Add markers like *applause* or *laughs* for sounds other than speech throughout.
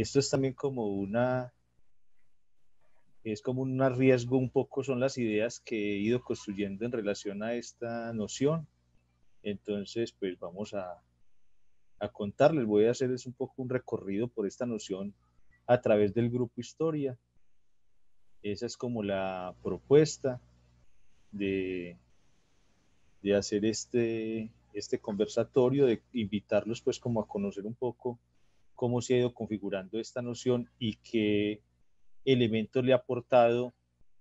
esto es también como una, es como un arriesgo un poco, son las ideas que he ido construyendo en relación a esta noción. Entonces, pues vamos a, contarles, voy a hacerles un poco un recorrido por esta noción a través del grupo Historia. Esa es como la propuesta de, de hacer este, este conversatorio, de invitarlos pues como a conocer un poco cómo se ha ido configurando esta noción y qué elementos le ha aportado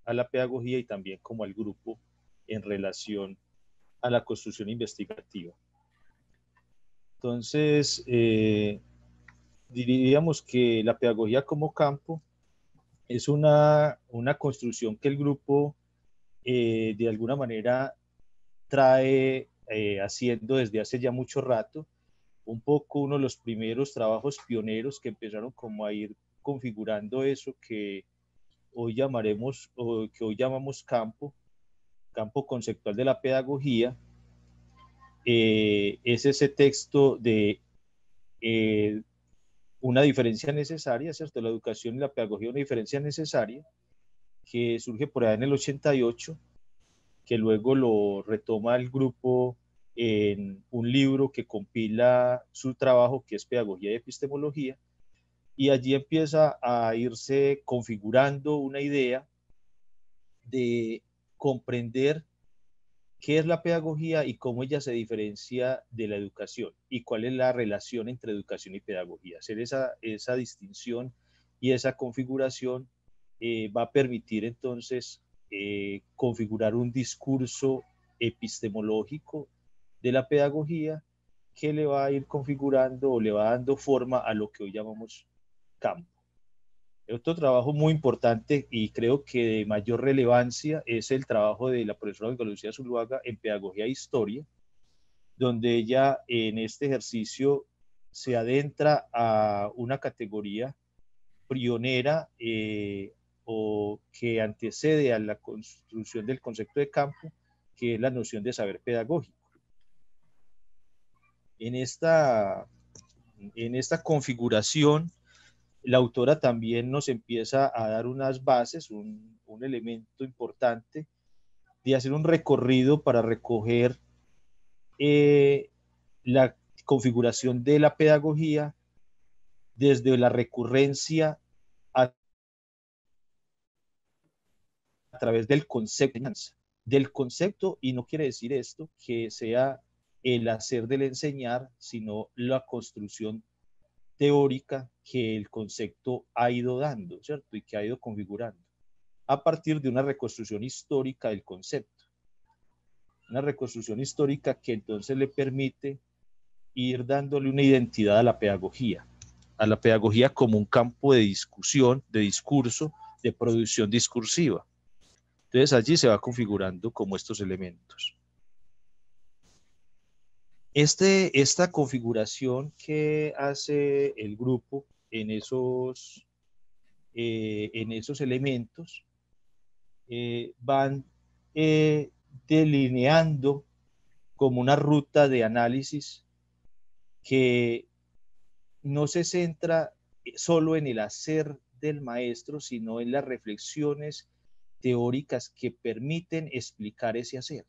a la pedagogía y también como al grupo en relación a la construcción investigativa. Entonces, eh, diríamos que la pedagogía como campo es una, construcción que el grupo eh, de alguna manera trae eh, haciendo desde hace ya mucho rato un poco uno de los primeros trabajos pioneros que empezaron como a ir configurando eso que hoy llamaremos que hoy llamamos campo, campo conceptual de la pedagogía, eh, es ese texto de eh, una diferencia necesaria, ¿cierto? La educación y la pedagogía, una diferencia necesaria, que surge por allá en el 88, que luego lo retoma el grupo en un libro que compila su trabajo, que es Pedagogía y Epistemología, y allí empieza a irse configurando una idea de comprender qué es la pedagogía y cómo ella se diferencia de la educación y cuál es la relación entre educación y pedagogía. Hacer esa, esa distinción y esa configuración eh, va a permitir entonces eh, configurar un discurso epistemológico de la pedagogía que le va a ir configurando o le va dando forma a lo que hoy llamamos campo. Otro trabajo muy importante y creo que de mayor relevancia es el trabajo de la profesora Olga Lucía Zuluaga en Pedagogía e Historia, donde ella en este ejercicio se adentra a una categoría prionera eh, o que antecede a la construcción del concepto de campo, que es la noción de saber pedagógico en esta, en esta configuración, la autora también nos empieza a dar unas bases, un, un elemento importante de hacer un recorrido para recoger eh, la configuración de la pedagogía desde la recurrencia a, a través del concepto del concepto y no quiere decir esto que sea el hacer del enseñar, sino la construcción teórica que el concepto ha ido dando, ¿cierto? Y que ha ido configurando a partir de una reconstrucción histórica del concepto. Una reconstrucción histórica que entonces le permite ir dándole una identidad a la pedagogía, a la pedagogía como un campo de discusión, de discurso, de producción discursiva. Entonces allí se va configurando como estos elementos. Este, esta configuración que hace el grupo en esos, eh, en esos elementos eh, van eh, delineando como una ruta de análisis que no se centra solo en el hacer del maestro, sino en las reflexiones teóricas que permiten explicar ese hacer.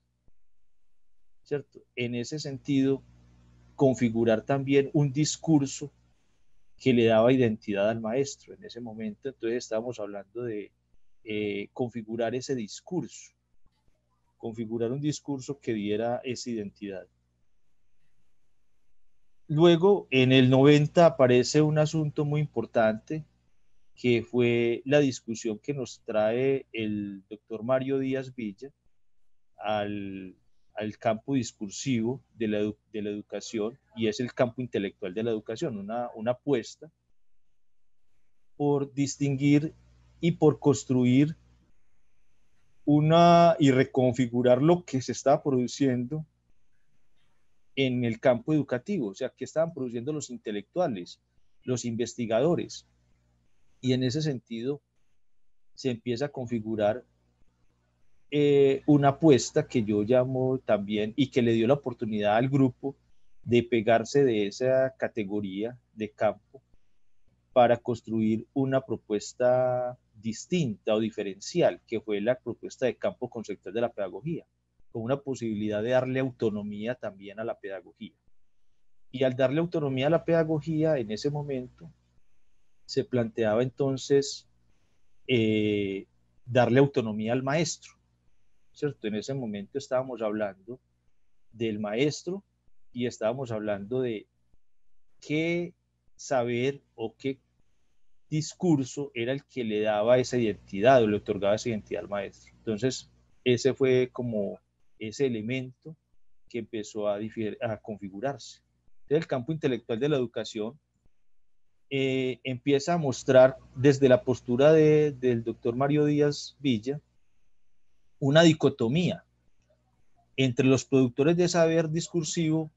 ¿cierto? En ese sentido, configurar también un discurso que le daba identidad al maestro en ese momento. Entonces estábamos hablando de eh, configurar ese discurso, configurar un discurso que diera esa identidad. Luego, en el 90 aparece un asunto muy importante que fue la discusión que nos trae el doctor Mario Díaz Villa al al campo discursivo de la, educación y es el campo intelectual de la educación, una, apuesta por distinguir y por construir una y reconfigurar lo que se está produciendo en el campo educativo, o sea, que estaban produciendo los intelectuales, los investigadores. Y en ese sentido se empieza a configurar eh, una apuesta que yo llamo también y que le dio la oportunidad al grupo de pegarse de esa categoría de campo para construir una propuesta distinta o diferencial, que fue la propuesta de campo conceptual de la pedagogía, con una posibilidad de darle autonomía también a la pedagogía. Y al darle autonomía a la pedagogía en ese momento, se planteaba entonces eh, darle autonomía al maestro, en ese momento estábamos hablando del maestro y estábamos hablando de qué saber o qué discurso era el que le daba esa identidad o le otorgaba esa identidad al maestro. Entonces, ese fue como ese elemento que empezó a, configurarse. Entonces, el campo intelectual de la educación eh, empieza a mostrar desde la postura del doctor Mario Díaz Villa una dicotomía entre los productores de saber discursivo,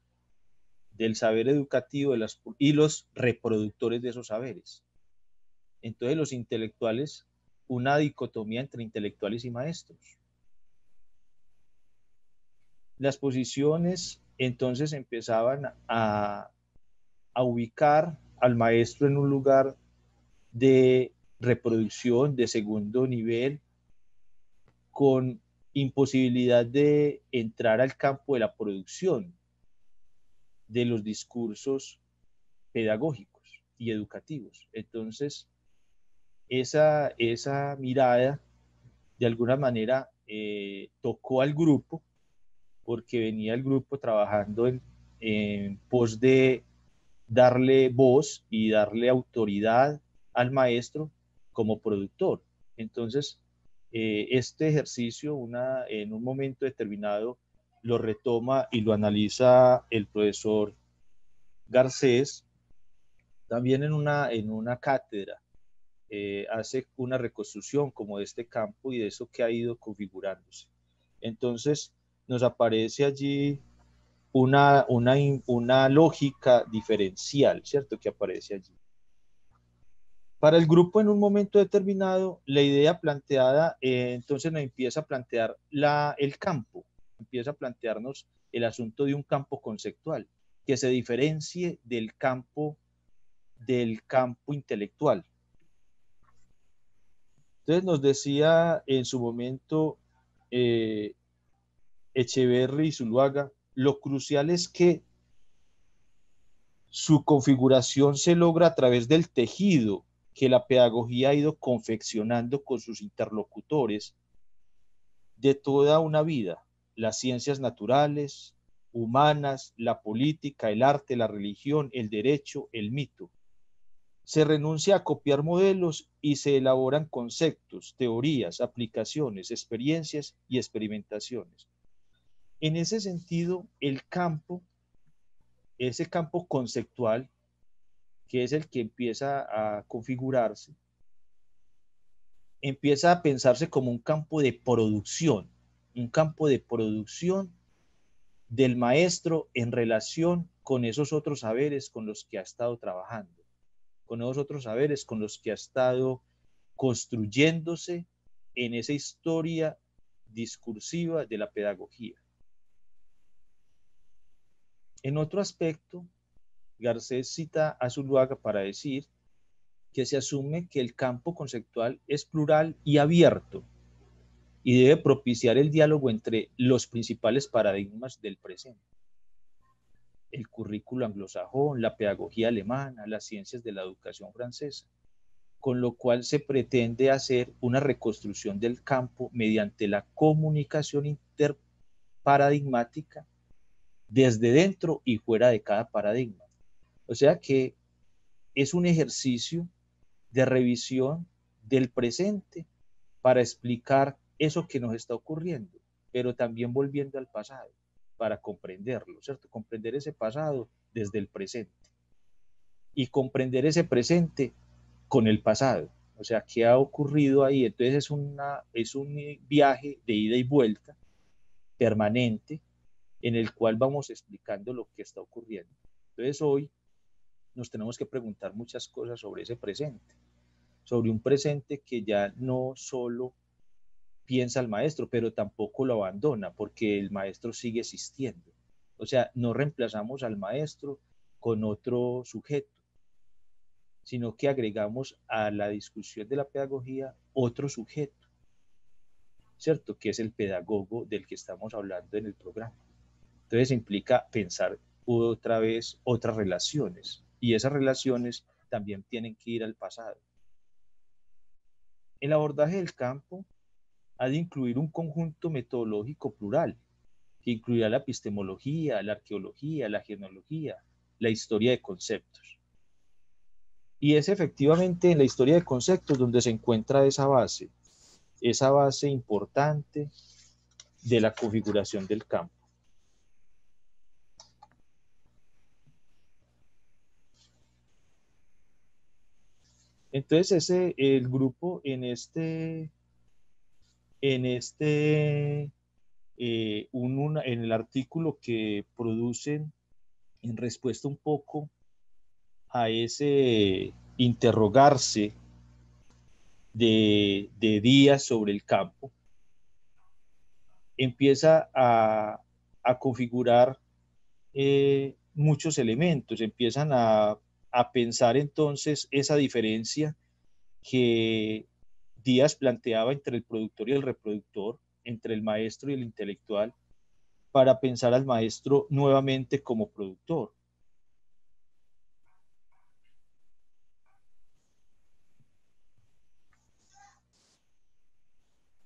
del saber educativo de las, y los reproductores de esos saberes. Entonces los intelectuales, una dicotomía entre intelectuales y maestros. Las posiciones entonces empezaban a, a ubicar al maestro en un lugar de reproducción de segundo nivel con imposibilidad de entrar al campo de la producción de los discursos pedagógicos y educativos. Entonces, esa, esa mirada, de alguna manera, eh, tocó al grupo, porque venía el grupo trabajando en pos de darle voz y darle autoridad al maestro como productor. Entonces, eh, este ejercicio una, en un momento determinado lo retoma y lo analiza el profesor Garcés, también en una, cátedra. Eh, hace una reconstrucción como de este campo y de eso que ha ido configurándose. Entonces, nos aparece allí una lógica diferencial, ¿cierto? Que aparece allí. Para el grupo en un momento determinado, la idea planteada eh, entonces nos empieza a plantear la, el campo, empieza a plantearnos el asunto de un campo conceptual que se diferencie del campo del campo intelectual. Entonces nos decía en su momento eh, Echeverry y Zuluaga, lo crucial es que su configuración se logra a través del tejido que la pedagogía ha ido confeccionando con sus interlocutores de toda una vida, las ciencias naturales, humanas, la política, el arte, la religión, el derecho, el mito. Se renuncia a copiar modelos y se elaboran conceptos, teorías, aplicaciones, experiencias y experimentaciones. En ese sentido, el campo, ese campo conceptual, que es el que empieza a configurarse, empieza a pensarse como un campo de producción, un campo de producción del maestro en relación con esos otros saberes con los que ha estado trabajando, con esos otros saberes con los que ha estado construyéndose en esa historia discursiva de la pedagogía. En otro aspecto, Garcés cita a Zuluaga para decir que se asume que el campo conceptual es plural y abierto y debe propiciar el diálogo entre los principales paradigmas del presente. El currículo anglosajón, la pedagogía alemana, las ciencias de la educación francesa, con lo cual se pretende hacer una reconstrucción del campo mediante la comunicación interparadigmática desde dentro y fuera de cada paradigma o sea que es un ejercicio de revisión del presente para explicar eso que nos está ocurriendo, pero también volviendo al pasado para comprenderlo, ¿cierto? Comprender ese pasado desde el presente y comprender ese presente con el pasado, o sea, qué ha ocurrido ahí. Entonces es, una, es un viaje de ida y vuelta permanente en el cual vamos explicando lo que está ocurriendo. Entonces hoy nos tenemos que preguntar muchas cosas sobre ese presente, sobre un presente que ya no solo piensa el maestro, pero tampoco lo abandona porque el maestro sigue existiendo. O sea, no reemplazamos al maestro con otro sujeto, sino que agregamos a la discusión de la pedagogía otro sujeto, ¿cierto? Que es el pedagogo del que estamos hablando en el programa. Entonces implica pensar otra vez otras relaciones, y esas relaciones también tienen que ir al pasado. El abordaje del campo ha de incluir un conjunto metodológico plural, que incluirá la epistemología, la arqueología, la genealogía, la historia de conceptos. Y es efectivamente en la historia de conceptos donde se encuentra esa base, esa base importante de la configuración del campo. Entonces ese, el grupo en este, en este, eh, en el artículo que producen en respuesta un poco a ese interrogarse de, de Díaz sobre el campo, empieza a, configurar eh, muchos elementos, empiezan a a pensar entonces esa diferencia que Díaz planteaba entre el productor y el reproductor, entre el maestro y el intelectual, para pensar al maestro nuevamente como productor.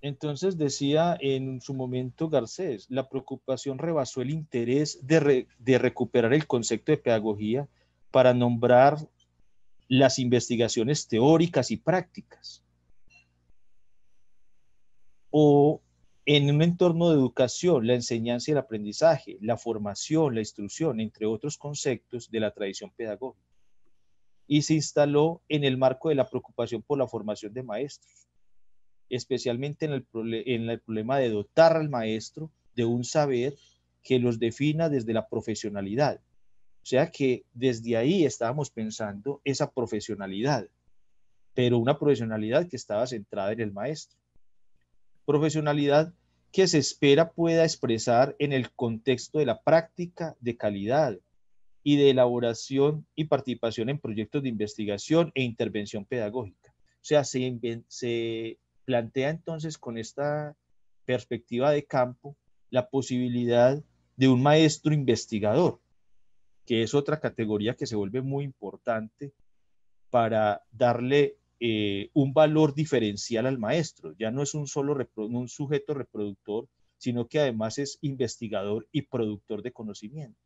Entonces decía en su momento Garcés, la preocupación rebasó el interés de, de recuperar el concepto de pedagogía para nombrar las investigaciones teóricas y prácticas. O en un entorno de educación, la enseñanza y el aprendizaje, la formación, la instrucción, entre otros conceptos de la tradición pedagógica. Y se instaló en el marco de la preocupación por la formación de maestros, especialmente en el, en el problema de dotar al maestro de un saber que los defina desde la profesionalidad, o sea que desde ahí estábamos pensando esa profesionalidad, pero una profesionalidad que estaba centrada en el maestro. Profesionalidad que se espera pueda expresar en el contexto de la práctica de calidad y de elaboración y participación en proyectos de investigación e intervención pedagógica. O sea, se, se plantea entonces con esta perspectiva de campo la posibilidad de un maestro investigador que es otra categoría que se vuelve muy importante para darle eh, un valor diferencial al maestro. Ya no es un solo sujeto reproductor, sino que además es investigador y productor de conocimiento.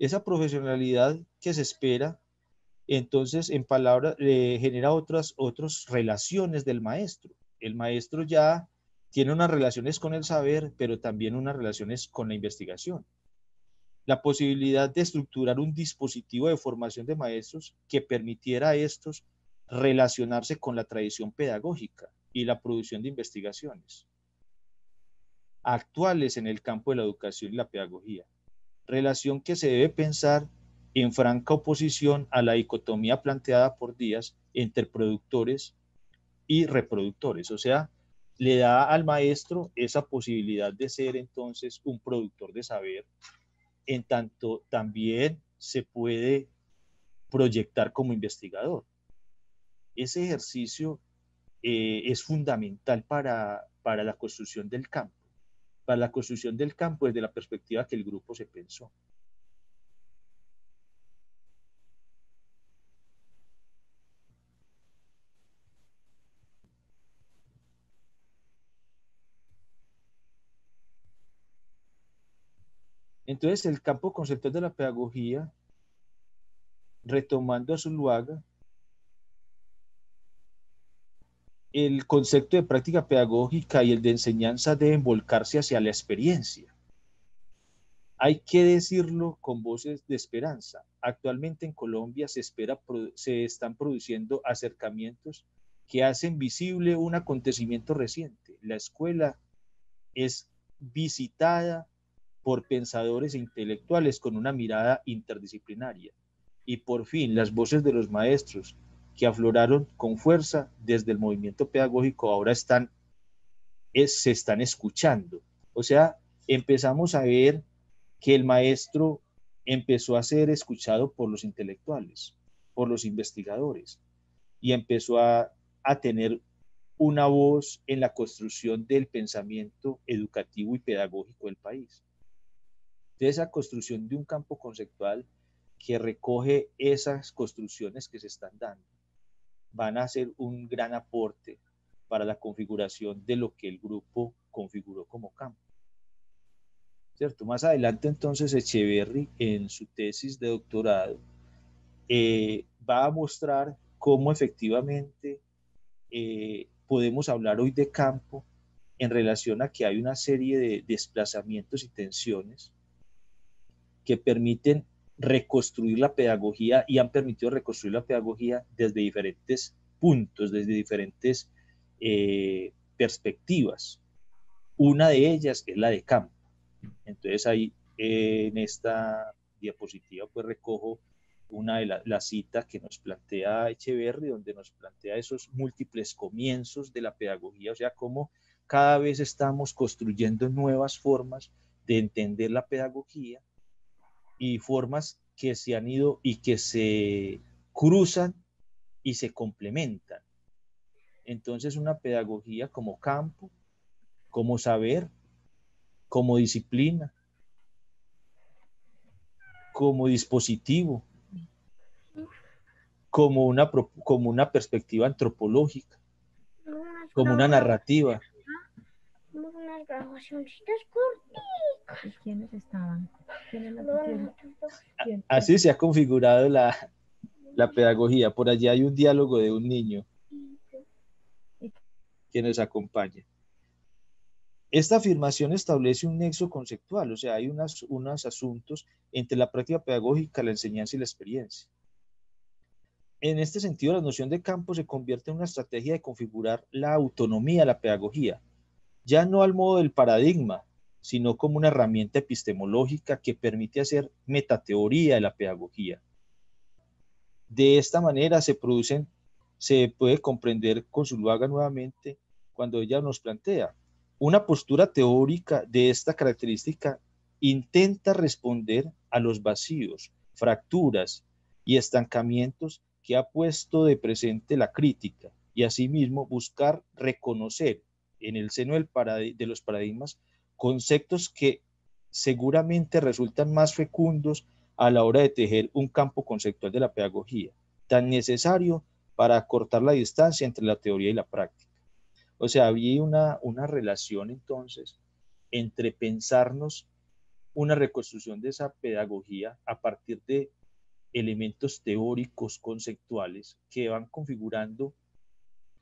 Esa profesionalidad que se espera, entonces, en palabras, genera otras, otras relaciones del maestro. El maestro ya tiene unas relaciones con el saber, pero también unas relaciones con la investigación la posibilidad de estructurar un dispositivo de formación de maestros que permitiera a estos relacionarse con la tradición pedagógica y la producción de investigaciones actuales en el campo de la educación y la pedagogía, relación que se debe pensar en franca oposición a la dicotomía planteada por Díaz entre productores y reproductores, o sea, le da al maestro esa posibilidad de ser entonces un productor de saber en tanto también se puede proyectar como investigador. Ese ejercicio eh, es fundamental para, para la construcción del campo, para la construcción del campo desde la perspectiva que el grupo se pensó. Entonces, el campo conceptual de la pedagogía, retomando a Zuluaga, el concepto de práctica pedagógica y el de enseñanza deben volcarse hacia la experiencia. Hay que decirlo con voces de esperanza. Actualmente en Colombia se, espera, se están produciendo acercamientos que hacen visible un acontecimiento reciente. La escuela es visitada por pensadores e intelectuales con una mirada interdisciplinaria. Y por fin, las voces de los maestros que afloraron con fuerza desde el movimiento pedagógico ahora están, se están escuchando. O sea, empezamos a ver que el maestro empezó a ser escuchado por los intelectuales, por los investigadores, y empezó a tener una voz en la construcción del pensamiento educativo y pedagógico del país de esa construcción de un campo conceptual que recoge esas construcciones que se están dando. Van a ser un gran aporte para la configuración de lo que el grupo configuró como campo. ¿Cierto? Más adelante entonces Echeverry en su tesis de doctorado eh, va a mostrar cómo efectivamente eh, podemos hablar hoy de campo en relación a que hay una serie de desplazamientos y tensiones que permiten reconstruir la pedagogía y han permitido reconstruir la pedagogía desde diferentes puntos, desde diferentes eh, perspectivas. Una de ellas es la de campo. Entonces ahí eh, en esta diapositiva pues recojo una de las citas que nos plantea Echeverri, donde nos plantea esos múltiples comienzos de la pedagogía, o sea, cómo cada vez estamos construyendo nuevas formas de entender la pedagogía y formas que se han ido y que se cruzan y se complementan. Entonces una pedagogía como campo, como saber, como disciplina, como dispositivo, como una, como una perspectiva antropológica, como una narrativa. Unas estaban? Así se ha configurado la, pedagogía. Por allí hay un diálogo de un niño quienes acompaña. Esta afirmación establece un nexo conceptual, o sea, hay unos asuntos entre la práctica pedagógica, la enseñanza y la experiencia. En este sentido, la noción de campo se convierte en una estrategia de configurar la autonomía la pedagogía, ya no al modo del paradigma, sino como una herramienta epistemológica que permite hacer metateoría de la pedagogía. De esta manera se producen, se puede comprender con Zuluaga nuevamente cuando ella nos plantea una postura teórica de esta característica intenta responder a los vacíos, fracturas y estancamientos que ha puesto de presente la crítica y asimismo buscar reconocer en el seno del de los paradigmas conceptos que seguramente resultan más fecundos a la hora de tejer un campo conceptual de la pedagogía, tan necesario para acortar la distancia entre la teoría y la práctica. O sea, había una, una relación entonces entre pensarnos una reconstrucción de esa pedagogía a partir de elementos teóricos, conceptuales, que van configurando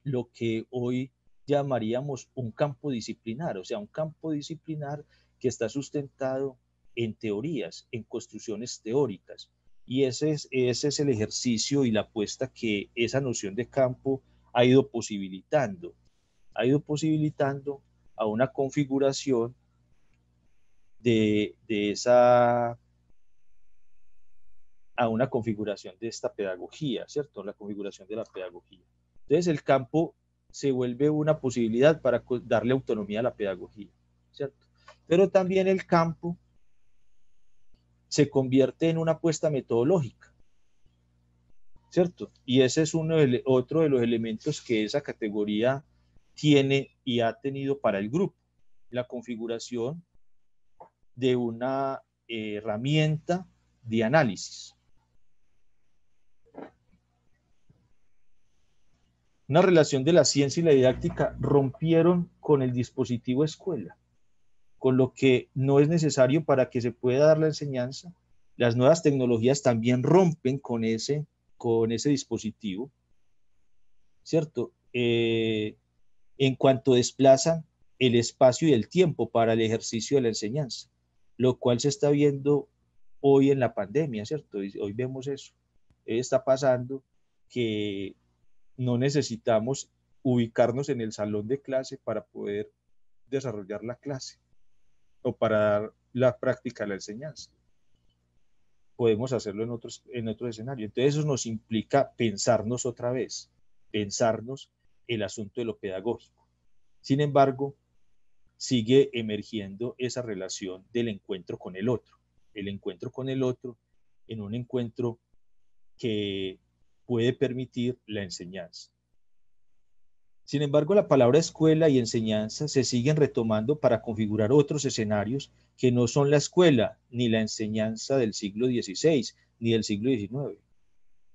lo que hoy llamaríamos un campo disciplinar, o sea, un campo disciplinar que está sustentado en teorías, en construcciones teóricas. Y ese es, ese es el ejercicio y la apuesta que esa noción de campo ha ido posibilitando. Ha ido posibilitando a una configuración de, de esa a una configuración de esta pedagogía, ¿cierto? La configuración de la pedagogía. Entonces el campo se vuelve una posibilidad para darle autonomía a la pedagogía, ¿cierto? Pero también el campo se convierte en una apuesta metodológica, ¿cierto? Y ese es uno de, otro de los elementos que esa categoría tiene y ha tenido para el grupo, la configuración de una eh, herramienta de análisis. una relación de la ciencia y la didáctica, rompieron con el dispositivo escuela, con lo que no es necesario para que se pueda dar la enseñanza. Las nuevas tecnologías también rompen con ese, con ese dispositivo, ¿cierto? Eh, en cuanto desplazan el espacio y el tiempo para el ejercicio de la enseñanza, lo cual se está viendo hoy en la pandemia, ¿cierto? Hoy vemos eso. Está pasando que no necesitamos ubicarnos en el salón de clase para poder desarrollar la clase o para dar la práctica a la enseñanza. Podemos hacerlo en otros, en otro escenario. Entonces eso nos implica pensarnos otra vez, pensarnos el asunto de lo pedagógico. Sin embargo, sigue emergiendo esa relación del encuentro con el otro. El encuentro con el otro en un encuentro que puede permitir la enseñanza. Sin embargo, la palabra escuela y enseñanza se siguen retomando para configurar otros escenarios que no son la escuela ni la enseñanza del siglo XVI ni del siglo XIX.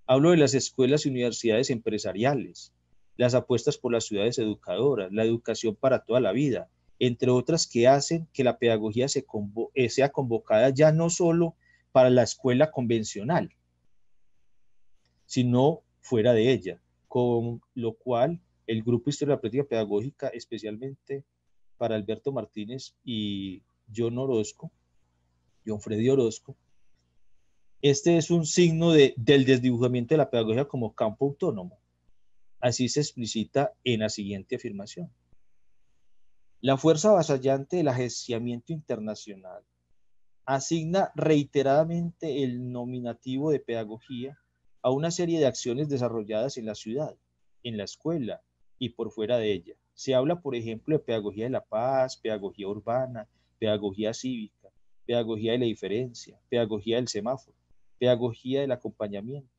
Hablo de las escuelas y universidades empresariales, las apuestas por las ciudades educadoras, la educación para toda la vida, entre otras que hacen que la pedagogía eh, sea convocada ya no solo para la escuela convencional, sino fuera de ella, con lo cual el Grupo Historia de la Práctica Pedagógica, especialmente para Alberto Martínez y John Orozco, John Freddy Orozco, este es un signo del desdibujamiento de la pedagogía como campo autónomo. Así se explicita en la siguiente afirmación. La fuerza avasallante del agenciamiento internacional asigna reiteradamente el nominativo de pedagogía a una serie de acciones desarrolladas en la ciudad, en la escuela y por fuera de ella. Se habla, por ejemplo, de pedagogía de la paz, pedagogía urbana, pedagogía cívica, pedagogía de la diferencia, pedagogía del semáforo, pedagogía del acompañamiento.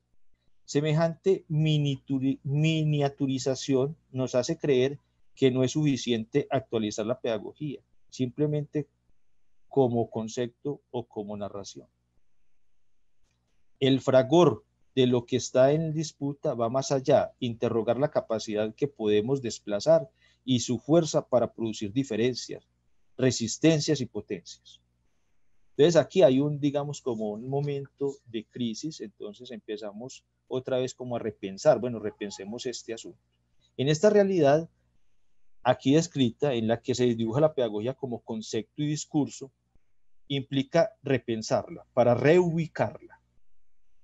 Semejante miniaturización nos hace creer que no es suficiente actualizar la pedagogía, simplemente como concepto o como narración. El fragor de lo que está en disputa va más allá, interrogar la capacidad que podemos desplazar y su fuerza para producir diferencias, resistencias y potencias. Entonces aquí hay un, digamos, como un momento de crisis, entonces empezamos otra vez como a repensar, bueno, repensemos este asunto. En esta realidad, aquí descrita, en la que se dibuja la pedagogía como concepto y discurso, implica repensarla, para reubicarla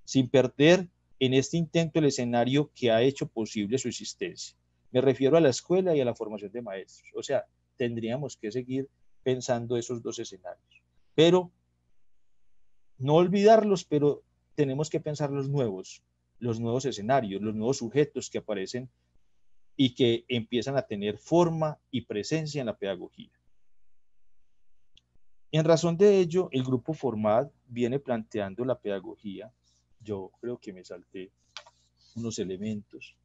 sin perder en este intento el escenario que ha hecho posible su existencia. Me refiero a la escuela y a la formación de maestros. O sea, tendríamos que seguir pensando esos dos escenarios. Pero no olvidarlos, pero tenemos que pensar los nuevos, los nuevos escenarios, los nuevos sujetos que aparecen y que empiezan a tener forma y presencia en la pedagogía. En razón de ello, el grupo Formad viene planteando la pedagogía yo creo que me salté unos elementos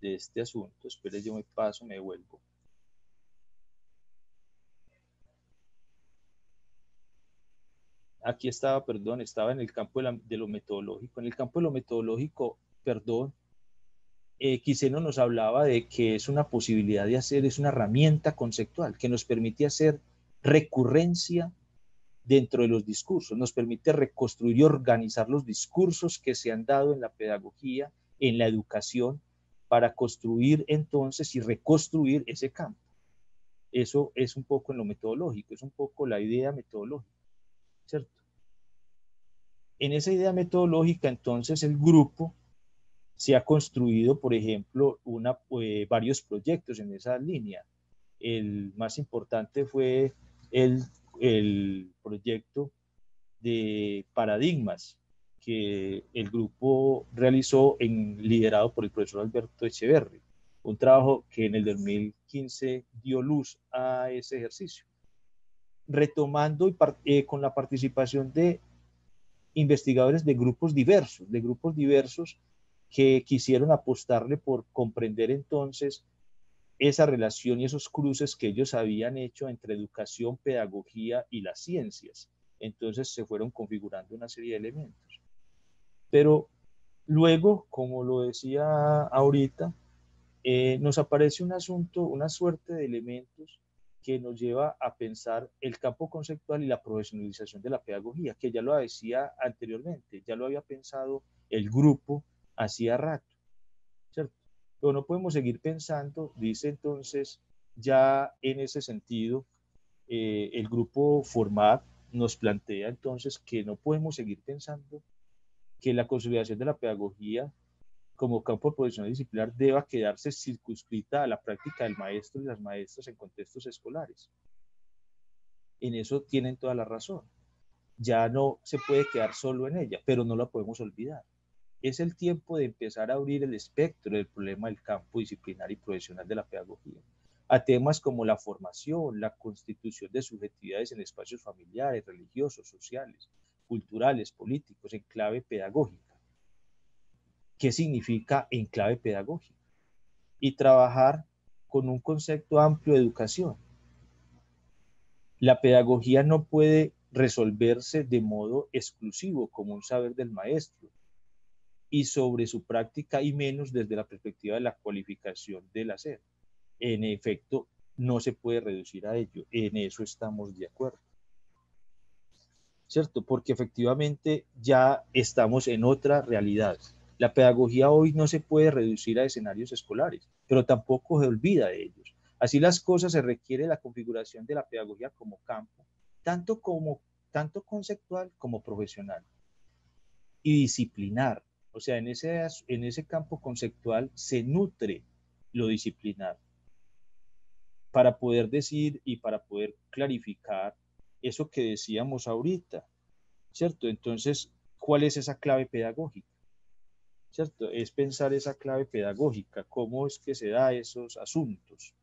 de este asunto. Espere, yo me paso, me vuelvo Aquí estaba, perdón, estaba en el campo de, lo metodológico. En el campo de lo metodológico, perdón, eh, Quiseno nos hablaba de que es una posibilidad de hacer, es una herramienta conceptual que nos permite hacer recurrencia dentro de los discursos, nos permite reconstruir y organizar los discursos que se han dado en la pedagogía, en la educación, para construir entonces y reconstruir ese campo. Eso es un poco en lo metodológico, es un poco la idea metodológica, ¿cierto? En esa idea metodológica, entonces, el grupo se ha construido, por ejemplo, una, eh, varios proyectos en esa línea. El más importante fue el el proyecto de paradigmas que el grupo realizó en, liderado por el profesor Alberto Echeverri, un trabajo que en el 2015 dio luz a ese ejercicio. Retomando y eh, con la participación de investigadores de grupos diversos, de grupos diversos que quisieron apostarle por comprender entonces esa relación y esos cruces que ellos habían hecho entre educación, pedagogía y las ciencias. Entonces se fueron configurando una serie de elementos. Pero luego, como lo decía ahorita, eh, nos aparece un asunto, una suerte de elementos que nos lleva a pensar el campo conceptual y la profesionalización de la pedagogía, que ya lo decía anteriormente, ya lo había pensado el grupo hacía rato, ¿cierto? Pero no podemos seguir pensando, dice entonces, ya en ese sentido, eh, el grupo Formar nos plantea entonces que no podemos seguir pensando que la consolidación de la pedagogía como campo de disciplinar deba quedarse circunscrita a la práctica del maestro y las maestras en contextos escolares. En eso tienen toda la razón. Ya no se puede quedar solo en ella, pero no la podemos olvidar es el tiempo de empezar a abrir el espectro del problema del campo disciplinar y profesional de la pedagogía a temas como la formación, la constitución de subjetividades en espacios familiares, religiosos, sociales, culturales, políticos, en clave pedagógica. ¿Qué significa en clave pedagógica? Y trabajar con un concepto amplio de educación. La pedagogía no puede resolverse de modo exclusivo como un saber del maestro, y sobre su práctica y menos desde la perspectiva de la cualificación del hacer. En efecto, no se puede reducir a ello. En eso estamos de acuerdo. ¿Cierto? Porque efectivamente ya estamos en otra realidad. La pedagogía hoy no se puede reducir a escenarios escolares, pero tampoco se olvida de ellos. Así las cosas se requiere la configuración de la pedagogía como campo, tanto, como, tanto conceptual como profesional, y disciplinar, o sea, en ese, en ese campo conceptual se nutre lo disciplinar para poder decir y para poder clarificar eso que decíamos ahorita, ¿cierto? Entonces, ¿cuál es esa clave pedagógica? ¿Cierto? Es pensar esa clave pedagógica, cómo es que se da esos asuntos.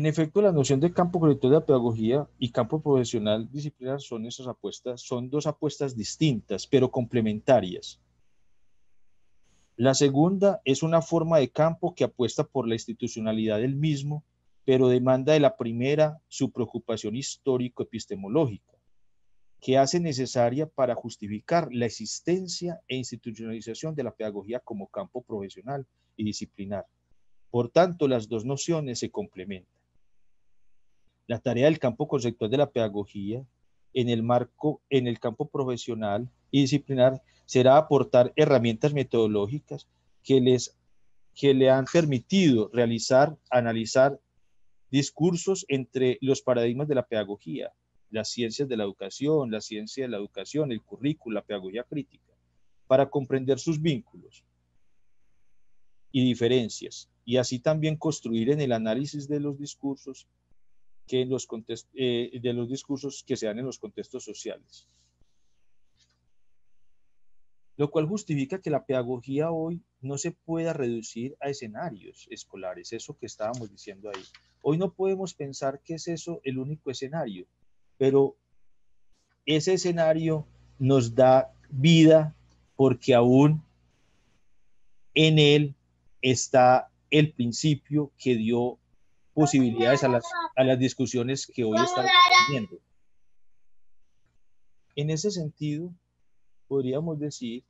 En efecto, la noción de campo proyecto de la pedagogía y campo profesional disciplinar son esas apuestas, son dos apuestas distintas, pero complementarias. La segunda es una forma de campo que apuesta por la institucionalidad del mismo, pero demanda de la primera su preocupación histórico-epistemológica, que hace necesaria para justificar la existencia e institucionalización de la pedagogía como campo profesional y disciplinar. Por tanto, las dos nociones se complementan la tarea del campo conceptual de la pedagogía en el marco, en el campo profesional y disciplinar será aportar herramientas metodológicas que les que le han permitido realizar, analizar discursos entre los paradigmas de la pedagogía, las ciencias de la educación, la ciencia de la educación, el currículo, la pedagogía crítica, para comprender sus vínculos y diferencias, y así también construir en el análisis de los discursos en los eh, de los discursos que se dan en los contextos sociales. Lo cual justifica que la pedagogía hoy no se pueda reducir a escenarios escolares, eso que estábamos diciendo ahí. Hoy no podemos pensar que es eso el único escenario, pero ese escenario nos da vida porque aún en él está el principio que dio posibilidades a las, a las discusiones que hoy estamos teniendo. En ese sentido, podríamos decir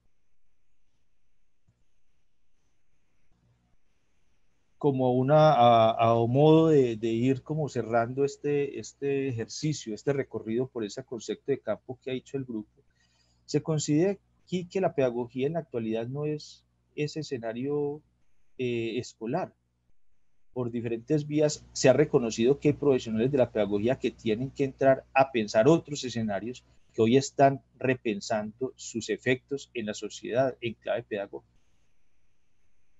como una, a, modo de, de, ir como cerrando este, este ejercicio, este recorrido por ese concepto de campo que ha hecho el grupo, se considera aquí que la pedagogía en la actualidad no es ese escenario eh, escolar, por diferentes vías se ha reconocido que hay profesionales de la pedagogía que tienen que entrar a pensar otros escenarios que hoy están repensando sus efectos en la sociedad en clave pedagógica.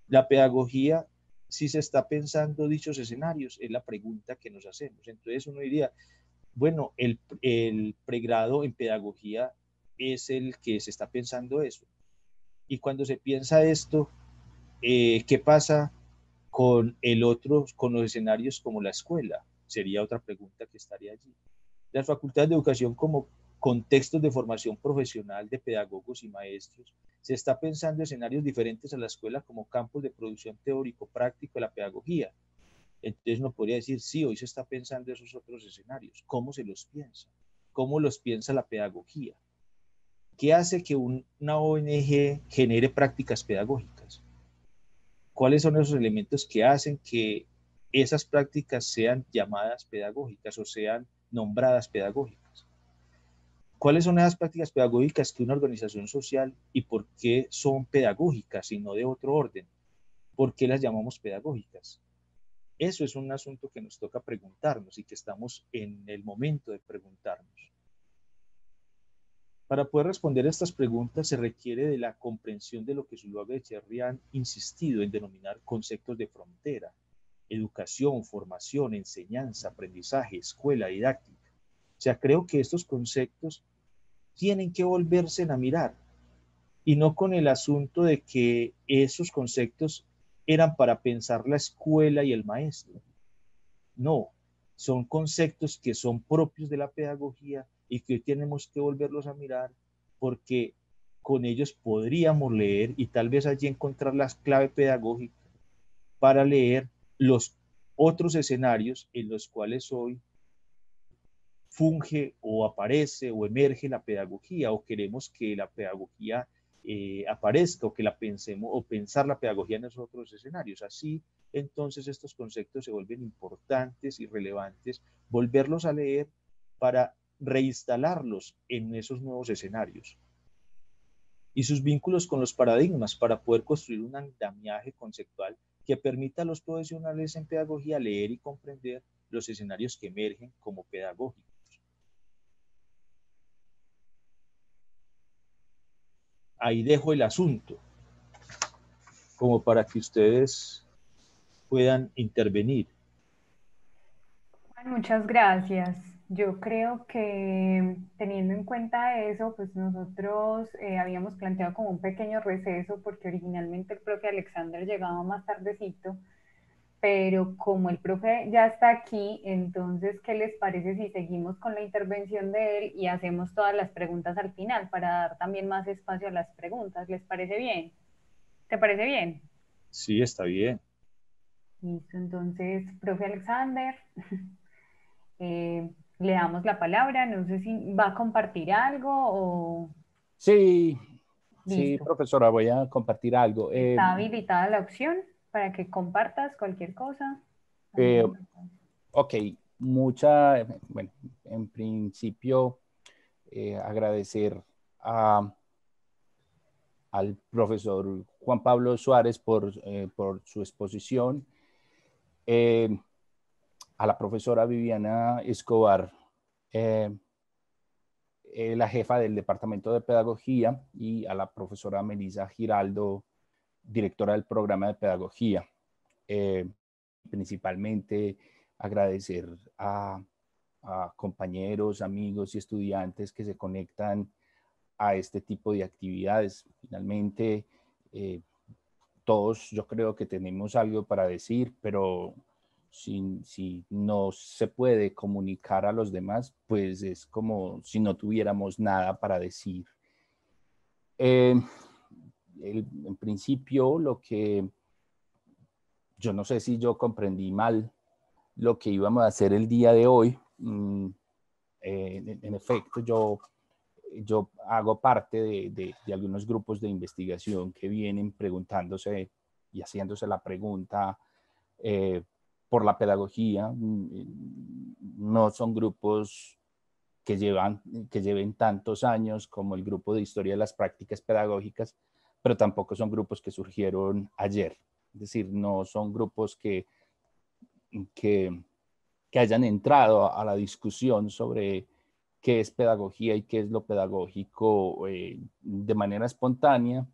La pedagogía, si se está pensando dichos escenarios, es la pregunta que nos hacemos. Entonces uno diría, bueno, el, pregrado en pedagogía es el que se está pensando eso. Y cuando se piensa esto, eh, ¿qué pasa con el otro, con los escenarios como la escuela? Sería otra pregunta que estaría allí. Las facultades de educación como contextos de formación profesional de pedagogos y maestros, se está pensando escenarios diferentes a la escuela como campos de producción teórico-práctico de la pedagogía. Entonces no podría decir, sí, hoy se está pensando esos otros escenarios. ¿Cómo se los piensa? ¿Cómo los piensa la pedagogía? ¿Qué hace que una ONG genere prácticas pedagógicas? cuáles son esos elementos que hacen que esas prácticas sean llamadas pedagógicas o sean nombradas pedagógicas. ¿Cuáles son esas prácticas pedagógicas que una organización social y por qué son pedagógicas y no de otro orden? ¿Por qué las llamamos pedagógicas? Eso es un asunto que nos toca preguntarnos y que estamos en el momento de preguntarnos. Para poder responder a estas preguntas se requiere de la comprensión de lo que Zuluaga y Cherry han insistido en denominar conceptos de frontera, educación, formación, enseñanza, aprendizaje, escuela, didáctica. O sea, creo que estos conceptos tienen que volverse a mirar y no con el asunto de que esos conceptos eran para pensar la escuela y el maestro. No, son conceptos que son propios de la pedagogía y que hoy tenemos que volverlos a mirar porque con ellos podríamos leer y tal vez allí encontrar las claves pedagógicas para leer los otros escenarios en los cuales hoy funge o aparece o emerge la pedagogía o queremos que la pedagogía eh, aparezca o que la pensemos o pensar la pedagogía en esos otros escenarios. Así entonces estos conceptos se vuelven importantes y relevantes, volverlos a leer para reinstalarlos en esos nuevos escenarios y sus vínculos con los paradigmas para poder construir un andamiaje conceptual que permita a los profesionales en pedagogía leer y comprender los escenarios que emergen como pedagógicos. Ahí dejo el asunto, como para que ustedes puedan intervenir. Muchas gracias. Yo creo que teniendo en cuenta eso, pues nosotros eh, habíamos planteado como un pequeño receso porque originalmente el profe Alexander llegaba más tardecito, pero como el profe ya está aquí, entonces, ¿qué les parece si seguimos con la intervención de él y hacemos todas las preguntas al final para dar también más espacio a las preguntas? ¿Les parece bien? ¿Te parece bien? Sí, está bien. Listo, entonces, profe Alexander. *laughs* Eh, le damos la palabra. No sé si va a compartir algo o... Sí, sí, profesora, voy a compartir algo. Está eh, habilitada la opción para que compartas cualquier cosa. Eh, ok, mucha, bueno, en principio eh, agradecer a, al profesor Juan Pablo Suárez por, por su exposición. Eh, a la profesora Viviana Escobar, eh, eh, la jefa del Departamento de Pedagogía, y a la profesora Melisa Giraldo, directora del programa de Pedagogía. Eh, principalmente agradecer a, compañeros, amigos y estudiantes que se conectan a este tipo de actividades. Finalmente, todos yo creo que tenemos algo para decir, pero si, si, no se puede comunicar a los demás, pues es como si no tuviéramos nada para decir. Eh, en principio, lo que yo no sé si yo comprendí mal lo que íbamos a hacer el día de hoy. Mm, eh, en, efecto, yo, yo hago parte de, algunos grupos de investigación que vienen preguntándose y haciéndose la pregunta eh, por la pedagogía, mm, no son grupos que, llevan, que lleven tantos años como el grupo de historia de las prácticas pedagógicas, pero tampoco son grupos que surgieron ayer. Es decir, no son grupos que, que, hayan entrado a la discusión sobre qué es pedagogía y qué es lo pedagógico eh, de manera espontánea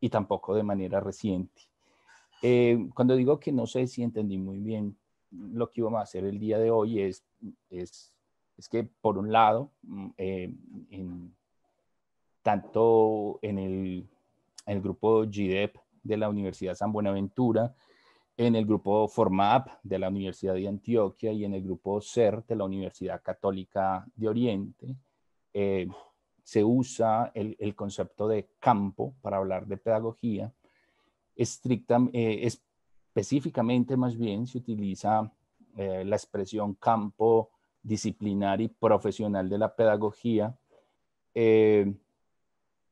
y tampoco de manera reciente. Eh, cuando digo que no sé si entendí muy bien lo que íbamos a hacer el día de hoy es, es, es que por un lado, mm, eh, tanto en el, grupo GDEP de la Universidad San Buenaventura, en el grupo FORMAP de la Universidad de Antioquia y en el grupo CER de la Universidad Católica de Oriente, eh, se usa el concepto de campo para hablar de pedagogía estrictamente, eh, específicamente más bien se utiliza eh, la expresión campo disciplinar y profesional de la pedagogía. Eh,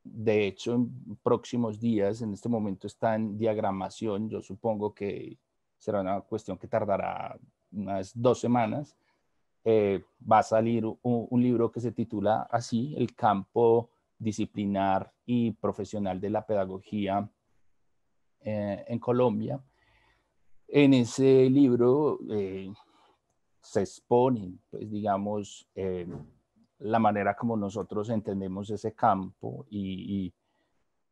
de hecho, en próximos días, en este momento está en diagramación, yo supongo que será una cuestión que tardará unas dos semanas, va a salir un, libro que se titula así, El campo disciplinar y profesional de la pedagogía eh, en Colombia. En ese libro eh, se expone, pues digamos, eh, la manera como nosotros entendemos ese campo y,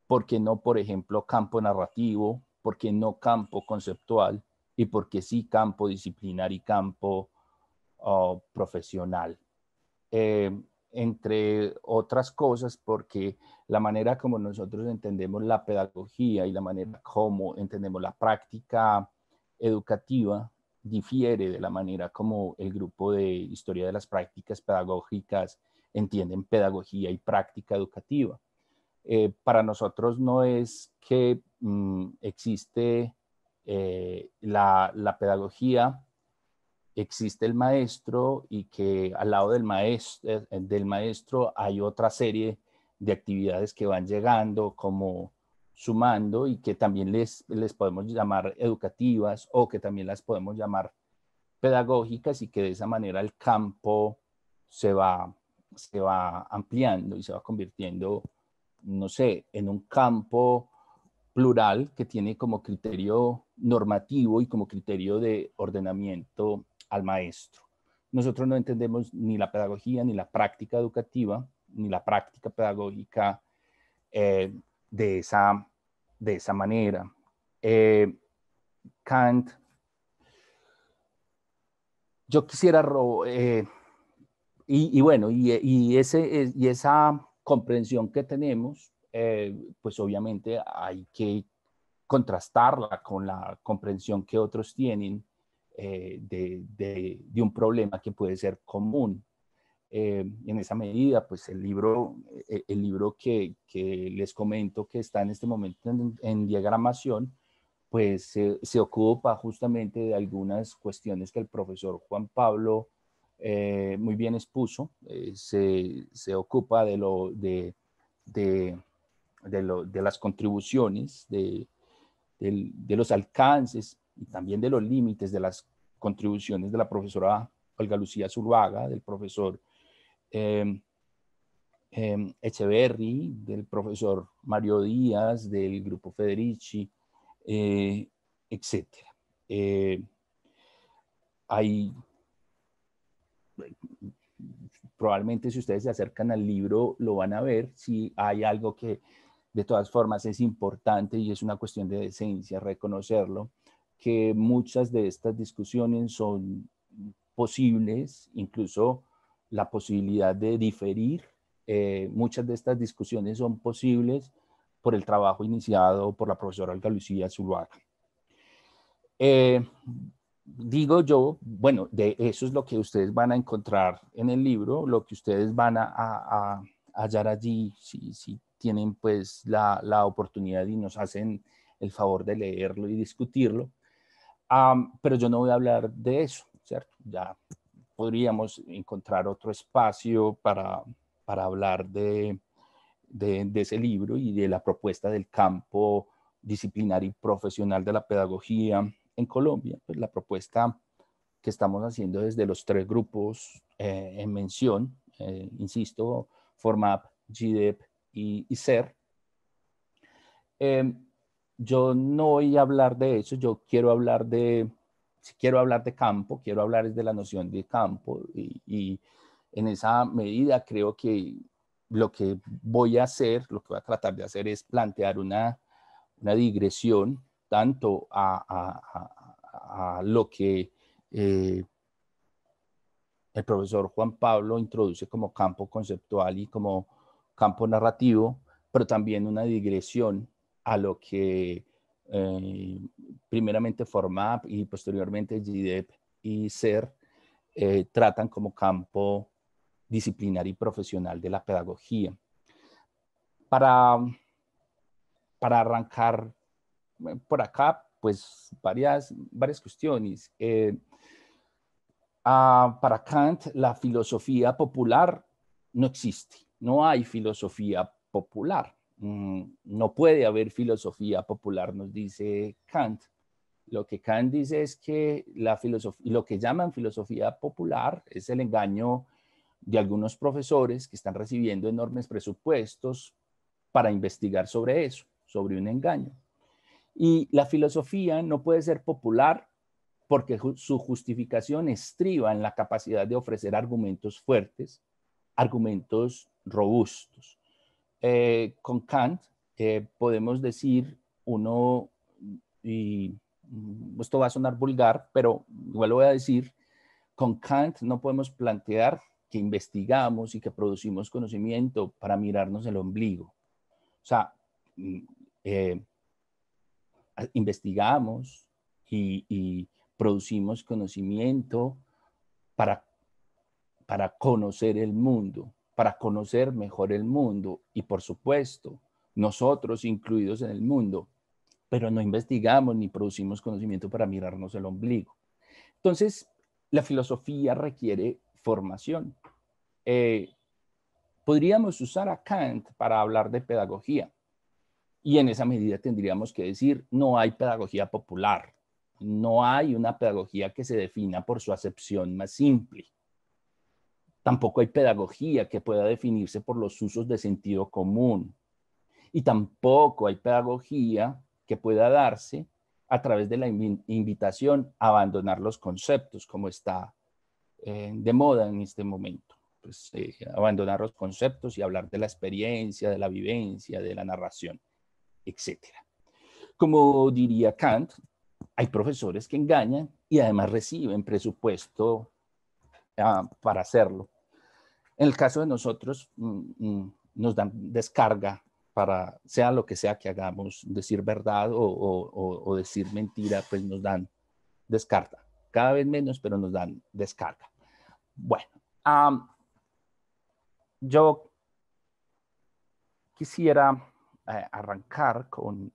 por qué no, por ejemplo, campo narrativo, por qué no campo conceptual y por qué sí campo disciplinar y campo oh, profesional entre otras cosas, porque la manera como nosotros entendemos la pedagogía y la manera como entendemos la práctica educativa difiere de la manera como el grupo de historia de las prácticas pedagógicas entienden pedagogía y práctica educativa. Eh, para nosotros no es que mm, existe eh, la pedagogía existe el maestro y que al lado del maestro, eh, del maestro hay otra serie de actividades que van llegando como sumando y que también les, les podemos llamar educativas o que también las podemos llamar pedagógicas y que de esa manera el campo se va, se va ampliando y se va convirtiendo, no sé, en un campo plural que tiene como criterio normativo y como criterio de ordenamiento al maestro. Nosotros no entendemos ni la pedagogía, ni la práctica educativa, ni la práctica pedagógica eh, de, esa, de esa manera. Eh, Kant, yo quisiera, eh, y, bueno, y, ese, y esa comprensión que tenemos, pues obviamente hay que contrastarla con la comprensión que otros tienen eh, de, un problema que puede ser común. Eh, en esa medida, pues el libro, eh, el libro que, les comento que está en este momento en, diagramación, pues se ocupa justamente de algunas cuestiones que el profesor Juan Pablo muy bien expuso, se, ocupa de, lo, de, de las contribuciones, de, los alcances y también de los límites de las contribuciones de la profesora Olga Lucía Zurbaga, del profesor em, em, Echeverry, del profesor Mario Díaz, del grupo Federici, eh, etcétera etc. Eh, hay, probablemente si ustedes se acercan al libro lo van a ver, si hay algo que de todas formas es importante y es una cuestión de decencia reconocerlo, que muchas de estas discusiones son posibles, incluso la posibilidad de diferir. Eh, muchas de estas discusiones son posibles por el trabajo iniciado por la profesora Olga Lucía Zuluaga. Eh, digo yo, bueno, de eso es lo que ustedes van a encontrar en el libro, lo que ustedes van a, hallar allí, si, tienen pues la, oportunidad y nos hacen el favor de leerlo y discutirlo pero yo no voy a hablar de eso, ¿cierto? Ya podríamos encontrar otro espacio para, para hablar de, de, ese libro y de la propuesta del campo disciplinar y profesional de la pedagogía en Colombia. Pues la propuesta que estamos haciendo desde los tres grupos eh, en mención, eh, insisto, FORMAP, GDEP y, y CER, em, yo no voy a hablar de eso, yo quiero hablar de, si quiero hablar de campo, quiero hablar de la noción de campo y, en esa medida creo que lo que voy a hacer, lo que voy a tratar de hacer es plantear una, digresión tanto a, lo que eh, el profesor Juan Pablo introduce como campo conceptual y como campo narrativo, pero también una digresión a lo que eh, primeramente Formap y posteriormente GDEP y SER eh, tratan como campo disciplinar y profesional de la pedagogía. Para, para arrancar eh, por acá, pues varias, varias cuestiones. para Kant, la filosofía popular no existe, no hay filosofía popular. Mm, no puede haber filosofía popular, nos dice Kant. Lo que Kant dice es que la filosofía, lo que llaman filosofía popular es el engaño de algunos profesores que están recibiendo enormes presupuestos para investigar sobre eso, sobre un engaño. Y la filosofía no puede ser popular porque su justificación estriba en la capacidad de ofrecer argumentos fuertes, argumentos robustos. Eh, con Kant podemos decir uno, y mm, esto va a sonar vulgar, pero igual lo voy a decir, con Kant no podemos plantear que investigamos y que producimos conocimiento para mirarnos el ombligo. O sea, mm, eh, investigamos y, producimos conocimiento para conocer el mundo para conocer mejor el mundo y por supuesto nosotros incluidos en el mundo, pero no investigamos ni producimos conocimiento para mirarnos el ombligo. Entonces, la filosofía requiere formación. Eh, podríamos usar a Kant para hablar de pedagogía y en esa medida tendríamos que decir, no hay pedagogía popular, no hay una pedagogía que se defina por su acepción más simple. Tampoco hay pedagogía que pueda definirse por los usos de sentido común. Y tampoco hay pedagogía que pueda darse a través de la invitación a abandonar los conceptos, como está eh, de moda en este momento. Pues, eh, abandonar los conceptos y hablar de la experiencia, de la vivencia, de la narración, etc. Como diría Kant, hay profesores que engañan y además reciben presupuesto ah, para hacerlo. En el caso de nosotros, mm, mm, nos dan descarga para, sea lo que sea que hagamos, decir verdad o, decir mentira, pues nos dan descarga. Cada vez menos, pero nos dan descarga. Bueno, yo quisiera eh, arrancar con,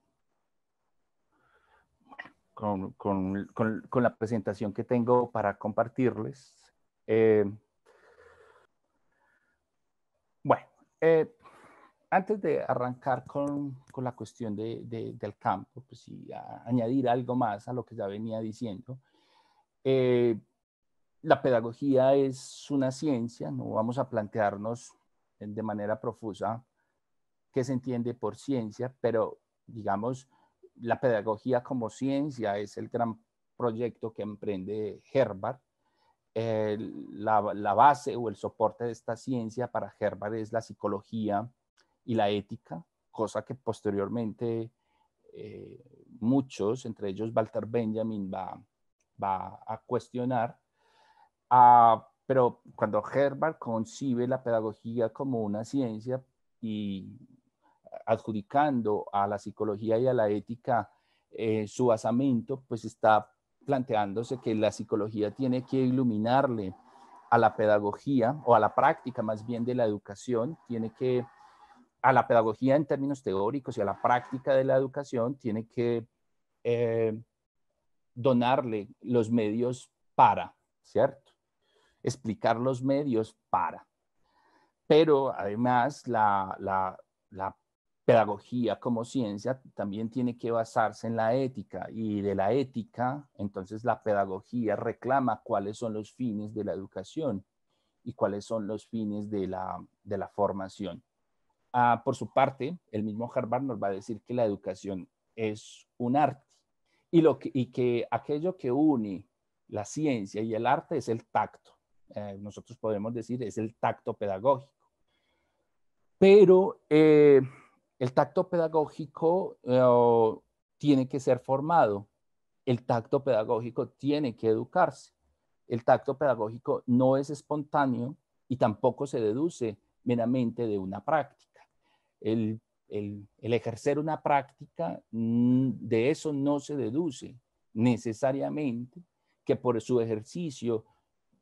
con, la presentación que tengo para compartirles. Eh, Eh, antes de arrancar con, la cuestión del campo, pues y añadir algo más a lo que ya venía diciendo, eh, la pedagogía es una ciencia, no vamos a plantearnos de manera profusa qué se entiende por ciencia, pero digamos, la pedagogía como ciencia es el gran proyecto que emprende Herbert la, la, base o el soporte de esta ciencia para Herbert es la psicología y la ética, cosa que posteriormente eh, muchos, entre ellos Walter Benjamin, va, va a cuestionar. Ah, pero cuando Herbert concibe la pedagogía como una ciencia y adjudicando a la psicología y a la ética eh, su basamento, pues está planteándose que la psicología tiene que iluminarle a la pedagogía o a la práctica más bien de la educación, tiene que, a la pedagogía en términos teóricos y a la práctica de la educación, tiene que eh, donarle los medios para, ¿cierto? Explicar los medios para. Pero además la, la, la pedagogía como ciencia también tiene que basarse en la ética y de la ética, entonces la pedagogía reclama cuáles son los fines de la educación y cuáles son los fines de la, formación. Ah, por su parte, el mismo Harvard nos va a decir que la educación es un arte y, lo que, y que aquello que une la ciencia y el arte es el tacto. Eh, nosotros podemos decir es el tacto pedagógico. Pero eh, el tacto pedagógico eh, tiene que ser formado, el tacto pedagógico tiene que educarse, el tacto pedagógico no es espontáneo y tampoco se deduce meramente de una práctica. El, ejercer una práctica, mm, de eso no se deduce necesariamente que por su ejercicio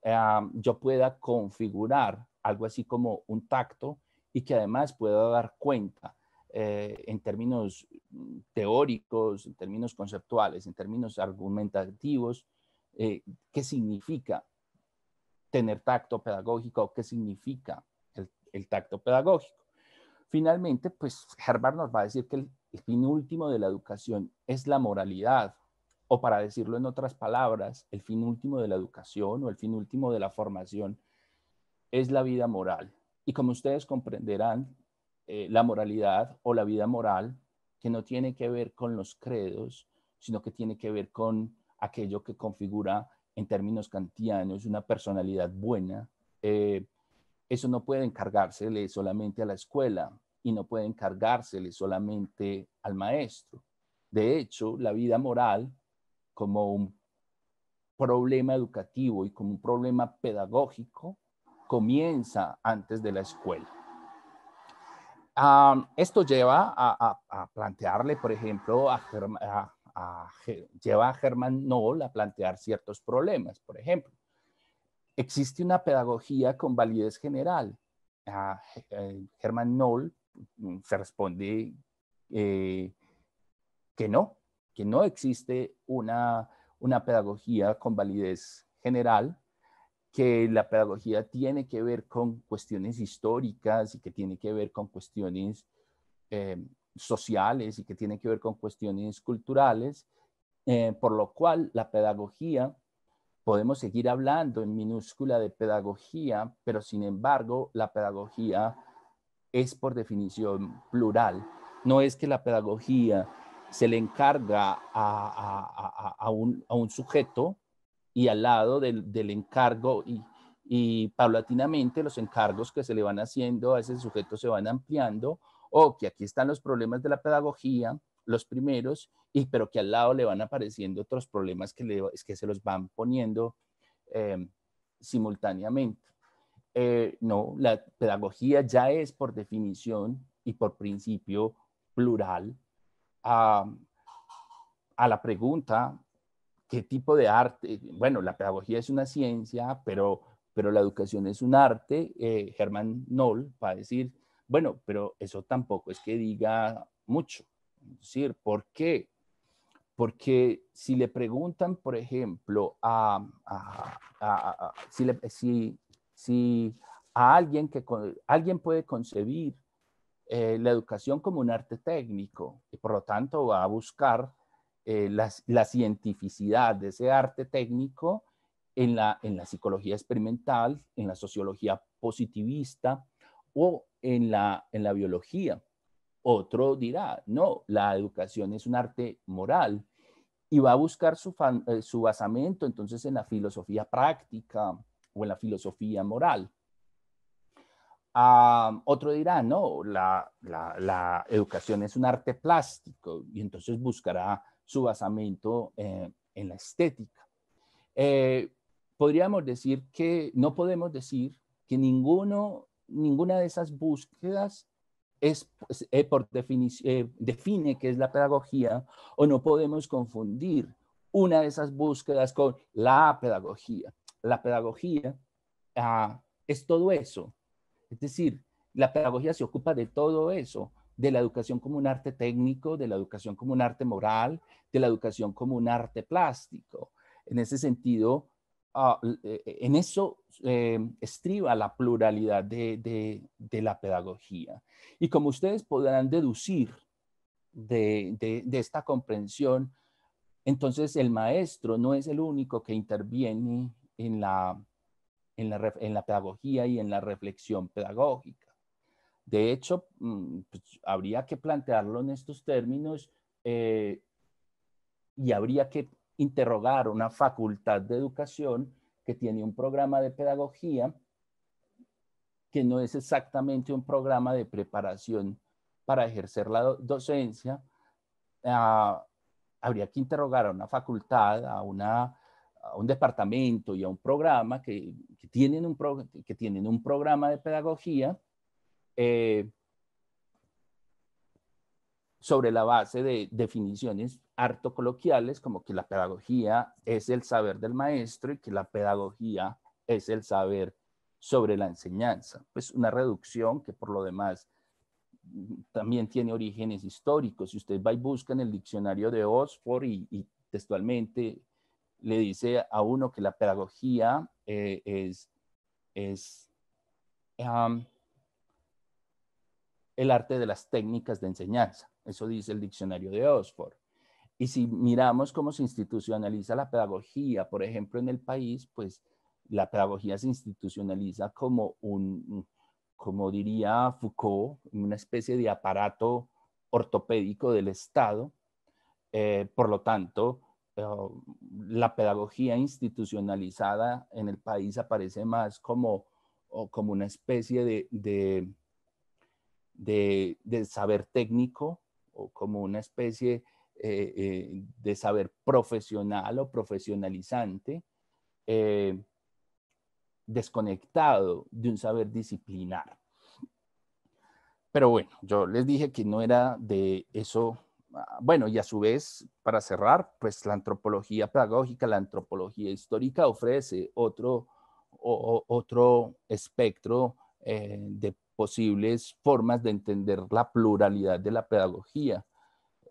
eh, yo pueda configurar algo así como un tacto y que además pueda dar cuenta eh, en términos mm, teóricos, en términos conceptuales, en términos argumentativos, eh, qué significa tener tacto pedagógico qué significa el, tacto pedagógico. Finalmente, pues Herbert nos va a decir que el fin último de la educación es la moralidad, o para decirlo en otras palabras, el fin último de la educación o el fin último de la formación es la vida moral. Y como ustedes comprenderán, eh, la moralidad o la vida moral, que no tiene que ver con los credos, sino que tiene que ver con aquello que configura en términos kantianos una personalidad buena. Eh, eso no puede encargársele solamente a la escuela y no puede encargársele solamente al maestro. De hecho, la vida moral como un problema educativo y como un problema pedagógico comienza antes de la escuela esto lleva a, plantearle, por ejemplo, a, lleva a Germán Noll a plantear ciertos problemas. Por ejemplo, existe una pedagogía con validez general. Eh, Germán Noll mm, se responde eh, que no, que no existe una pedagogía con validez general que la pedagogía tiene que ver con cuestiones históricas y que tiene que ver con cuestiones eh, sociales y que tiene que ver con cuestiones culturales, eh, por lo cual la pedagogía, podemos seguir hablando en minúscula de pedagogía, pero sin embargo la pedagogía es por definición plural. No es que la pedagogía se le encarga a, un sujeto, y al lado del, del encargo y, y paulatinamente los encargos que se le van haciendo a ese sujeto se van ampliando o que aquí están los problemas de la pedagogía, los primeros, y pero que al lado le van apareciendo otros problemas que, le, que se los van poniendo em, simultáneamente. Eh, no, la pedagogía ya es por definición y por principio plural a, a la pregunta qué tipo de arte, bueno, la pedagogía es una ciencia, pero, pero la educación es un arte, Germán eh, Noll va a decir, bueno, pero eso tampoco es que diga mucho. Es decir, ¿por qué? Porque si le preguntan, por ejemplo, a, si, si, si, a alguien que alguien puede concebir eh, la educación como un arte técnico y por lo tanto va a buscar eh, la, cientificidad de ese arte técnico en la, en la psicología experimental, en la sociología positivista o en la, en la biología. Otro dirá, no, la educación es un arte moral y va a buscar su, eh, su basamento entonces en la filosofía práctica o en la filosofía moral. Ah, otro dirá, no, la, la, la, educación es un arte plástico y entonces buscará su basamento eh, en la estética. Eh, podríamos decir que no podemos decir que ninguna de esas búsquedas es, pues, eh, por definición define qué es la pedagogía o no podemos confundir una de esas búsquedas con la pedagogía. La pedagogía ah, es todo eso. Es decir, la pedagogía se ocupa de todo eso de la educación como un arte técnico, de la educación como un arte moral, de la educación como un arte plástico. En ese sentido, ah, eh, eh, en eso eh, estriba la pluralidad de, la pedagogía. Y como ustedes podrán deducir de, de esta comprensión, entonces el maestro no es el único que interviene en la en la, en la, pedagogía y en la reflexión pedagógica. De hecho, mm, pues, habría que plantearlo en estos términos eh, y habría que interrogar una facultad de educación que tiene un programa de pedagogía que no es exactamente un programa de preparación para ejercer la docencia, ah, habría que interrogar a una facultad, a, un departamento y a un programa que, tienen un que tienen un programa de pedagogía eh, sobre la base de definiciones harto coloquiales, como que la pedagogía es el saber del maestro y que la pedagogía es el saber sobre la enseñanza. Pues una reducción que por lo demás también tiene orígenes históricos. Si usted va y busca en el diccionario de Oxford y, textualmente le dice a uno que la pedagogía eh, es, es el arte de las técnicas de enseñanza. Eso dice el diccionario de Oxford. Y si miramos cómo se institucionaliza la pedagogía, por ejemplo, en el país, pues la pedagogía se institucionaliza como un, como diría Foucault, una especie de aparato ortopédico del Estado. Eh, por lo tanto, eh, la pedagogía institucionalizada en el país aparece más como, como una especie de de, saber técnico o como una especie eh, eh, de saber profesional o profesionalizante, eh, desconectado de un saber disciplinar. Pero bueno, yo les dije que no era de eso. Ah, bueno, y a su vez, para cerrar, pues la antropología pedagógica, la antropología histórica ofrece otro, otro espectro de posibles formas de entender la pluralidad de la pedagogía,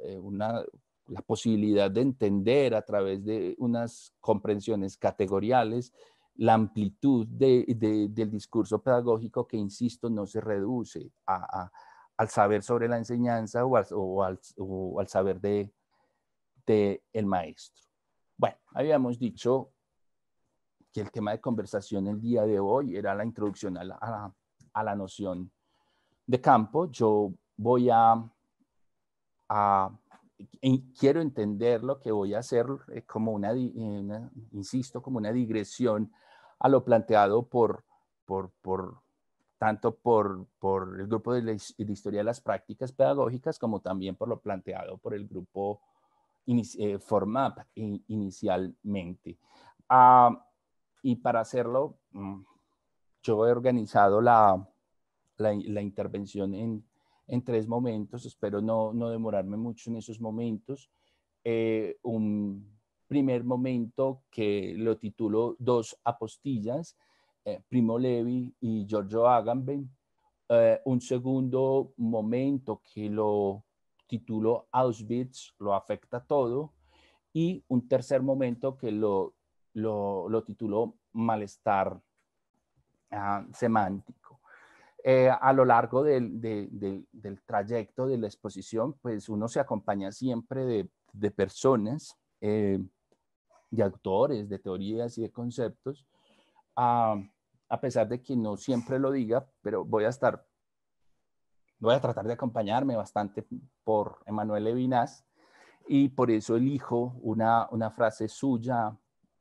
eh, una, la posibilidad de entender a través de unas comprensiones categoriales la amplitud de, del discurso pedagógico que, insisto, no se reduce al saber sobre la enseñanza o al, o al, saber de, el maestro. Bueno, habíamos dicho que el tema de conversación el día de hoy era la introducción a la a la noción de campo. Yo voy a, quiero entender lo que voy a hacer eh, como eh, una, insisto, como una digresión a lo planteado por, por, tanto por, el grupo de, la, historia de las prácticas pedagógicas como también por lo planteado por el grupo eh, Formap inicialmente. Ah, y para hacerlo, mm, yo he organizado la, la, intervención en, en, tres momentos, espero no, no, demorarme mucho en esos momentos. Eh, un primer momento que lo titulo Dos apostillas, eh, Primo Levi y Giorgio Agamben. Eh, un segundo momento que lo titulo Auschwitz, lo afecta todo. Y un tercer momento que lo, lo, lo tituló Malestar Ah, semántico. Eh, a lo largo del, trayecto de la exposición, pues uno se acompaña siempre de, personas, eh, de autores, de teorías y de conceptos, ah, a pesar de que no siempre lo diga, pero voy a estar, voy a tratar de acompañarme bastante por Emanuel Levinas y por eso elijo una, frase suya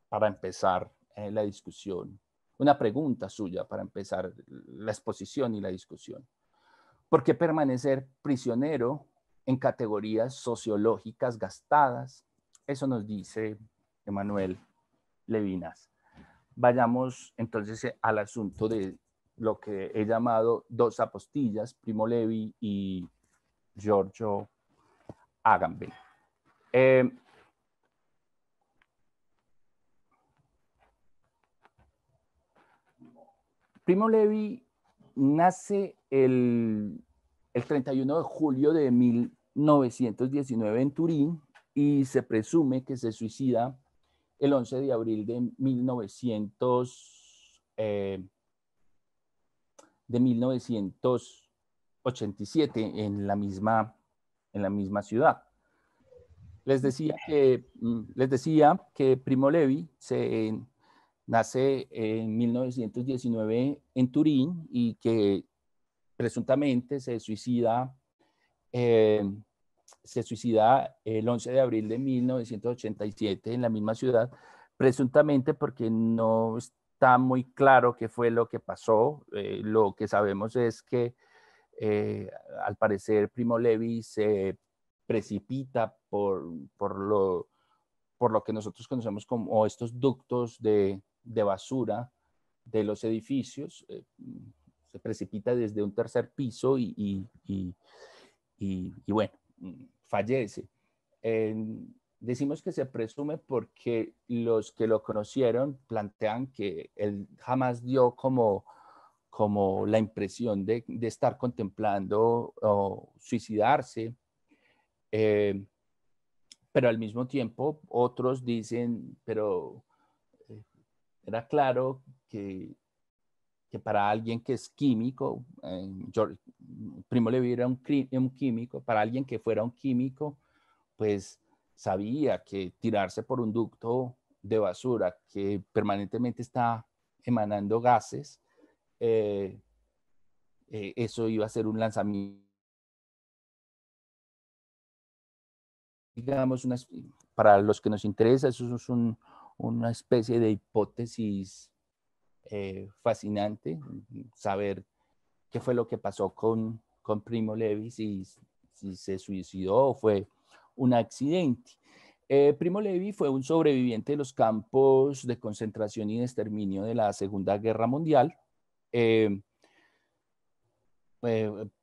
para empezar eh, la discusión una pregunta suya para empezar la exposición y la discusión. ¿Por qué permanecer prisionero en categorías sociológicas gastadas? Eso nos dice Emanuel Levinas. Vayamos entonces al asunto de lo que he llamado dos apostillas, Primo Levi y Giorgio Agamben. Eh, Primo Levi nace el, 31 de julio de 1919 en Turín y se presume que se suicida el 11 de abril de 1900, eh, de 1987 en la misma, en la misma ciudad. Les decía, que, mm, les decía que Primo Levi se nace en 1919 en Turín y que presuntamente se suicida, eh, se suicida el 11 de abril de 1987 en la misma ciudad, presuntamente porque no está muy claro qué fue lo que pasó. Eh, lo que sabemos es que eh, al parecer Primo Levi se precipita por, por, lo, por lo que nosotros conocemos como estos ductos de, de basura de los edificios, eh, se precipita desde un tercer piso y, y, bueno, fallece. decimos que se presume porque los que lo conocieron plantean que él jamás dio como, como la impresión de, estar contemplando o suicidarse. Eh, pero al mismo tiempo otros dicen, pero era claro que, que para alguien que es químico, Primo Levi era un, químico, para alguien que fuera un químico, pues sabía que tirarse por un ducto de basura que permanentemente está emanando gases, eh, eh, eso iba a ser un lanzamiento digamos, para los que nos interesa, eso es un, una especie de hipótesis eh, fascinante, mm, saber qué fue lo que pasó con, Primo Levi, si, si se suicidó o fue un accidente. Eh, Primo Levi fue un sobreviviente de los campos de concentración y exterminio de la Segunda Guerra Mundial. Eh,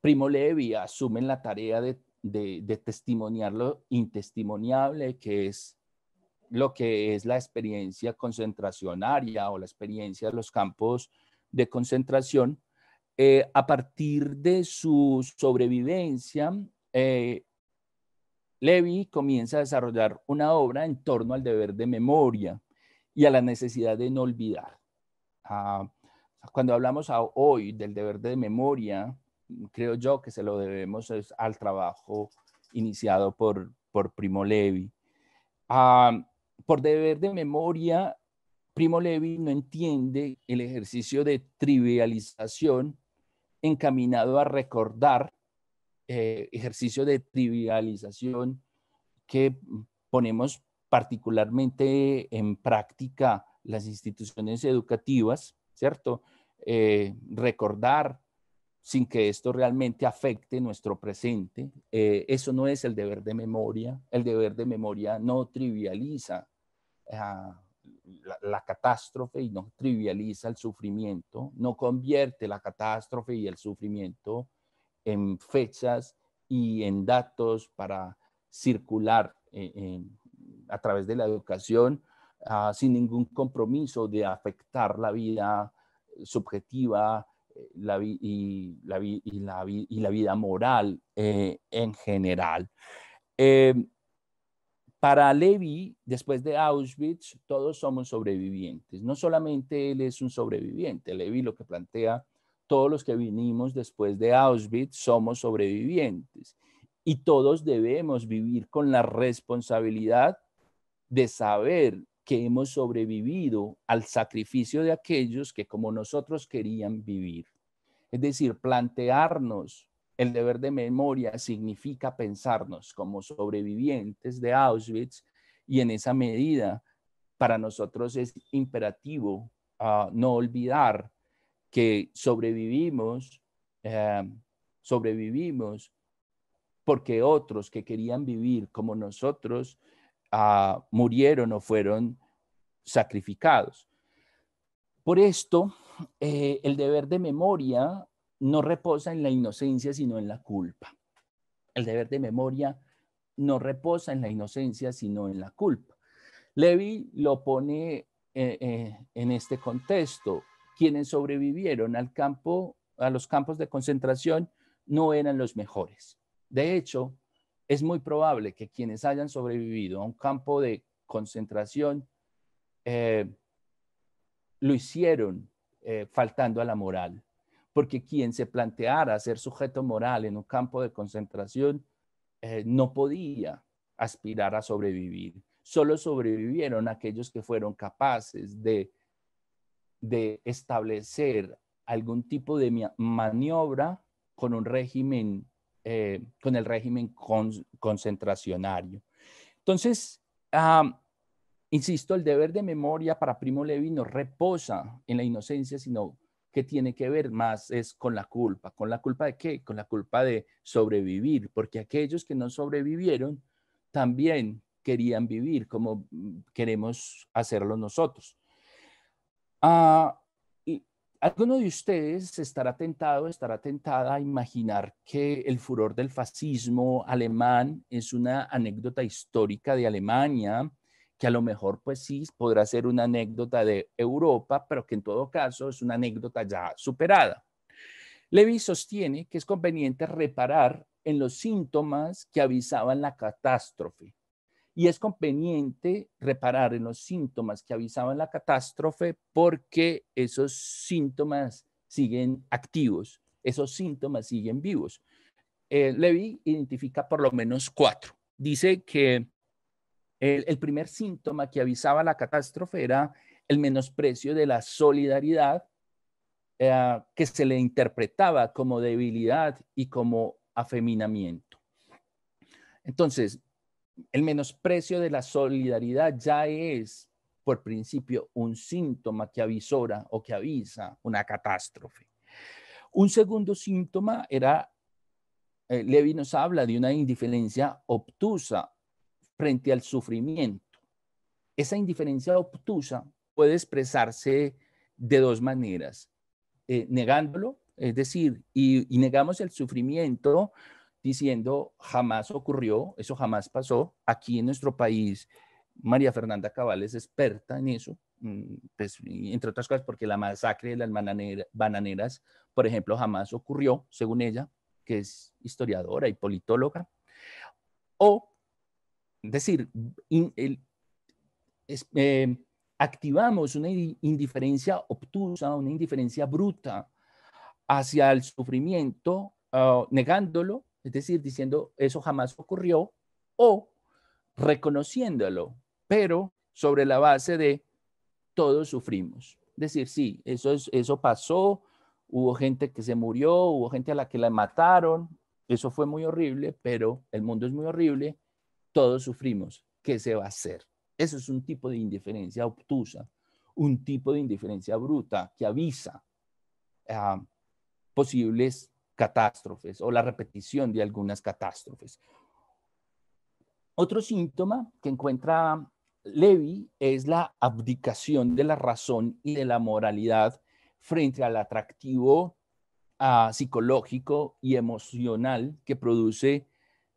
Primo Levi asume la tarea de, de testimoniar lo intestimoniable, que es lo que es la experiencia concentracionaria o la experiencia de los campos de concentración, eh, a partir de su sobrevivencia, eh, Levi comienza a desarrollar una obra en torno al deber de memoria y a la necesidad de no olvidar. Ah, cuando hablamos hoy del deber de memoria, creo yo que se lo debemos al trabajo iniciado por, Primo Levi. Ah, por deber de memoria, Primo Levi no entiende el ejercicio de trivialización encaminado a recordar, eh, ejercicio de trivialización que ponemos particularmente en práctica las instituciones educativas, ¿cierto? Eh, recordar, sin que esto realmente afecte nuestro presente. Eh, eso no es el deber de memoria. El deber de memoria no trivializa ah, la, catástrofe y no trivializa el sufrimiento, no convierte la catástrofe y el sufrimiento en fechas y en datos para circular eh, a través de la educación ah, sin ningún compromiso de afectar la vida subjetiva, eh, la, y, la, y, la, vida moral eh, en general. Eh, para Levi, después de Auschwitz, todos somos sobrevivientes. No solamente él es un sobreviviente, Levi lo que plantea, todos los que vinimos después de Auschwitz somos sobrevivientes y todos debemos vivir con la responsabilidad de saber que hemos sobrevivido al sacrificio de aquellos que como nosotros querían vivir. Es decir, plantearnos el deber de memoria significa pensarnos como sobrevivientes de Auschwitz y en esa medida para nosotros es imperativo ah, no olvidar que sobrevivimos, eh, sobrevivimos porque otros que querían vivir como nosotros Ah, murieron o fueron sacrificados. Por esto, eh, el deber de memoria no reposa en la inocencia, sino en la culpa. El deber de memoria no reposa en la inocencia, sino en la culpa. Levi lo pone eh, eh, en este contexto. Quienes sobrevivieron al campo, a los campos de concentración, no eran los mejores. De hecho, es muy probable que quienes hayan sobrevivido a un campo de concentración eh, lo hicieron eh, faltando a la moral, porque quien se planteara ser sujeto moral en un campo de concentración eh, no podía aspirar a sobrevivir. Solo sobrevivieron aquellos que fueron capaces de, de establecer algún tipo de maniobra con un régimen eh, con el régimen concentracionario. Entonces, insisto, el deber de memoria para Primo Levi no reposa en la inocencia, sino que tiene que ver más es con la culpa. ¿Con la culpa de qué? Con la culpa de sobrevivir, porque aquellos que no sobrevivieron también querían vivir como mm, queremos hacerlo nosotros. Ah, Alguno de ustedes estará tentado, estará tentada a imaginar que el furor del fascismo alemán es una anécdota histórica de Alemania, que a lo mejor pues sí podrá ser una anécdota de Europa, pero que en todo caso es una anécdota ya superada. Levy sostiene que es conveniente reparar en los síntomas que avisaban la catástrofe, y es conveniente reparar en los síntomas que avisaban la catástrofe porque esos síntomas siguen activos, esos síntomas siguen vivos. Eh, Levy identifica por lo menos cuatro. Dice que el, primer síntoma que avisaba la catástrofe era el menosprecio de la solidaridad eh, que se le interpretaba como debilidad y como afeminamiento. Entonces, el menosprecio de la solidaridad ya es, por principio, un síntoma que avisora o que avisa una catástrofe. Un segundo síntoma era, eh, Levi nos habla de una indiferencia obtusa frente al sufrimiento. Esa indiferencia obtusa puede expresarse de dos maneras, eh, negándolo, es decir, y negamos el sufrimiento diciendo jamás ocurrió, eso jamás pasó. Aquí en nuestro país, María Fernanda Cabal es experta en eso, mm, pues, entre otras cosas porque la masacre de las bananeras, por ejemplo, jamás ocurrió, según ella, que es historiadora y politóloga. O decir, eh, activamos una indiferencia obtusa, una indiferencia bruta hacia el sufrimiento, ah, negándolo es decir, diciendo eso jamás ocurrió, o reconociéndolo, pero sobre la base de todos sufrimos. Es decir, sí, eso, eso pasó, hubo gente que se murió, hubo gente a la que la mataron, eso fue muy horrible, pero el mundo es muy horrible, todos sufrimos, ¿qué se va a hacer? Eso es un tipo de indiferencia obtusa, un tipo de indiferencia bruta que avisa a posibles catástrofes o la repetición de algunas catástrofes. Otro síntoma que encuentra Levi es la abdicación de la razón y de la moralidad frente al atractivo ah, psicológico y emocional que produce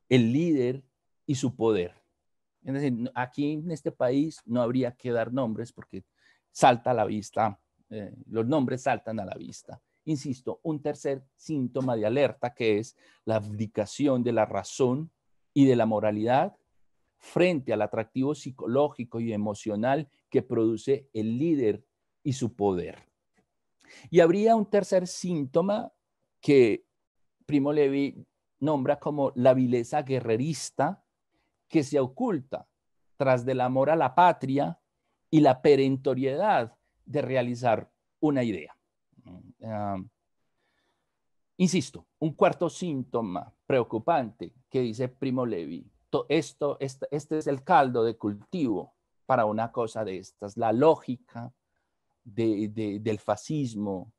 el líder y su poder. aquí en este país no habría que dar nombres porque salta a la vista, eh, los nombres saltan a la vista insisto, un tercer síntoma de alerta que es la abdicación de la razón y de la moralidad frente al atractivo psicológico y emocional que produce el líder y su poder. Y habría un tercer síntoma que Primo Levi nombra como la vileza guerrerista que se oculta tras del amor a la patria y la perentoriedad de realizar una idea. Ah, insisto, un cuarto síntoma preocupante que dice Primo Levi, esto, este, es el caldo de cultivo para una cosa de estas, la lógica del fascismo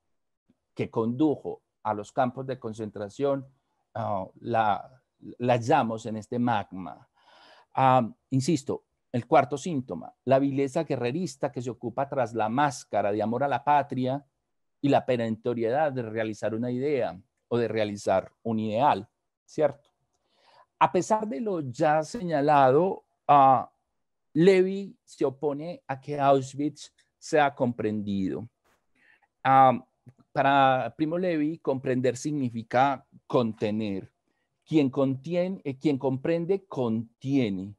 que condujo a los campos de concentración, ah, la, la, hallamos en este magma. Ah, insisto, el cuarto síntoma, la vileza guerrerista que se ocupa tras la máscara de amor a la patria y la perentoriedad de realizar una idea o de realizar un ideal, ¿cierto? A pesar de lo ya señalado, ah, Levi se opone a que Auschwitz sea comprendido. Ah, para Primo Levi, comprender significa contener. Quien, contiene, eh, quien comprende, contiene.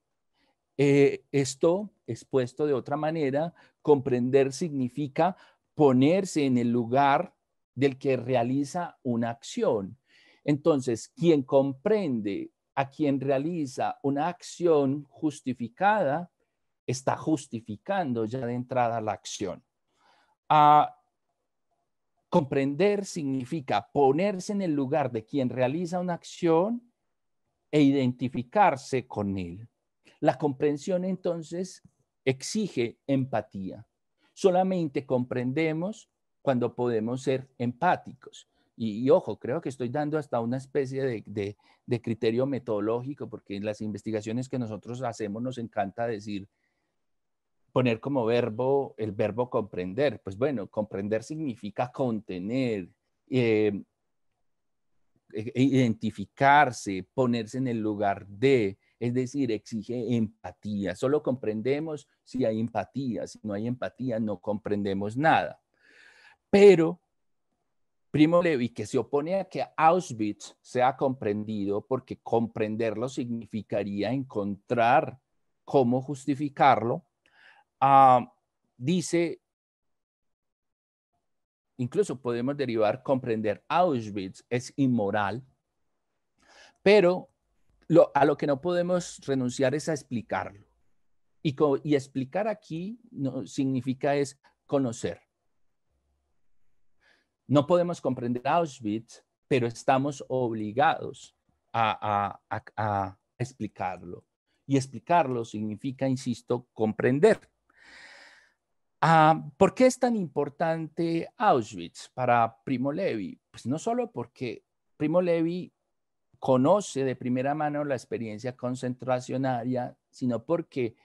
Eh, esto, expuesto de otra manera, comprender significa ponerse en el lugar del que realiza una acción. Entonces, quien comprende a quien realiza una acción justificada, está justificando ya de entrada la acción. Ah, comprender significa ponerse en el lugar de quien realiza una acción e identificarse con él. La comprensión entonces exige empatía solamente comprendemos cuando podemos ser empáticos. Y, ojo, creo que estoy dando hasta una especie de, criterio metodológico, porque en las investigaciones que nosotros hacemos nos encanta decir, poner como verbo el verbo comprender. Pues bueno, comprender significa contener, eh, e, e, identificarse, ponerse en el lugar de, es decir, exige empatía. Solo comprendemos si hay empatía. Si no hay empatía, no comprendemos nada. Pero Primo Levi, que se opone a que Auschwitz sea comprendido porque comprenderlo significaría encontrar cómo justificarlo, ah, dice, incluso podemos derivar comprender Auschwitz es inmoral, pero a lo que no podemos renunciar es a explicarlo. Y, explicar aquí no, significa es conocer. No podemos comprender Auschwitz, pero estamos obligados a, explicarlo. Y explicarlo significa, insisto, comprender. Ah, ¿Por qué es tan importante Auschwitz para Primo Levi? Pues no solo porque Primo Levi conoce de primera mano la experiencia concentracionaria, sino porque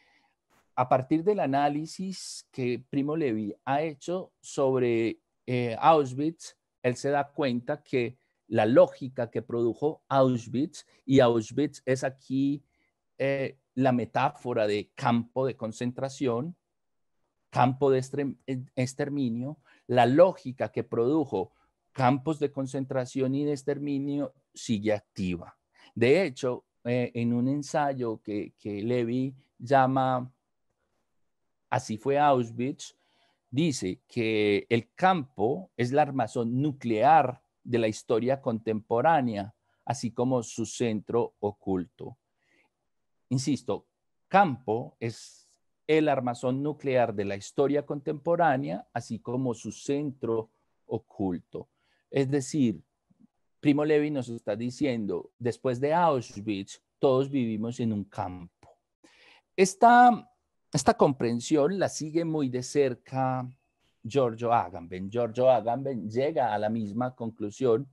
a partir del análisis que Primo Levi ha hecho sobre eh, Auschwitz, él se da cuenta que la lógica que produjo Auschwitz, y Auschwitz es aquí eh, la metáfora de campo de concentración, campo de eh, exterminio, la lógica que produjo campos de concentración y de exterminio sigue activa. De hecho, eh, en un ensayo que, que Levi llama Así fue Auschwitz, dice que el campo es la armazón nuclear de la historia contemporánea, así como su centro oculto. Insisto, campo es el armazón nuclear de la historia contemporánea, así como su centro oculto. Es decir, Primo Levi nos está diciendo, después de Auschwitz, todos vivimos en un campo. Esta, esta comprensión la sigue muy de cerca Giorgio Agamben. Giorgio Agamben llega a la misma conclusión,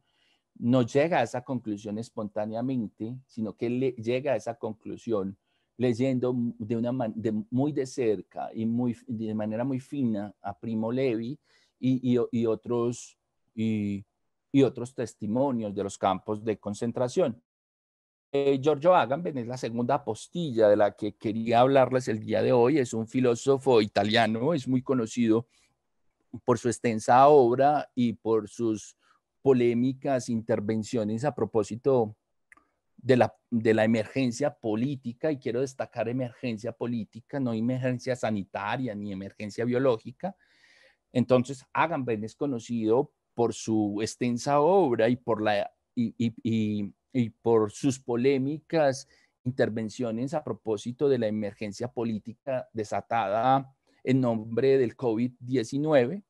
no llega a esa conclusión espontáneamente, sino que llega a esa conclusión leyendo de una muy de cerca y muy de manera muy fina a Primo Levi y, y otros y y otros testimonios de los campos de concentración. Eh, Giorgio Agamben es la segunda apostilla de la que quería hablarles el día de hoy. Es un filósofo italiano, es muy conocido por su extensa obra y por sus polémicas intervenciones a propósito de la, de la emergencia política, y quiero destacar emergencia política, no emergencia sanitaria ni emergencia biológica. Entonces, Agamben es conocido por su extensa obra y por, la, y, y, y, y por sus polémicas intervenciones a propósito de la emergencia política desatada en nombre del COVID-19.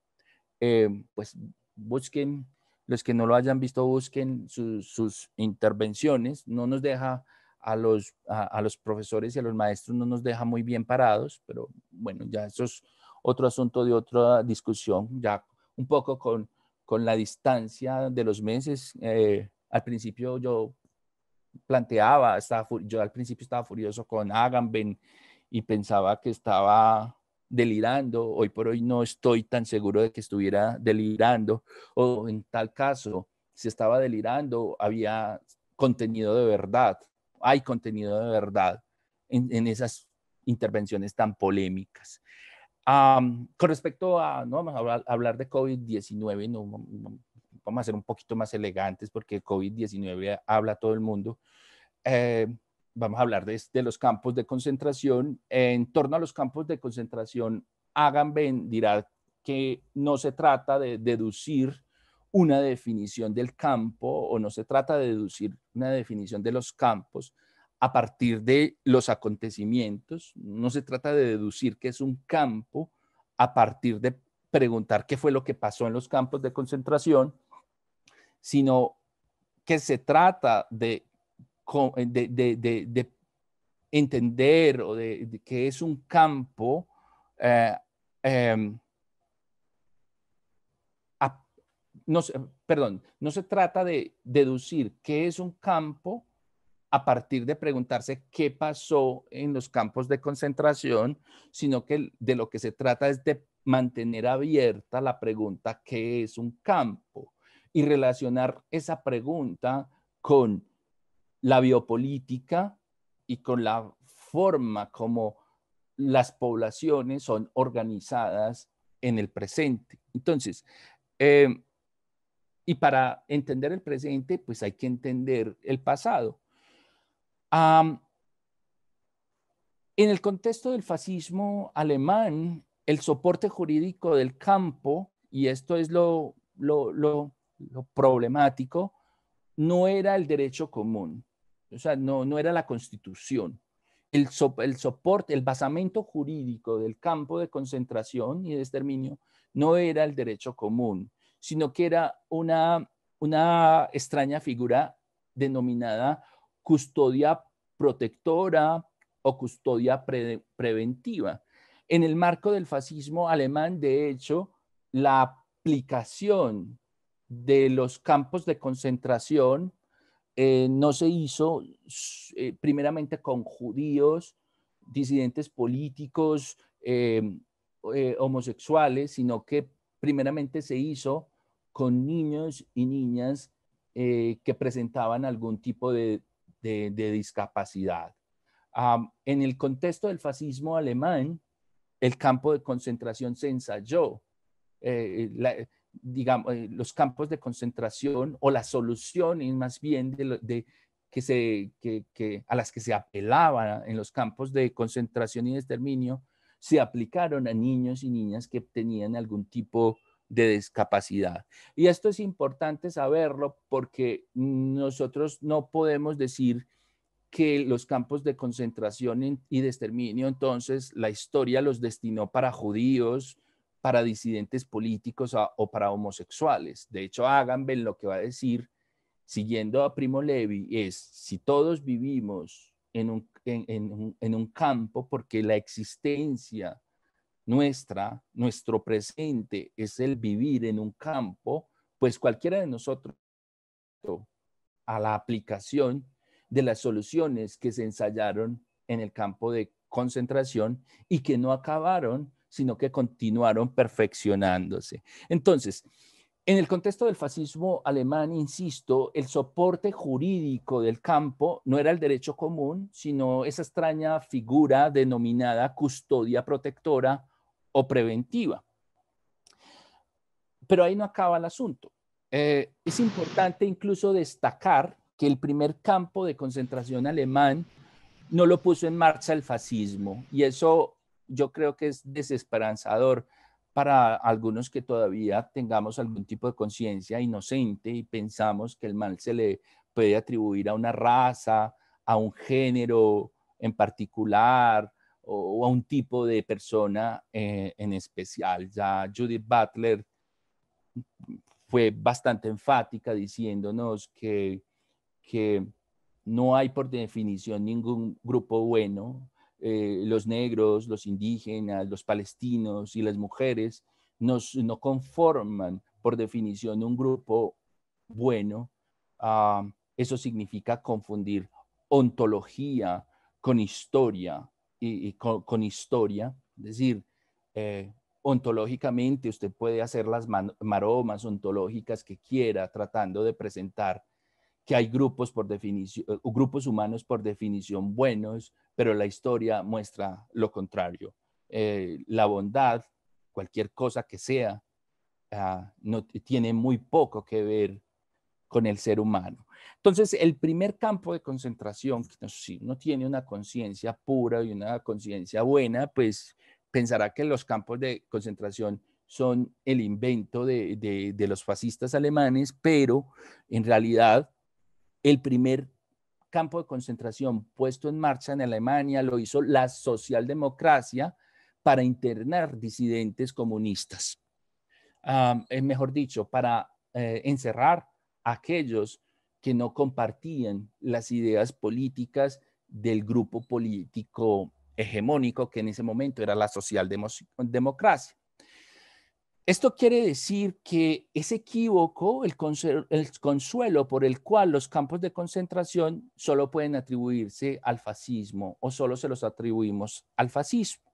Eh, pues busquen, los que no lo hayan visto, busquen sus intervenciones. No nos deja a los, a, los profesores y a los maestros, no nos deja muy bien parados, pero bueno, ya eso es otro asunto de otra discusión, ya un poco con con la distancia de los meses, eh, al principio yo planteaba, yo al principio estaba furioso con Agamben y pensaba que estaba delirando, hoy por hoy no estoy tan seguro de que estuviera delirando, o en tal caso, si estaba delirando, había contenido de verdad, hay contenido de verdad en esas intervenciones tan polémicas con respecto a, no vamos a hablar de COVID-19, no, vamos a ser un poquito más elegantes porque COVID-19 habla a todo el mundo. Eh, vamos a hablar de, los campos de concentración. En torno a los campos de concentración, bien dirá que no se trata de deducir una definición del campo o no se trata de deducir una definición de los campos, a partir de los acontecimientos. No se trata de deducir que es un campo a partir de preguntar qué fue lo que pasó en los campos de concentración, sino que se trata de, entender o de, que es un campo eh, em, no, perdón, no se trata de deducir que es un campo a partir de preguntarse qué pasó en los campos de concentración, sino que de lo que se trata es de mantener abierta la pregunta qué es un campo y relacionar esa pregunta con la biopolítica y con la forma como las poblaciones son organizadas en el presente. Entonces, eh, y para entender el presente, pues hay que entender el pasado en el contexto del fascismo alemán, el soporte jurídico del campo, y esto es lo, lo, problemático, no era el derecho común, o sea, no, era la constitución. El, soporte, el basamento jurídico del campo de concentración y de exterminio no era el derecho común, sino que era una, una extraña figura denominada custodia protectora o custodia preventiva. En el marco del fascismo alemán, de hecho, la aplicación de los campos de concentración eh, no se hizo eh, primeramente con judíos, disidentes políticos, em, eh, homosexuales, sino que primeramente se hizo con niños y niñas que presentaban algún tipo de de, discapacidad. en el contexto del fascismo alemán, el campo de concentración se ensayó. Eh, eh, digamos, eh, los campos de concentración o las soluciones más bien de, que se, a las que se apelaba en los campos de concentración y exterminio se aplicaron a niños y niñas que tenían algún tipo de de discapacidad. Y esto es importante saberlo porque nosotros no podemos decir que los campos de concentración y de exterminio, entonces la historia los destinó para judíos, para disidentes políticos o para homosexuales. De hecho, Agamben lo que va a decir, siguiendo a Primo Levi, es si todos vivimos en un campo porque la existencia nuestra, nuestro presente es el vivir en un campo, pues cualquiera de nosotros a la aplicación de las soluciones que se ensayaron en el campo de concentración y que no acabaron, sino que continuaron perfeccionándose. Entonces, en el contexto del fascismo alemán, insisto, el soporte jurídico del campo no era el derecho común, sino esa extraña figura denominada custodia protectora o preventiva. Pero ahí no acaba el asunto. Eh, es importante incluso destacar que el primer campo de concentración alemán no lo puso en marcha el fascismo y eso yo creo que es desesperanzador para algunos que todavía tengamos algún tipo de conciencia inocente y pensamos que el mal se le puede atribuir a una raza, a un género en particular, o, a un tipo de persona eh, en especial. Judith Butler fue bastante enfática diciéndonos que, no hay por definición ningún grupo bueno. Eh, los negros, los indígenas, los palestinos y las mujeres no conforman por definición un grupo bueno. Ah, eso significa confundir ontología con historia, y, con, historia, es decir, eh, ontológicamente usted puede hacer las maromas ontológicas que quiera tratando de presentar que hay grupos por definición, eh, grupos humanos por definición buenos, pero la historia muestra lo contrario. Eh, la bondad, cualquier cosa que sea, ah, no tiene muy poco que ver con el ser humano. Entonces, el primer campo de concentración, si uno tiene una conciencia pura y una conciencia buena, pues pensará que los campos de concentración son el invento de, los fascistas alemanes, pero en realidad el primer campo de concentración puesto en marcha en Alemania lo hizo la socialdemocracia para internar disidentes comunistas. Ah, eh, mejor dicho, para eh, encerrar aquellos que no compartían las ideas políticas del grupo político hegemónico que en ese momento era la socialdemocracia. Esto quiere decir que es equívoco, el, consuelo por el cual los campos de concentración solo pueden atribuirse al fascismo o solo se los atribuimos al fascismo.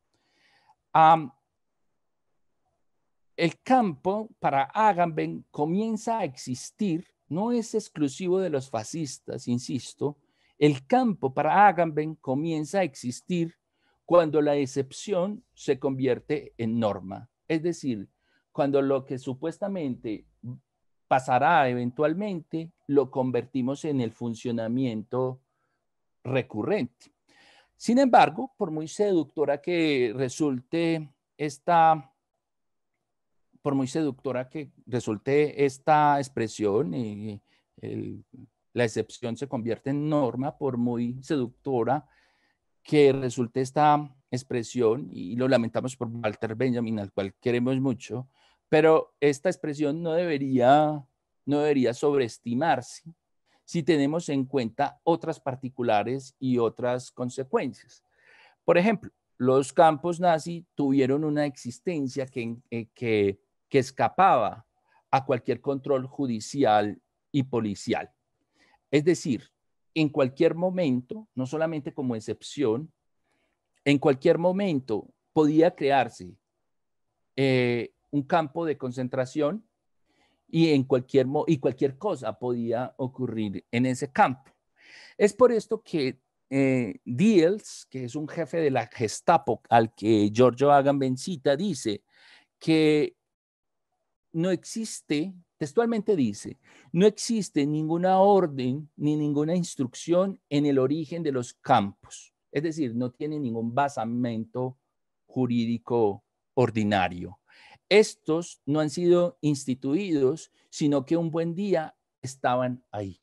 el campo para Agamben comienza a existir no es exclusivo de los fascistas, insisto, el campo para Agamben comienza a existir cuando la excepción se convierte en norma. Es decir, cuando lo que supuestamente pasará eventualmente, lo convertimos en el funcionamiento recurrente. Sin embargo, por muy seductora que resulte esta por muy seductora que resulte esta expresión, y la excepción se convierte en norma, por muy seductora que resulte esta expresión, y lo lamentamos por Walter Benjamin, al cual queremos mucho, pero esta expresión no debería, no debería sobreestimarse si tenemos en cuenta otras particulares y otras consecuencias. Por ejemplo, los campos nazi tuvieron una existencia que, eh, que que escapaba a cualquier control judicial y policial. Es decir, en cualquier momento, no solamente como excepción, en cualquier momento podía crearse eh, un campo de concentración y, en cualquier y cualquier cosa podía ocurrir en ese campo. Es por esto que eh, Diels, que es un jefe de la Gestapo al que Giorgio Agamben cita, dice que no existe, textualmente dice, no existe ninguna orden ni ninguna instrucción en el origen de los campos. Es decir, no tiene ningún basamento jurídico ordinario. Estos no han sido instituidos, sino que un buen día estaban ahí.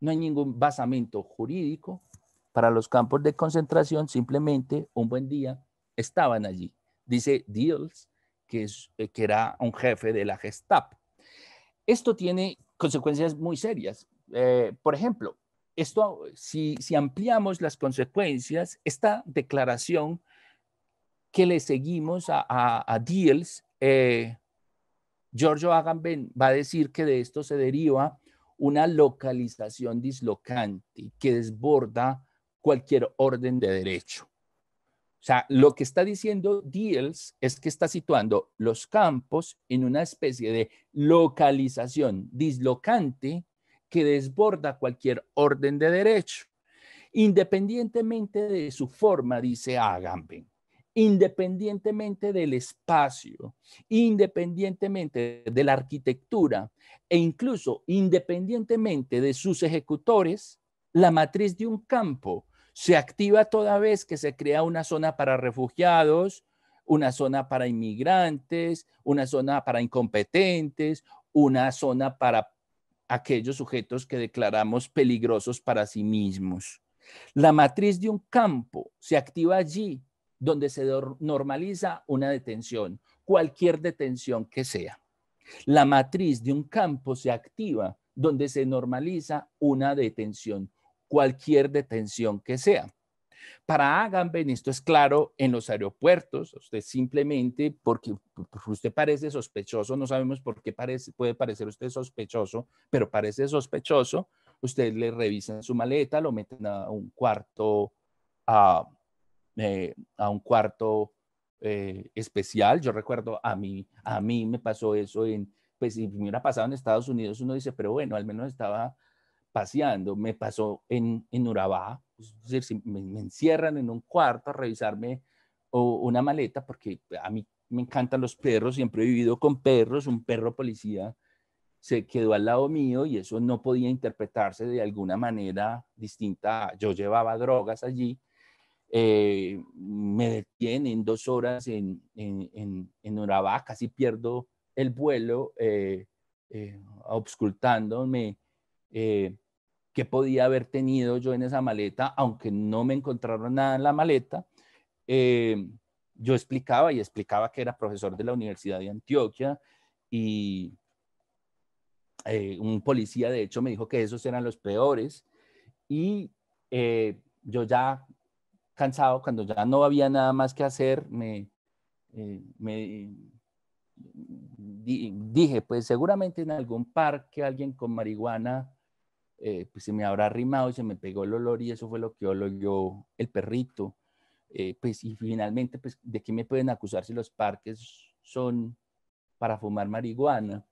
No hay ningún basamento jurídico para los campos de concentración, simplemente un buen día estaban allí. Dice Diels eh, que, era un jefe de la Gestapo. Esto tiene consecuencias muy serias. Eh, por ejemplo, esto, si, ampliamos las consecuencias, esta declaración que le seguimos a, Diels, eh, Giorgio Agamben va a decir que de esto se deriva una localización dislocante que desborda cualquier orden de derecho. O sea, lo que está diciendo Diels es que está situando los campos en una especie de localización dislocante que desborda cualquier orden de derecho, independientemente de su forma, dice Agamben independientemente del espacio, independientemente de la arquitectura e incluso independientemente de sus ejecutores, la matriz de un campo se activa toda vez que se crea una zona para refugiados, una zona para inmigrantes, una zona para incompetentes, una zona para aquellos sujetos que declaramos peligrosos para sí mismos. La matriz de un campo se activa allí donde se normaliza una detención, cualquier detención que sea. La matriz de un campo se activa donde se normaliza una detención, cualquier detención que sea. Para Agamben, esto es claro en los aeropuertos, usted simplemente porque usted parece sospechoso, no sabemos por qué parece, puede parecer usted sospechoso, pero parece sospechoso, usted le revisa su maleta, lo meten a un cuarto, a, eh, un cuarto eh, especial. Yo recuerdo a mí, a mí me pasó eso en, pues si me hubiera pasado en Estados Unidos, uno dice, pero bueno, al menos estaba paseando, me pasó en, en Urabá, pues, es decir, me, encierran en un cuarto a revisarme o, una maleta, porque a mí me encantan los perros, siempre he vivido con perros, un perro policía se quedó al lado mío y eso no podía interpretarse de alguna manera distinta. Yo llevaba drogas allí, eh, me detienen dos horas en, en, Urabá, casi pierdo el vuelo, eh, eh, obscultándome qué podía haber tenido yo en esa maleta, aunque no me encontraron nada en la maleta. Eh, yo explicaba y explicaba que era profesor de la Universidad de Antioquia y eh, un policía de hecho me dijo que esos eran los peores y eh, yo ya cansado, cuando ya no había nada más que hacer, me, dije, pues seguramente en algún parque alguien con marihuana eh, pues se me habrá arrimado, y se me pegó el olor y eso fue lo que yo el perrito. Eh, pues y finalmente, pues, ¿de qué me pueden acusar si los parques son para fumar marihuana?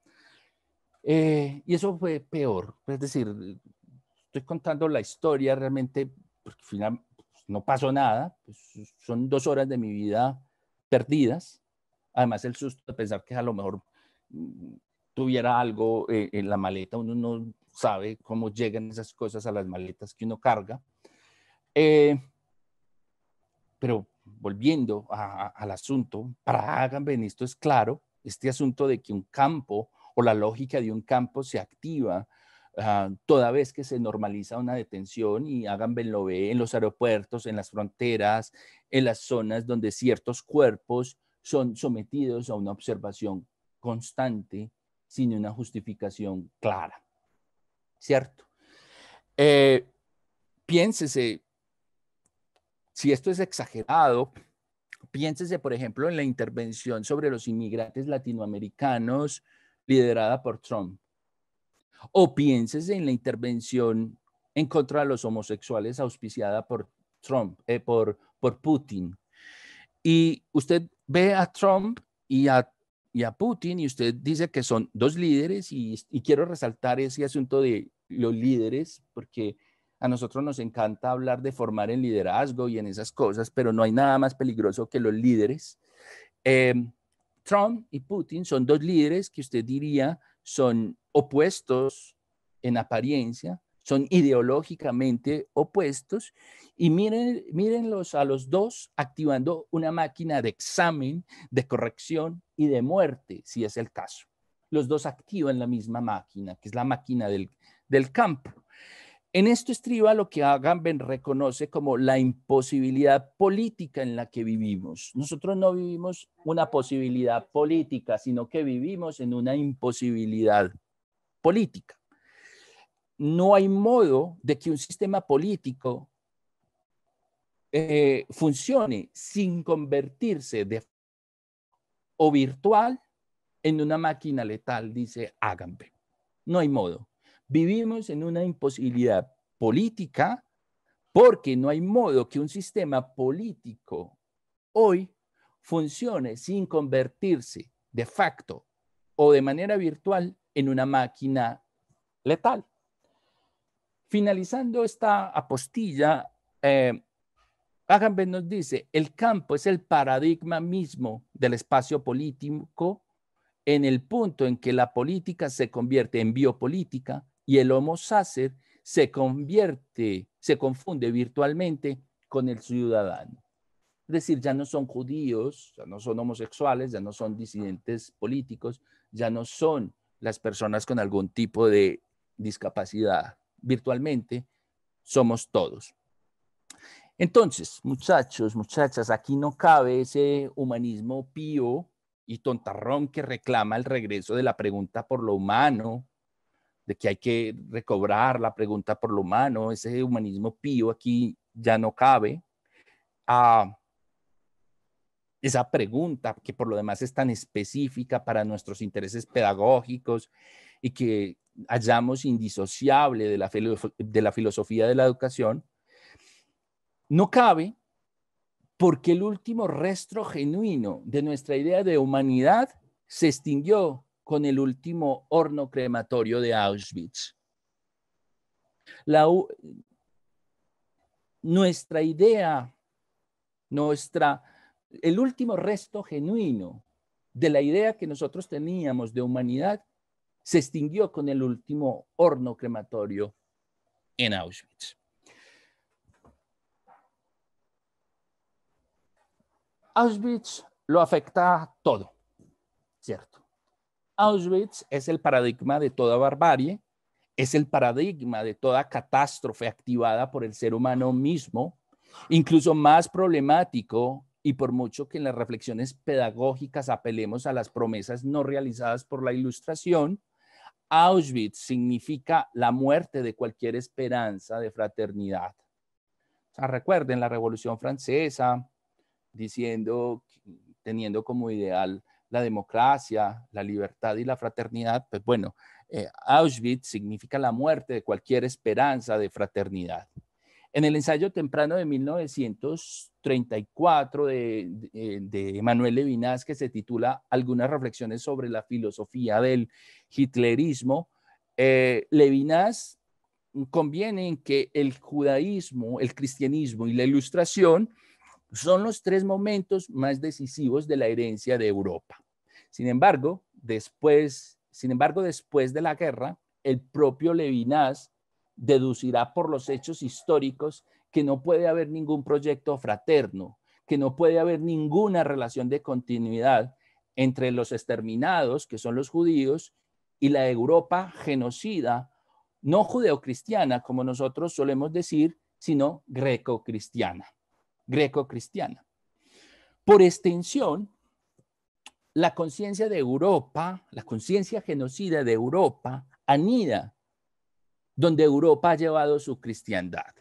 Eh, y eso fue peor, es decir, estoy contando la historia realmente, porque final pues, no pasó nada, pues, son dos horas de mi vida perdidas, además el susto de pensar que a lo mejor mm, tuviera algo en la maleta, uno no sabe cómo llegan esas cosas a las maletas que uno carga. Eh, pero volviendo al asunto, para Agamben esto es claro, este asunto de que un campo o la lógica de un campo se activa ah, toda vez que se normaliza una detención y Agamben lo ve en los aeropuertos, en las fronteras, en las zonas donde ciertos cuerpos son sometidos a una observación constante sin una justificación clara. ¿cierto? Eh, piénsese, si esto es exagerado, piénsese, por ejemplo, en la intervención sobre los inmigrantes latinoamericanos liderada por Trump. O piénsese en la intervención en contra de los homosexuales auspiciada por Trump, eh, por, por Putin. Y usted ve a Trump y a, y Putin y usted dice que son dos líderes y, y quiero resaltar ese asunto de los líderes, porque a nosotros nos encanta hablar de formar en liderazgo y en esas cosas, pero no hay nada más peligroso que los líderes. Em, Trump y Putin son dos líderes que usted diría son opuestos en apariencia, son ideológicamente opuestos y miren, mírenlos a los dos activando una máquina de examen, de corrección y de muerte, si es el caso. Los dos activan la misma máquina, que es la máquina del, del campo. En esto estriba lo que Agamben reconoce como la imposibilidad política en la que vivimos. Nosotros no vivimos una posibilidad política, sino que vivimos en una imposibilidad política. No hay modo de que un sistema político eh, funcione sin convertirse de o virtual en una máquina letal, dice Agamben. No hay modo. Vivimos en una imposibilidad política porque no hay modo que un sistema político hoy funcione sin convertirse de facto o de manera virtual en una máquina letal. Finalizando esta apostilla, eh, Agamben nos dice, el campo es el paradigma mismo del espacio político en el punto en que la política se convierte en biopolítica y el Homo Sacer se convierte, se confunde virtualmente con el ciudadano. Es decir, ya no son judíos, ya no son homosexuales, ya no son disidentes políticos, ya no son las personas con algún tipo de discapacidad. Virtualmente somos todos. Entonces, muchachos, muchachas, aquí no cabe ese humanismo pío y tontarrón que reclama el regreso de la pregunta por lo humano, de que hay que recobrar la pregunta por lo humano, ese humanismo pío aquí ya no cabe, ah, esa pregunta que por lo demás es tan específica para nuestros intereses pedagógicos y que hallamos indisociable de la, de la filosofía de la educación, no cabe porque el último resto genuino de nuestra idea de humanidad se extinguió con el último horno crematorio de Auschwitz. nuestra idea, nuestra, el último resto genuino de la idea que nosotros teníamos de humanidad se extinguió con el último horno crematorio en Auschwitz. Auschwitz lo afecta todo, ¿cierto? Auschwitz es el paradigma de toda barbarie, es el paradigma de toda catástrofe activada por el ser humano mismo, incluso más problemático y por mucho que en las reflexiones pedagógicas apelemos a las promesas no realizadas por la ilustración, Auschwitz significa la muerte de cualquier esperanza de fraternidad. recuerden la Revolución Francesa, diciendo, teniendo como ideal la democracia, la libertad y la fraternidad, pues bueno, eh, Auschwitz significa la muerte de cualquier esperanza de fraternidad. En el ensayo temprano de 1934 eh, de, Manuel Levinas, que se titula Algunas reflexiones sobre la filosofía del hitlerismo, eh, Levinas conviene en que el judaísmo, el cristianismo y la ilustración son los tres momentos más decisivos de la herencia de Europa. Sin embargo, después, sin embargo, después de la guerra, el propio Levinas deducirá por los hechos históricos que no puede haber ningún proyecto fraterno, que no puede haber ninguna relación de continuidad entre los exterminados, que son los judíos, y la Europa genocida, no judeocristiana, como nosotros solemos decir, sino greco-cristiana. Greco-cristiana. Por extensión, la conciencia de Europa, la conciencia genocida de Europa, anida donde Europa ha llevado su cristiandad.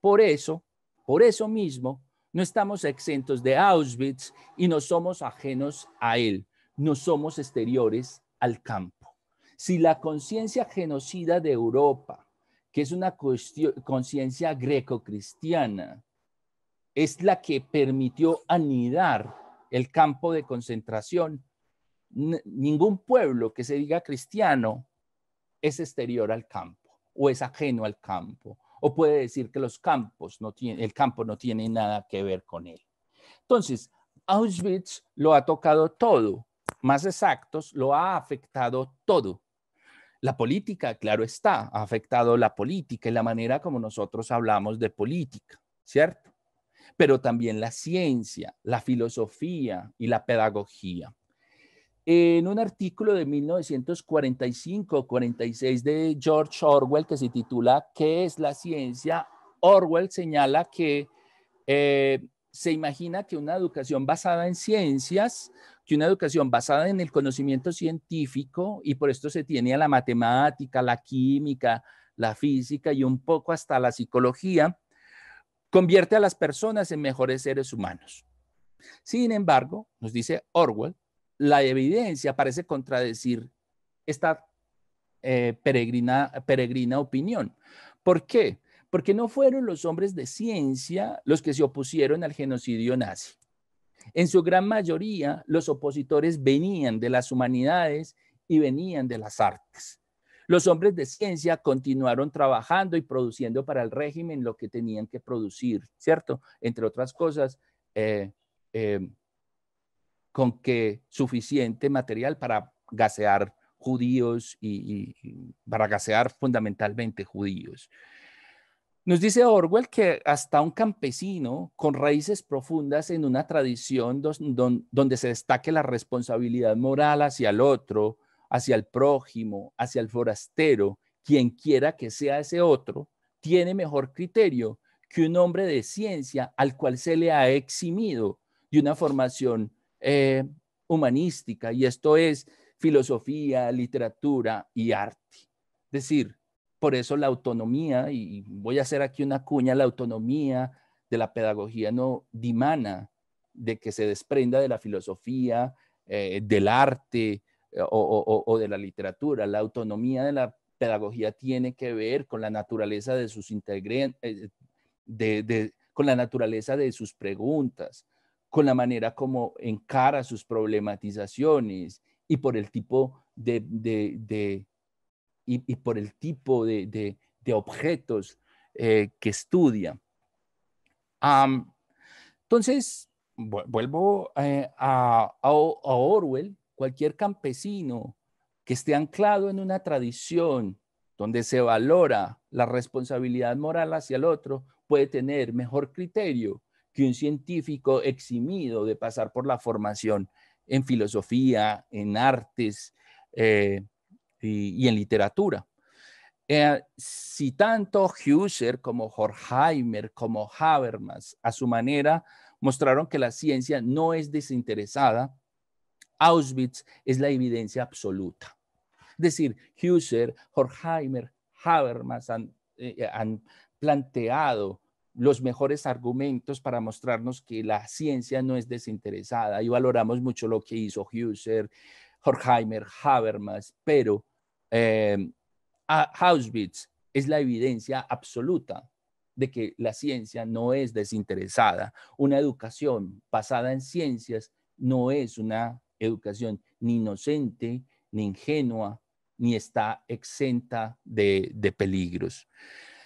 Por eso, por eso mismo, no estamos exentos de Auschwitz y no somos ajenos a él, no somos exteriores al campo. Si la conciencia genocida de Europa, que es una conciencia greco-cristiana, es la que permitió anidar el campo de concentración. ningún pueblo que se diga cristiano es exterior al campo o es ajeno al campo o puede decir que los campos el campo no tiene nada que ver con él. Entonces, Auschwitz lo ha tocado todo, más exactos, lo ha afectado todo. La política, claro está, ha afectado la política y la manera como nosotros hablamos de política, ¿cierto? pero también la ciencia, la filosofía y la pedagogía. En un artículo de 1945-46 de George Orwell que se titula ¿Qué es la ciencia? Orwell señala que eh, se imagina que una educación basada en ciencias, que una educación basada en el conocimiento científico, y por esto se tiene a la matemática, la química, la física y un poco hasta la psicología, convierte a las personas en mejores seres humanos. Sin embargo, nos dice Orwell, la evidencia parece contradecir esta eh, peregrina, peregrina opinión. ¿Por qué? Porque no fueron los hombres de ciencia los que se opusieron al genocidio nazi. En su gran mayoría, los opositores venían de las humanidades y venían de las artes. Los hombres de ciencia continuaron trabajando y produciendo para el régimen lo que tenían que producir, ¿cierto? Entre otras cosas, eh, eh, con que suficiente material para gasear judíos y, para gasear fundamentalmente judíos. Nos dice Orwell que hasta un campesino con raíces profundas en una tradición donde se destaque la responsabilidad moral hacia el otro, hacia el prójimo, hacia el forastero, quien quiera que sea ese otro, tiene mejor criterio que un hombre de ciencia al cual se le ha eximido de una formación eh, humanística, y esto es filosofía, literatura y arte. Es decir, por eso la autonomía, y voy a hacer aquí una cuña, la autonomía de la pedagogía no dimana de que se desprenda de la filosofía, eh, del arte, eh, o, de la literatura. La autonomía de la pedagogía tiene que ver con la naturaleza de sus integrantes, eh, con la naturaleza de sus preguntas, con la manera como encara sus problematizaciones y por el tipo de, y, por el tipo de, objetos eh, que estudia. entonces, vuelvo a, a Orwell cualquier campesino que esté anclado en una tradición donde se valora la responsabilidad moral hacia el otro, puede tener mejor criterio que un científico eximido de pasar por la formación en filosofía, en artes eh, y, en literatura. Eh, si tanto Husserl como Horkheimer como Habermas a su manera mostraron que la ciencia no es desinteresada, Auschwitz es la evidencia absoluta. Es decir, Husserl, Horkheimer, Habermas eh, eh, han, planteado los mejores argumentos para mostrarnos que la ciencia no es desinteresada y valoramos mucho lo que hizo Husserl, Horkheimer, Habermas, pero eh, Auschwitz es la evidencia absoluta de que la ciencia no es desinteresada. Una educación basada en ciencias no es una educación ni inocente, ni ingenua, ni está exenta de, peligros.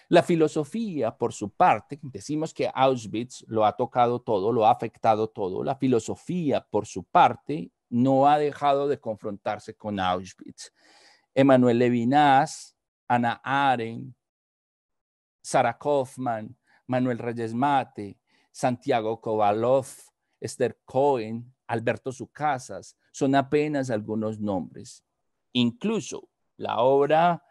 La filosofía, por su parte, decimos que Auschwitz lo ha tocado todo, lo ha afectado todo. La filosofía, por su parte, no ha dejado de confrontarse con Auschwitz. Emmanuel Levinas, Ana Aren, Sara Kaufman, Manuel Reyes Mate, Santiago Kovalov, Esther Cohen, Alberto Sucasas, son apenas algunos nombres. Incluso la obra,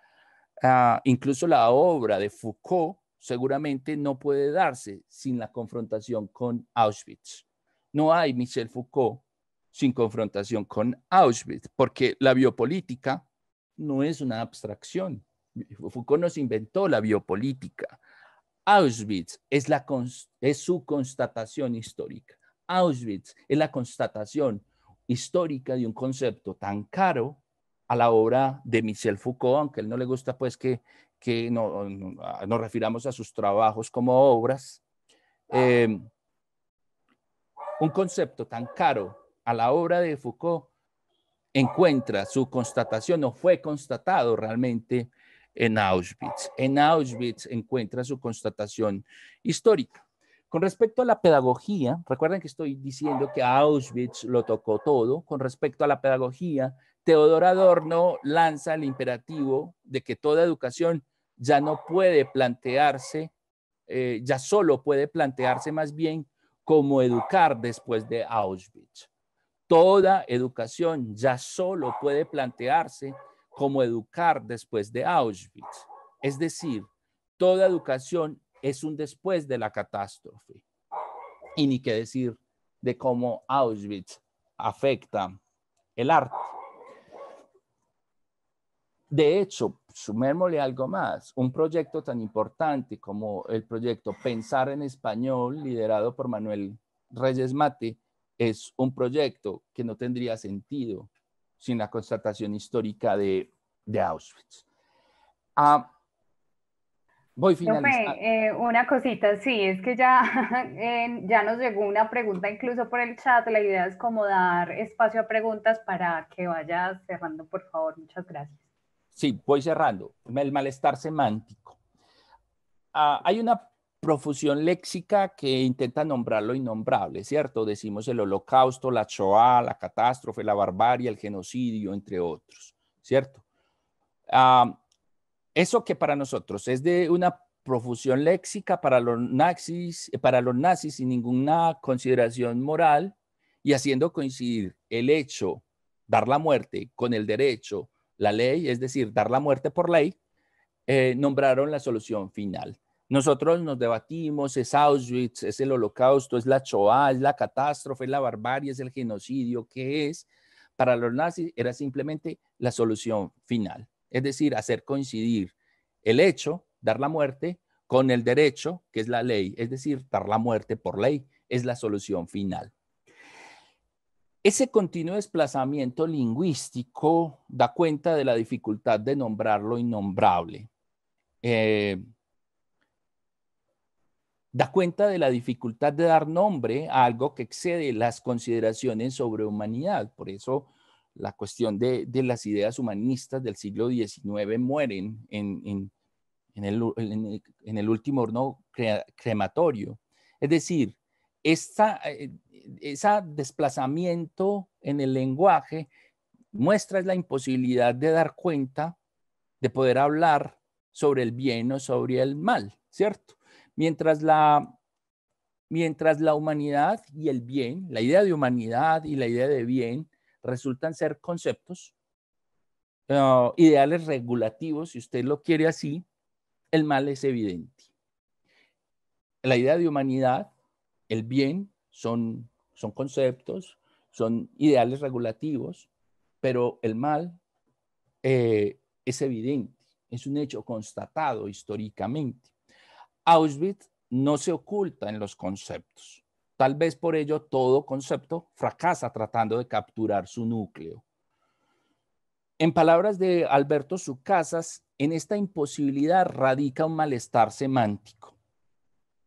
ah, incluso la obra de Foucault seguramente no puede darse sin la confrontación con Auschwitz. No hay Michel Foucault sin confrontación con Auschwitz, porque la biopolítica no es una abstracción. Foucault nos inventó la biopolítica. Auschwitz es su constatación histórica. Auschwitz es la constatación histórica de un concepto tan caro a la obra de Michel Foucault, aunque a él no le gusta pues que, que no, nos refiramos a sus trabajos como obras. Em, un concepto tan caro a la obra de Foucault encuentra su constatación o fue constatado realmente en Auschwitz. En Auschwitz encuentra su constatación histórica. Con respecto a la pedagogía, recuerden que estoy diciendo que Auschwitz lo tocó todo. Con respecto a la pedagogía, Teodor Adorno lanza el imperativo de que toda educación ya no puede plantearse, eh, ya solo puede plantearse más bien como educar después de Auschwitz. Toda educación ya solo puede plantearse como educar después de Auschwitz. Es decir, toda educación es un después de la catástrofe. Y ni qué decir de cómo Auschwitz afecta el arte. De hecho, sumémosle algo más, un proyecto tan importante como el proyecto Pensar en Español, liderado por Manuel Reyes Mate, es un proyecto que no tendría sentido sin la constatación histórica de, Auschwitz. Ah, Voy finalizando. Eh, una cosita, sí, es que ya, *laughs* ya nos llegó una pregunta incluso por el chat. La idea es como dar espacio a preguntas para que vayas cerrando, por favor. Muchas gracias. Sí, voy cerrando. El malestar semántico. Ah, hay una profusión léxica que intenta nombrar lo innombrable, ¿cierto? Decimos el holocausto, la Shoah, la catástrofe, la barbarie, el genocidio, entre otros, ¿cierto? Ah, eso que para nosotros es de una profusión léxica para los nazis, eh, para los nazis sin ninguna consideración moral y haciendo coincidir el hecho, dar la muerte con el derecho, la ley, es decir, dar la muerte por ley, eh, nombraron la solución final. Nosotros nos debatimos, es Auschwitz, es el holocausto, es la Shoah, es la catástrofe, es la barbarie, es el genocidio, ¿qué es? Para los nazis era simplemente la solución final es decir, hacer coincidir el hecho, dar la muerte, con el derecho, que es la ley, es decir, dar la muerte por ley, es la solución final. Ese continuo desplazamiento lingüístico da cuenta de la dificultad de nombrar lo innombrable. Eh, da cuenta de la dificultad de dar nombre a algo que excede las consideraciones sobre humanidad. Por eso la cuestión de, las ideas humanistas del siglo XIX mueren en, el, en, el, último horno crematorio. Es decir, esta, eh, ese desplazamiento en el lenguaje muestra la imposibilidad de dar cuenta, de poder hablar sobre el bien o sobre el mal, ¿cierto? Mientras la, mientras la humanidad y el bien, la idea de humanidad y la idea de bien, resultan ser conceptos, ah, ideales regulativos, si usted lo quiere así, el mal es evidente. La idea de humanidad, el bien, son, son conceptos, son ideales regulativos, pero el mal eh, es evidente, es un hecho constatado históricamente. Auschwitz no se oculta en los conceptos. Tal vez por ello todo concepto fracasa tratando de capturar su núcleo. En palabras de Alberto Sucasas, en esta imposibilidad radica un malestar semántico.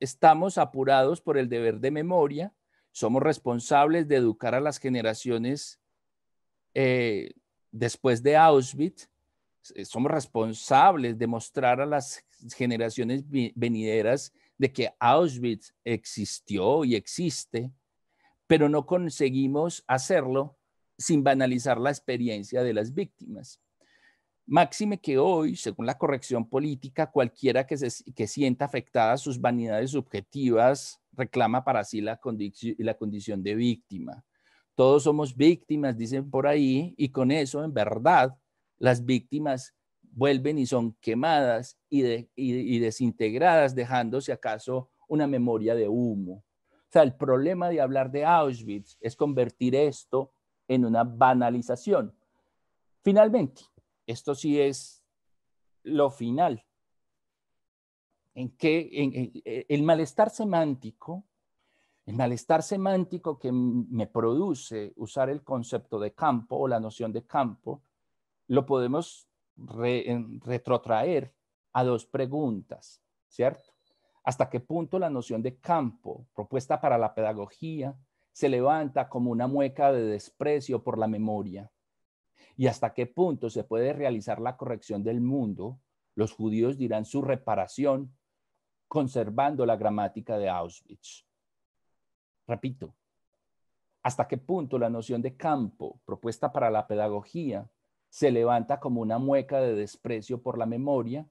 Estamos apurados por el deber de memoria, somos responsables de educar a las generaciones eh, después de Auschwitz, eh, somos responsables de mostrar a las generaciones venideras de que Auschwitz existió y existe, pero no conseguimos hacerlo sin banalizar la experiencia de las víctimas. Máxime que hoy, según la corrección política, cualquiera que, se, que sienta afectada sus vanidades subjetivas reclama para sí la condición de víctima. Todos somos víctimas, dicen por ahí, y con eso, en verdad, las víctimas vuelven y son quemadas y, desintegradas, dejándose acaso una memoria de humo. O sea, el problema de hablar de Auschwitz es convertir esto en una banalización. Finalmente, esto sí es lo final. En que eh, el malestar semántico, el malestar semántico que me produce usar el concepto de campo o la noción de campo, lo podemos retrotraer a dos preguntas, ¿cierto? ¿Hasta qué punto la noción de campo propuesta para la pedagogía se levanta como una mueca de desprecio por la memoria? ¿Y hasta qué punto se puede realizar la corrección del mundo? Los judíos dirán su reparación conservando la gramática de Auschwitz. Repito, ¿hasta qué punto la noción de campo propuesta para la pedagogía se levanta como una mueca de desprecio por la memoria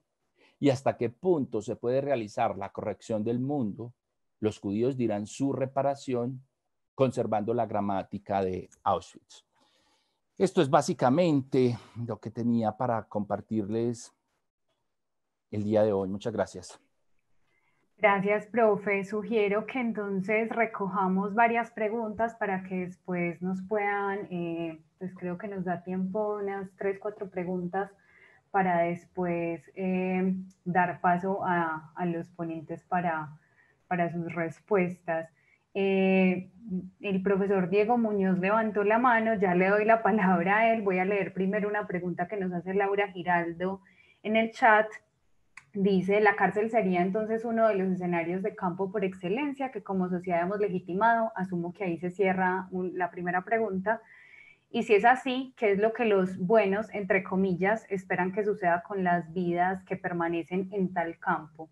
y hasta qué punto se puede realizar la corrección del mundo, los judíos dirán su reparación conservando la gramática de Auschwitz. Esto es básicamente lo que tenía para compartirles el día de hoy. Muchas gracias. Gracias, profe. Sugiero que entonces recojamos varias preguntas para que después nos puedan eh, pues, creo que nos da tiempo unas tres, cuatro preguntas para después eh, dar paso a, a, los ponentes para, para sus respuestas. Eh, el profesor Diego Muñoz levantó la mano, ya le doy la palabra a él. Voy a leer primero una pregunta que nos hace Laura Giraldo en el chat. Dice, la cárcel sería entonces uno de los escenarios de campo por excelencia que como sociedad hemos legitimado. Asumo que ahí se cierra la primera pregunta. Y si es así, ¿qué es lo que los buenos, entre comillas, esperan que suceda con las vidas que permanecen en tal campo?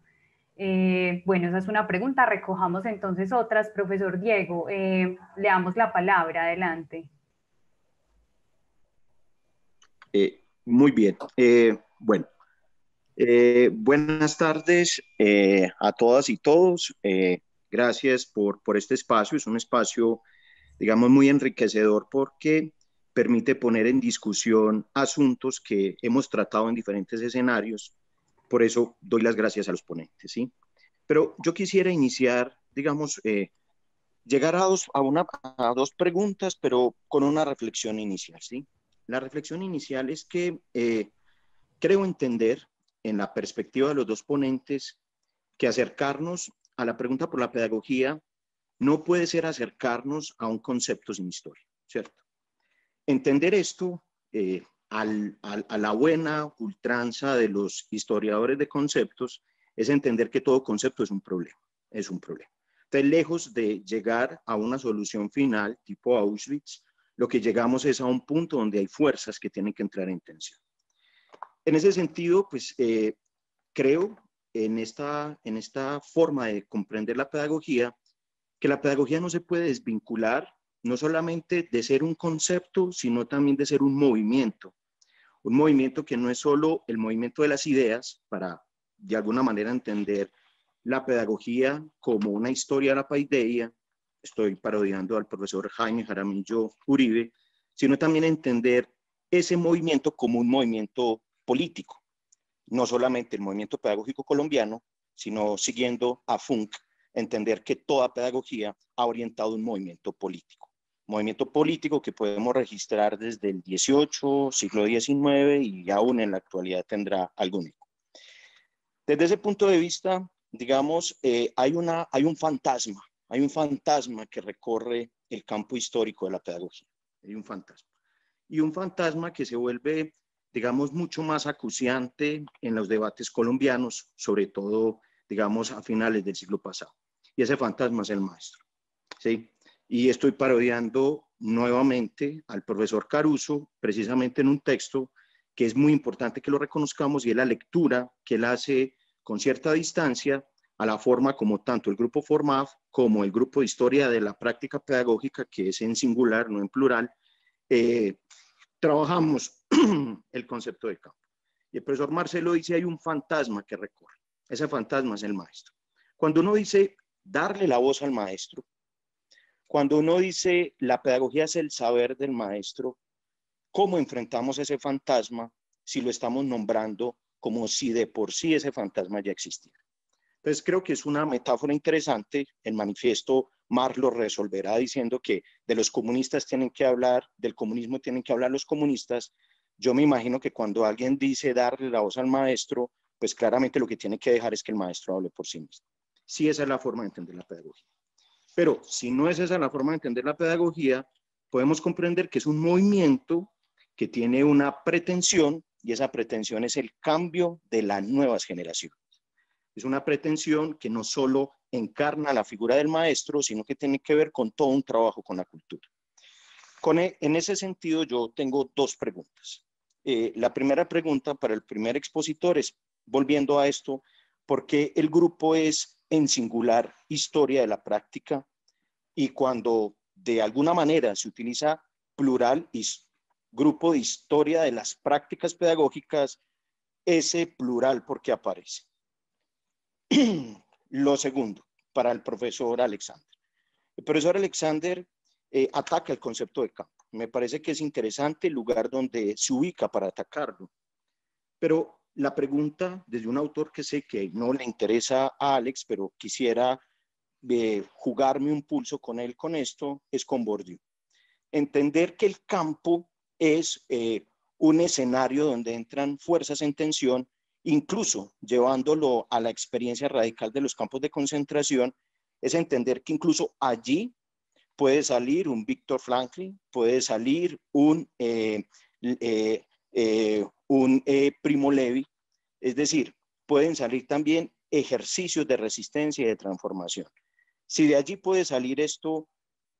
Eh, bueno, esa es una pregunta. Recojamos entonces otras. Profesor Diego, eh, le damos la palabra. Adelante. Eh, muy bien. bueno, buenas tardes a todas y todos. gracias por, por este espacio. Es un espacio, digamos, muy enriquecedor porque permite poner en discusión asuntos que hemos tratado en diferentes escenarios. Por eso doy las gracias a los ponentes, ¿sí? Pero yo quisiera iniciar, digamos, eh, llegar a dos, a, una, a dos preguntas, pero con una reflexión inicial, ¿sí? La reflexión inicial es que eh, creo entender, en la perspectiva de los dos ponentes, que acercarnos a la pregunta por la pedagogía no puede ser acercarnos a un concepto sin historia, ¿cierto? Entender esto eh, a la buena ultranza de los historiadores de conceptos es entender que todo concepto es un problema, es un problema. Entonces, lejos de llegar a una solución final tipo Auschwitz, lo que llegamos es a un punto donde hay fuerzas que tienen que entrar en tensión. En ese sentido, pues eh, creo en esta, en esta forma de comprender la pedagogía, que la pedagogía no se puede desvincular no solamente de ser un concepto, sino también de ser un movimiento. Un movimiento que no es solo el movimiento de las ideas, para de alguna manera entender la pedagogía como una historia de la paideia, estoy parodiando al profesor Jaime Jaramillo Uribe, sino también entender ese movimiento como un movimiento político, no solamente el movimiento pedagógico colombiano, sino siguiendo a Funk, entender que toda pedagogía ha orientado un movimiento político movimiento político que podemos registrar desde el 18, siglo XIX y aún en la actualidad tendrá algún eco. Desde ese punto de vista, digamos, eh, hay, una, hay un fantasma, hay un fantasma que recorre el campo histórico de la pedagogía, hay un fantasma. Y un fantasma que se vuelve, digamos, mucho más acuciante en los debates colombianos, sobre todo, digamos, a finales del siglo pasado. Y ese fantasma es el maestro. ¿sí? y estoy parodiando nuevamente al profesor Caruso, precisamente en un texto que es muy importante que lo reconozcamos y es la lectura que él hace con cierta distancia a la forma como tanto el grupo FORMAF como el grupo de historia de la práctica pedagógica, que es en singular, no en plural, eh, trabajamos *clears throat* el concepto de campo. Y el profesor Marcelo dice, hay un fantasma que recorre. Ese fantasma es el maestro. Cuando uno dice darle la voz al maestro, cuando uno dice la pedagogía es el saber del maestro, ¿cómo enfrentamos ese fantasma si lo estamos nombrando como si de por sí ese fantasma ya existiera? Entonces creo que es una metáfora interesante. El manifiesto Marx lo resolverá diciendo que de los comunistas tienen que hablar, del comunismo tienen que hablar los comunistas. Yo me imagino que cuando alguien dice darle la voz al maestro, pues claramente lo que tiene que dejar es que el maestro hable por sí mismo. Sí, esa es la forma de entender la pedagogía. Pero si no es esa la forma de entender la pedagogía, podemos comprender que es un movimiento que tiene una pretensión y esa pretensión es el cambio de las nuevas generaciones. Es una pretensión que no solo encarna la figura del maestro, sino que tiene que ver con todo un trabajo con la cultura. E, en ese sentido, yo tengo dos preguntas. Eh, la primera pregunta para el primer expositor es, volviendo a esto, ¿por qué el grupo es en singular historia de la práctica y cuando de alguna manera se utiliza plural y grupo de historia de las prácticas pedagógicas, ese plural porque aparece. *clears throat* Lo segundo, para el profesor Alexander. El profesor Alexander eh, ataca el concepto de campo. Me parece que es interesante el lugar donde se ubica para atacarlo. Pero la pregunta desde un autor que sé que no le interesa a Alex, pero quisiera eh, jugarme un pulso con él con esto, es con Bordio. Entender que el campo es eh, un escenario donde entran fuerzas en tensión, incluso llevándolo a la experiencia radical de los campos de concentración, es entender que incluso allí puede salir un Víctor Franklin, puede salir un, eh, un eh, primo Levi. Es decir, pueden salir también ejercicios de resistencia y de transformación. Si de allí puede salir esto,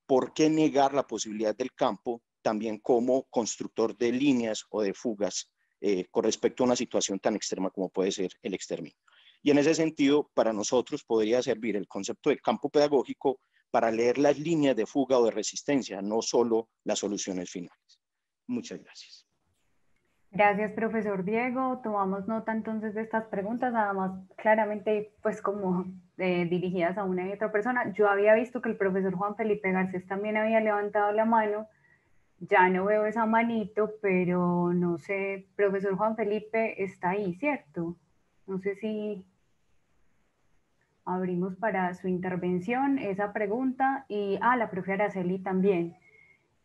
¿por qué negar la posibilidad del campo también como constructor de líneas o de fugas eh, con respecto a una situación tan extrema como puede ser el exterminio? Y en ese sentido, para nosotros podría servir el concepto de campo pedagógico para leer las líneas de fuga o de resistencia, no solo las soluciones finales. Muchas gracias. Gracias, profesor Diego. Tomamos nota entonces de estas preguntas, nada más claramente pues como eh, dirigidas a una y otra persona. Yo había visto que el profesor Juan Felipe Garcés también había levantado la mano. Ya no veo esa manito, pero no sé, profesor Juan Felipe está ahí, ¿cierto? No sé si abrimos para su intervención esa pregunta y, ah, la profe Araceli también.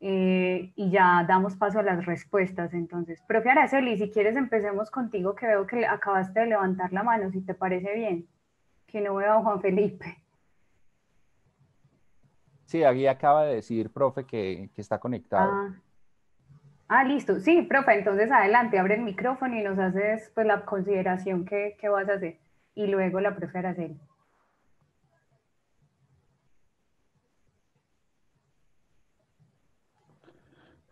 Eh, y ya damos paso a las respuestas. Entonces, profe Araceli, si quieres empecemos contigo, que veo que acabaste de levantar la mano, si te parece bien, que no veo a Juan Felipe. Sí, aquí acaba de decir, profe, que, está conectado. Ah. ah. listo. Sí, profe, entonces adelante, abre el micrófono y nos haces pues, la consideración que, que vas a hacer. Y luego la profe Araceli.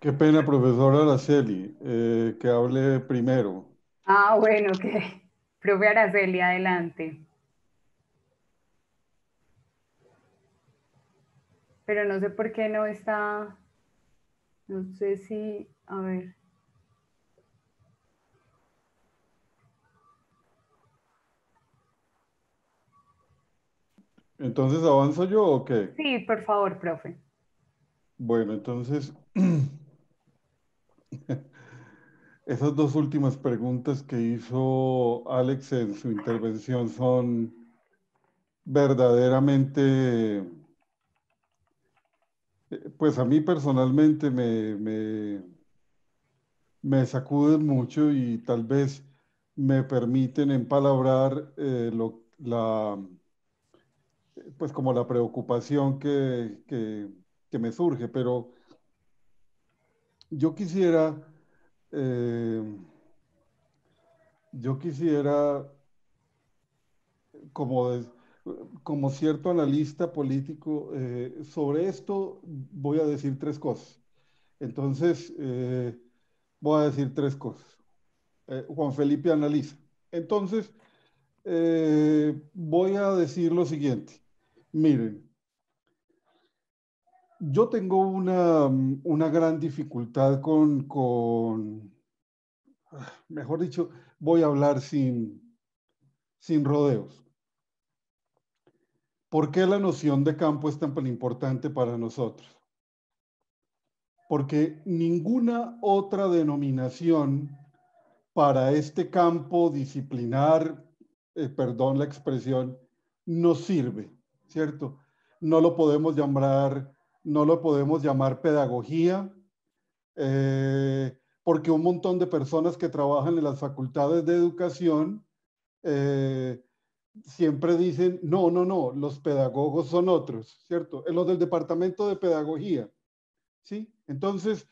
Qué pena, profesora Araceli, eh, que hable primero. Ah, bueno, que profe Araceli, adelante. Pero no sé por qué no está, no sé si, a ver. Entonces, ¿avanzo yo o qué? Sí, por favor, profe. Bueno, entonces *clears throat* Esas dos últimas preguntas que hizo Alex en su intervención son verdaderamente, eh, pues a mí personalmente me, me, sacuden mucho y tal vez me permiten empalabrar eh, la, pues como la preocupación que, que me surge, pero yo quisiera eh, yo quisiera, como, como cierto analista político, eh, sobre esto voy a decir tres cosas. Entonces, eh, voy a decir tres cosas. Juan Felipe analiza. Entonces, voy a decir lo siguiente. Miren, yo tengo mm, una, gran dificultad con, ah, mejor dicho, voy a hablar sin, rodeos. ¿Por qué la noción de campo es tan importante para nosotros? Porque ninguna otra denominación para este campo disciplinar, eh, perdón la expresión, nos sirve, ¿cierto? No lo podemos llamar no lo podemos llamar pedagogía, eh, porque un montón de personas que trabajan en las facultades de educación eh, siempre dicen, no, no, no, los pedagogos son otros, ¿cierto? Los del departamento de pedagogía, ¿sí? Entonces,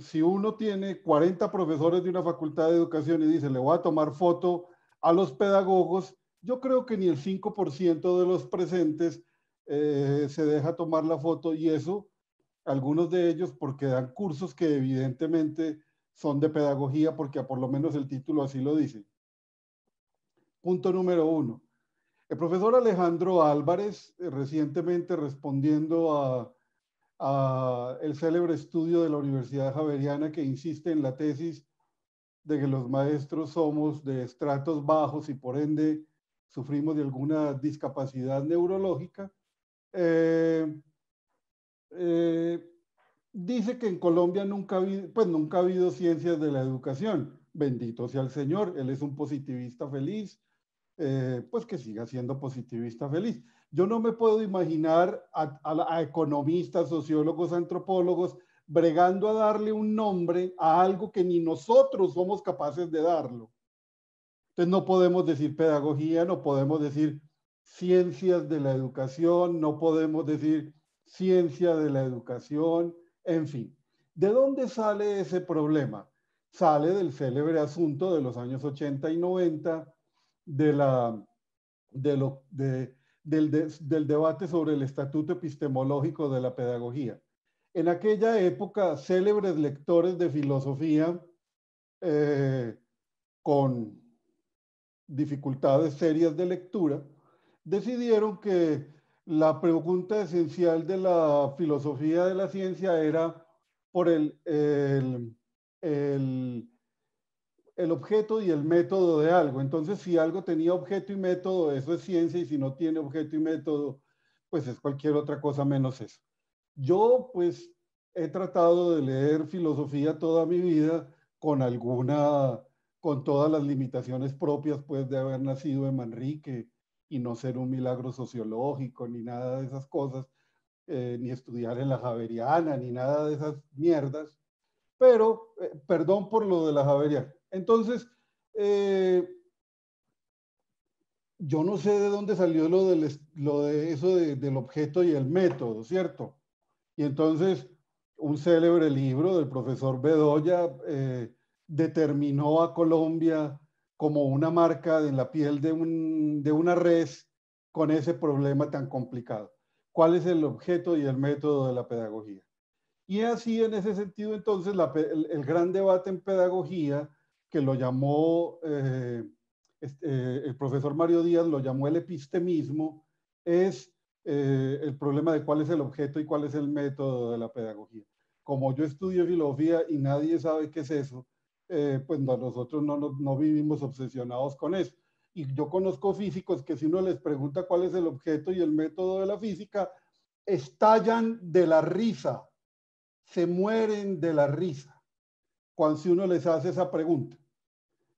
si uno tiene 40 profesores de una facultad de educación y dice, le voy a tomar foto a los pedagogos, yo creo que ni el 5% de los presentes eh, se deja tomar la foto y eso, algunos de ellos porque dan cursos que evidentemente son de pedagogía porque por lo menos el título así lo dice. Punto número uno. El profesor Alejandro Álvarez, eh, recientemente respondiendo a, a, el célebre estudio de la Universidad Javeriana que insiste en la tesis de que los maestros somos de estratos bajos y por ende sufrimos de alguna discapacidad neurológica, eh, eh, dice que en Colombia nunca, ha habido, pues nunca ha habido ciencias de la educación. Bendito sea el Señor, Él es un positivista feliz, eh, pues que siga siendo positivista feliz. Yo no me puedo imaginar a, a economistas, sociólogos, antropólogos bregando a darle un nombre a algo que ni nosotros somos capaces de darlo. Entonces no podemos decir pedagogía, no podemos decir ciencias de la educación, no podemos decir ciencia de la educación, en fin. ¿De dónde sale ese problema? Sale del célebre asunto de los años 80 y 90, del, debate sobre el estatuto epistemológico de la pedagogía. En aquella época, célebres lectores de filosofía eh, con dificultades serias de lectura, decidieron que la pregunta esencial de la filosofía de la ciencia era por el, el, objeto y el método de algo. Entonces, si algo tenía objeto y método, eso es ciencia, y si no tiene objeto y método, pues es cualquier otra cosa menos eso. Yo, pues, he tratado de leer filosofía toda mi vida con alguna, con todas las limitaciones propias, pues, de haber nacido en Manrique, y no ser un milagro sociológico ni nada de esas cosas, eh, ni estudiar en la Javeriana, ni nada de esas mierdas, pero eh, perdón por lo de la Javeriana. Entonces, eh, yo no sé de dónde salió lo, del, lo de eso del objeto y el método, ¿cierto? Y entonces, un célebre libro del profesor Bedoya determinó a Colombia como una marca en la piel de, una red con ese problema tan complicado. ¿Cuál es el objeto y el método de la pedagogía? Y así, en ese sentido, entonces, el, gran debate en pedagogía, que lo llamó eh, este, eh, el profesor Mario Díaz, lo llamó el epistemismo, es eh, el problema de cuál es el objeto y cuál es el método de la pedagogía. Como yo estudio filosofía y nadie sabe qué es eso, eh, pues nosotros no, vivimos obsesionados con eso. Y yo conozco físicos que si uno les pregunta cuál es el objeto y el método de la física, estallan de la risa, se mueren de la risa, cuando si uno les hace esa pregunta.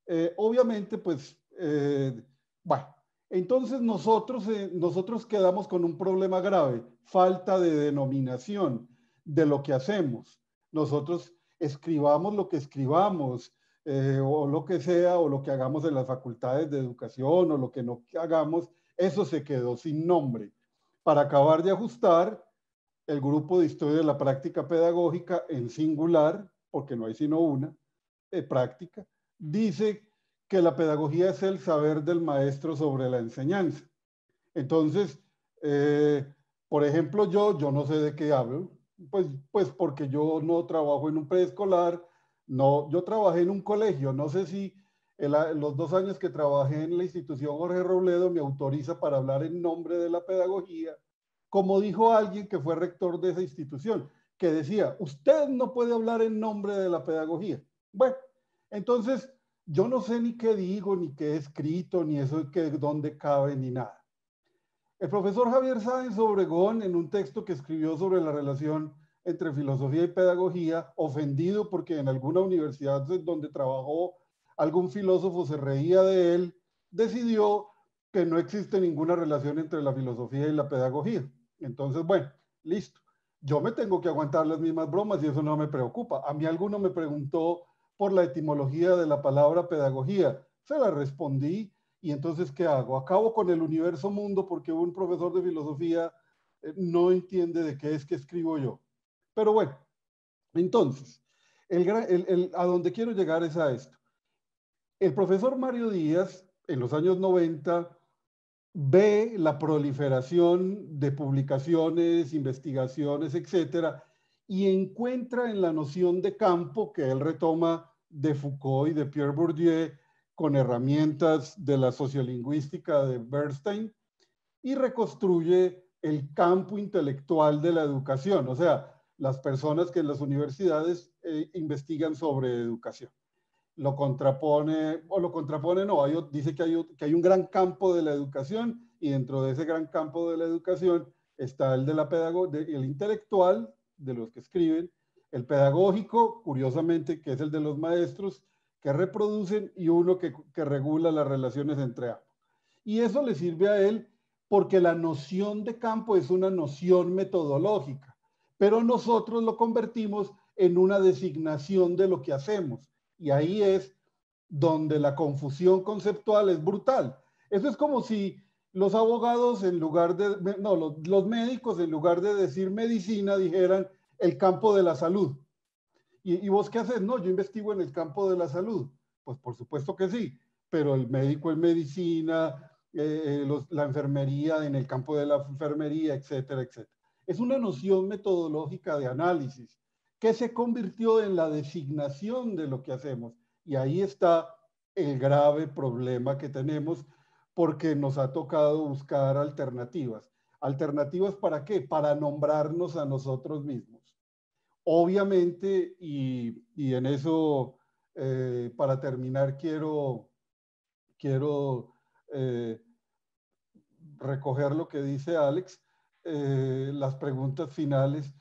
Eh, obviamente, pues, eh, bueno, entonces nosotros, nosotros quedamos con un problema grave, falta de denominación de lo que hacemos. Nosotros escribamos lo que escribamos, eh, o lo que sea, o lo que hagamos en las facultades de educación, o lo que no hagamos, eso se quedó sin nombre. Para acabar de ajustar, el grupo de historia de la práctica pedagógica en singular, porque no hay sino una, eh, práctica, dice que la pedagogía es el saber del maestro sobre la enseñanza. Entonces, eh, por ejemplo, yo, yo no sé de qué hablo, pues, pues porque yo no trabajo en un preescolar, no, yo trabajé en un colegio, no sé si los dos años que trabajé en la institución Jorge Robledo me autoriza para hablar en nombre de la pedagogía, como dijo alguien que fue rector de esa institución, que decía, usted no puede hablar en nombre de la pedagogía. Bueno, entonces yo no sé ni qué digo, ni qué he escrito, ni eso que dónde cabe, ni nada. El profesor Javier Sáenz Obregón, en un texto que escribió sobre la relación entre filosofía y pedagogía, ofendido porque en alguna universidad donde trabajó algún filósofo se reía de él, decidió que no existe ninguna relación entre la filosofía y la pedagogía. Entonces, bueno, listo. Yo me tengo que aguantar las mismas bromas y eso no me preocupa. A mí alguno me preguntó por la etimología de la palabra pedagogía. Se la respondí y entonces, ¿qué hago? Acabo con el universo mundo porque un profesor de filosofía eh, no entiende de qué es que escribo yo. Pero bueno, entonces, a donde quiero llegar es a esto. El profesor Mario Díaz, en los años 90, ve la proliferación de publicaciones, investigaciones, etcétera, y encuentra en la noción de campo que él retoma de Foucault y de Pierre Bourdieu con herramientas de la sociolingüística de Bernstein y reconstruye el campo intelectual de la educación, o sea, las personas que en las universidades eh, investigan sobre educación. Lo contrapone, o lo contrapone, no, dice que hay, que hay un gran campo de la educación y dentro de ese gran campo de la educación está el de la el intelectual, de los que escriben, el pedagógico, curiosamente, que es el de los maestros, reproducen y uno que, que regula las relaciones entre ambos. Y eso le sirve a él porque la noción de campo es una noción metodológica, pero nosotros lo convertimos en una designación de lo que hacemos. Y ahí es donde la confusión conceptual es brutal. Eso es como si los abogados en lugar de, no, los médicos en lugar de decir medicina dijeran el campo de la salud. ¿Y, vos qué haces? No, yo investigo en el campo de la salud. Pues por supuesto que sí, pero el médico en medicina, eh, eh, la enfermería en el campo de la enfermería, etcétera, etcétera. Es una noción metodológica de análisis que se convirtió en la designación de lo que hacemos. Y ahí está el grave problema que tenemos porque nos ha tocado buscar alternativas. ¿Alternativas para qué? Para nombrarnos a nosotros mismos. Obviamente, y, en eso, eh, para terminar, quiero, quiero eh, recoger lo que dice Alex, eh, las preguntas finales.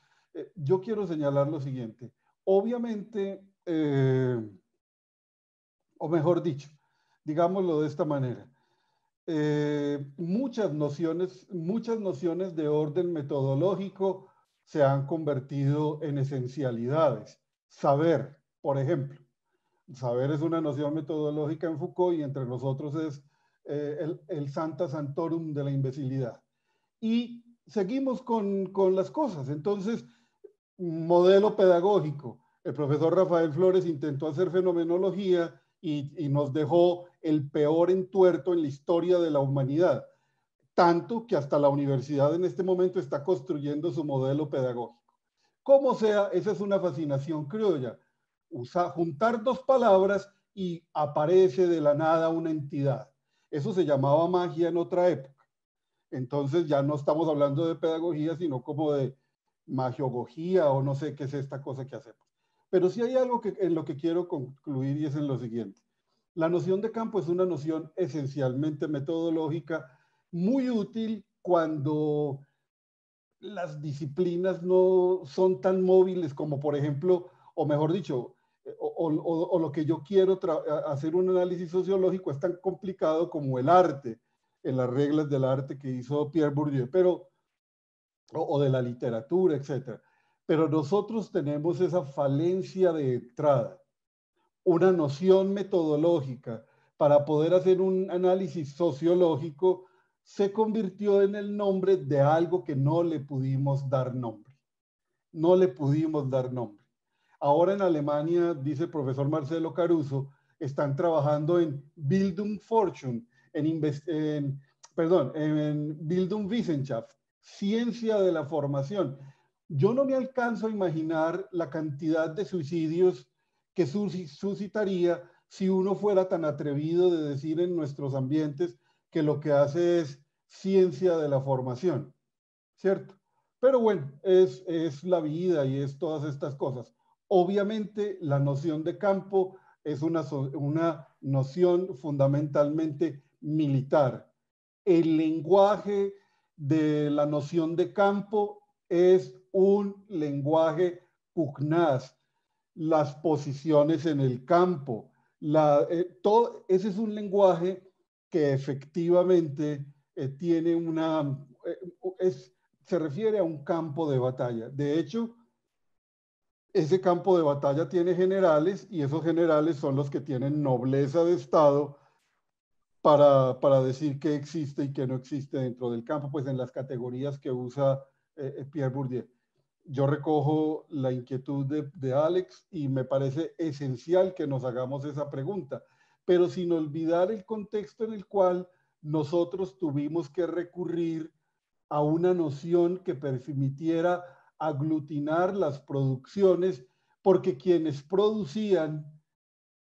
yo quiero señalar lo siguiente. Obviamente, o mejor dicho, digámoslo de esta manera, muchas nociones, muchas nociones de orden metodológico, se han convertido en esencialidades. Saber, por ejemplo. Saber es una noción metodológica en Foucault y entre nosotros es eh, el, el, Santa Santorum de la imbecilidad. Y seguimos con, las cosas. Entonces, modelo pedagógico. El profesor Rafael Flores intentó hacer fenomenología y, nos dejó el peor entuerto en la historia de la humanidad tanto que hasta la universidad en este momento está construyendo su modelo pedagógico. Como sea, esa es una fascinación criolla. Usa, juntar dos palabras y aparece de la nada una entidad. Eso se llamaba magia en otra época. Entonces ya no estamos hablando de pedagogía, sino como de magiogogía o no sé qué es esta cosa que hacemos. Pero sí hay algo en lo que quiero concluir y es en lo siguiente. La noción de campo es una noción esencialmente metodológica muy útil cuando las disciplinas no son tan móviles como, por ejemplo, o mejor dicho, eh, o, lo que yo quiero hacer un análisis sociológico es tan complicado como el arte, en las reglas del arte que hizo Pierre Bourdieu, pero, o, o de la literatura, etc. Pero nosotros tenemos esa falencia de entrada, una noción metodológica para poder hacer un análisis sociológico se convirtió en el nombre de algo que no le pudimos dar nombre. No le pudimos dar nombre. Ahora en Alemania, dice el profesor Marcelo Caruso, están trabajando en Bildung Fortune, en, perdón, en Bildung Wissenschaft, ciencia de la formación. Yo no me alcanzo a imaginar la cantidad de suicidios que suscitaría si uno fuera tan atrevido de decir en nuestros ambientes que lo que hace es ciencia de la formación, ¿cierto? Pero bueno, es, la vida y es todas estas cosas. Obviamente la noción de campo es una, noción fundamentalmente militar. El lenguaje de la noción de campo es un lenguaje pugnaz. Las posiciones en el campo, la, eh, todo, ese es un lenguaje que efectivamente eh, tiene una, eh, es, se refiere a un campo de batalla. De hecho, ese campo de batalla tiene generales y esos generales son los que tienen nobleza de Estado para, para decir qué existe y qué no existe dentro del campo, pues en las categorías que usa eh, Pierre Bourdieu. Yo recojo la inquietud de, de Alex y me parece esencial que nos hagamos esa pregunta pero sin olvidar el contexto en el cual nosotros tuvimos que recurrir a una noción que permitiera aglutinar las producciones, porque quienes producían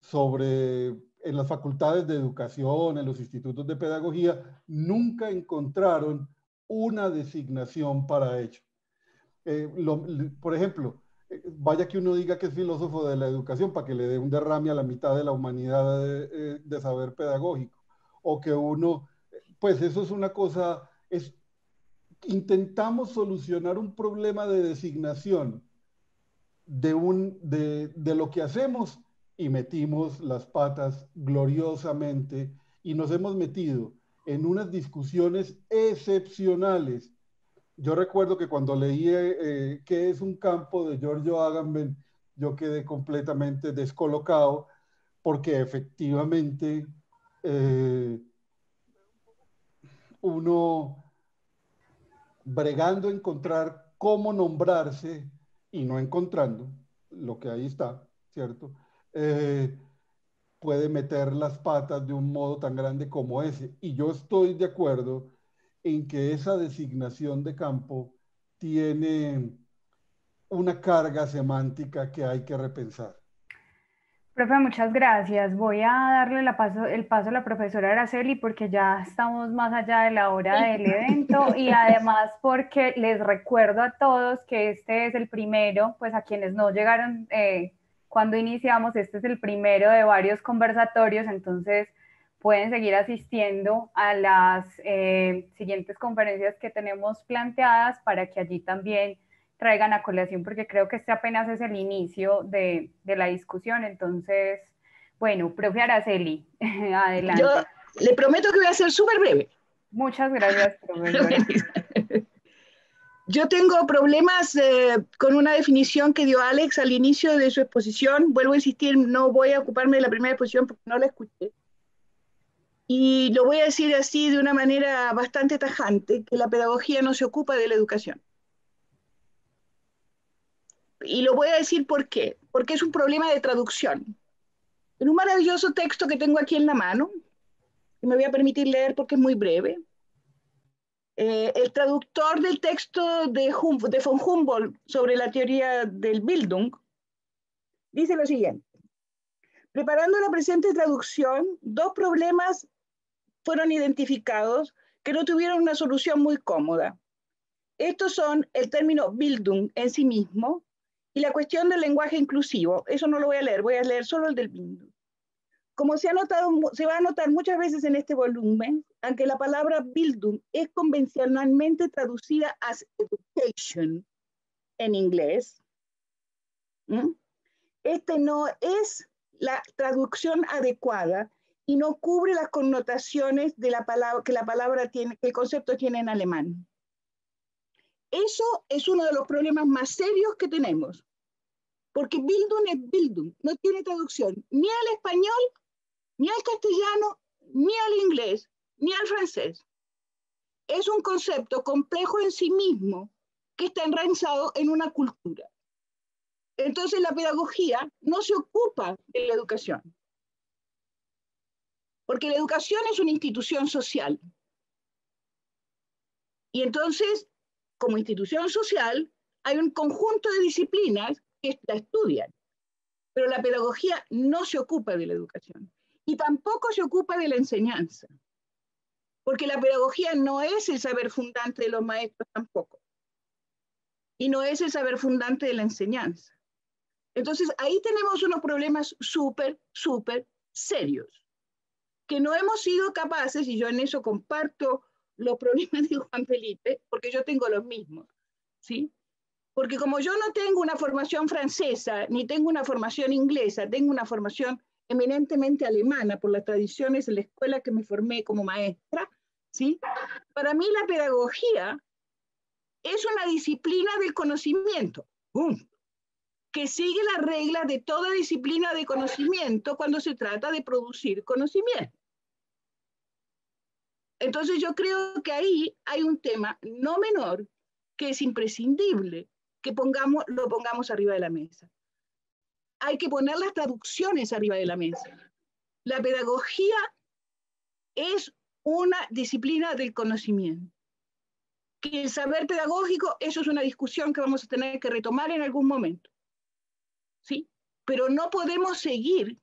sobre en las facultades de educación, en los institutos de pedagogía, nunca encontraron una designación para ello. Eh, por ejemplo, vaya que uno diga que es filósofo de la educación para que le dé un derrame a la mitad de la humanidad eh, eh, de, saber pedagógico. O que uno, pues eso es una cosa, es, intentamos solucionar un problema de designación de, un, de, de lo que hacemos y metimos las patas gloriosamente y nos hemos metido en unas discusiones excepcionales yo recuerdo que cuando leí eh, eh, que qué es un campo de Giorgio Agamben, yo quedé completamente descolocado porque efectivamente eh, uno bregando a encontrar cómo nombrarse y no encontrando lo que ahí está, ¿cierto? puede meter las patas de un modo tan grande como ese. Y yo estoy de acuerdo en que esa designación de campo tiene una carga semántica que hay que repensar. Profe, muchas gracias. Voy a darle la paso, el paso a la profesora Araceli porque ya estamos más allá de la hora del *laughs* evento y además porque les recuerdo a todos que este es el primero, pues a quienes no llegaron eh, cuando iniciamos, este es el primero de varios conversatorios, entonces pueden seguir asistiendo a las eh, siguientes conferencias que tenemos planteadas para que allí también traigan a colación, porque creo que este apenas es el inicio de, la discusión. Entonces, bueno, profe Araceli, *laughs* adelante. Yo le prometo que voy a ser súper breve. Muchas gracias, profe. *laughs* Yo tengo problemas eh, con una definición que dio Alex al inicio de su exposición. Vuelvo a insistir, no voy a ocuparme de la primera exposición porque no la escuché. Y lo voy a decir así de una manera bastante tajante, que la pedagogía no se ocupa de la educación. Y lo voy a decir por qué, porque es un problema de traducción. En un maravilloso texto que tengo aquí en la mano, que me voy a permitir leer porque es muy breve, eh, el traductor del texto de, de von Humboldt sobre la teoría del Bildung dice lo siguiente. Preparando la presente traducción, dos problemas fueron identificados que no tuvieron una solución muy cómoda. Estos son el término Bildung en sí mismo y la cuestión del lenguaje inclusivo. Eso no lo voy a leer, voy a leer solo el del Bildung. Como se, ha notado, se va a notar muchas veces en este volumen, aunque la palabra Bildung es convencionalmente traducida as education en inglés, este no es la traducción adecuada y no cubre las connotaciones de la palabra, que la palabra tiene, que el concepto tiene en alemán. Eso es uno de los problemas más serios que tenemos, porque Bildung es Bildung, no tiene traducción ni al español, ni al castellano, ni al inglés, ni al francés. Es un concepto complejo en sí mismo que está enraizado en una cultura. Entonces la pedagogía no se ocupa de la educación porque la educación es una institución social. Y entonces, como institución social, hay un conjunto de disciplinas que la estudian, pero la pedagogía no se ocupa de la educación y tampoco se ocupa de la enseñanza, porque la pedagogía no es el saber fundante de los maestros tampoco, y no es el saber fundante de la enseñanza. Entonces, ahí tenemos unos problemas súper, súper serios que no hemos sido capaces, y yo en eso comparto los problemas de Juan Felipe, porque yo tengo los mismos, ¿sí? Porque como yo no tengo una formación francesa, ni tengo una formación inglesa, tengo una formación eminentemente alemana por las tradiciones en la escuela que me formé como maestra, ¿sí? Para mí la pedagogía es una disciplina del conocimiento. ¡Bum! que sigue la regla de toda disciplina de conocimiento cuando se trata de producir conocimiento. Entonces yo creo que ahí hay un tema no menor que es imprescindible que pongamos, lo pongamos arriba de la mesa. Hay que poner las traducciones arriba de la mesa. La pedagogía es una disciplina del conocimiento. Que el saber pedagógico, eso es una discusión que vamos a tener que retomar en algún momento. ¿sí? Pero no podemos seguir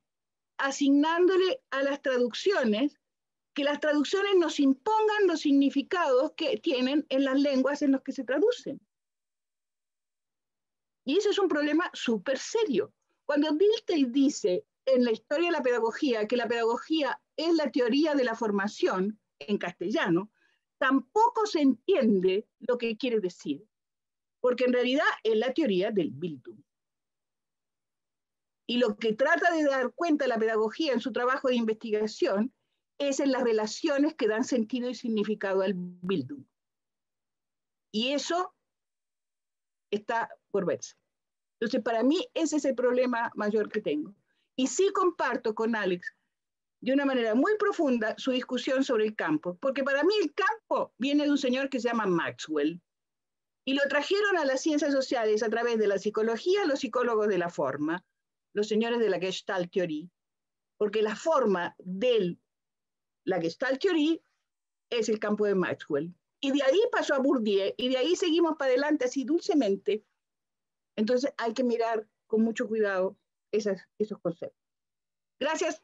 asignándole a las traducciones que las traducciones nos impongan los significados que tienen en las lenguas en las que se traducen. Y eso es un problema súper serio. Cuando Dilthey dice en la historia de la pedagogía que la pedagogía es la teoría de la formación, en castellano, tampoco se entiende lo que quiere decir, porque en realidad es la teoría del Bildung. Y lo que trata de dar cuenta la pedagogía en su trabajo de investigación es en las relaciones que dan sentido y significado al Bildung. Y eso está por verse. Entonces, para mí ese es el problema mayor que tengo. Y sí comparto con Alex de una manera muy profunda su discusión sobre el campo, porque para mí el campo viene de un señor que se llama Maxwell, y lo trajeron a las ciencias sociales a través de la psicología, los psicólogos de la forma, los señores de la Gestalt Theory, porque la forma de la Gestalt Theory es el campo de Maxwell. Y de ahí pasó a Bourdieu, y de ahí seguimos para adelante así dulcemente. Entonces hay que mirar con mucho cuidado esos conceptos. Gracias.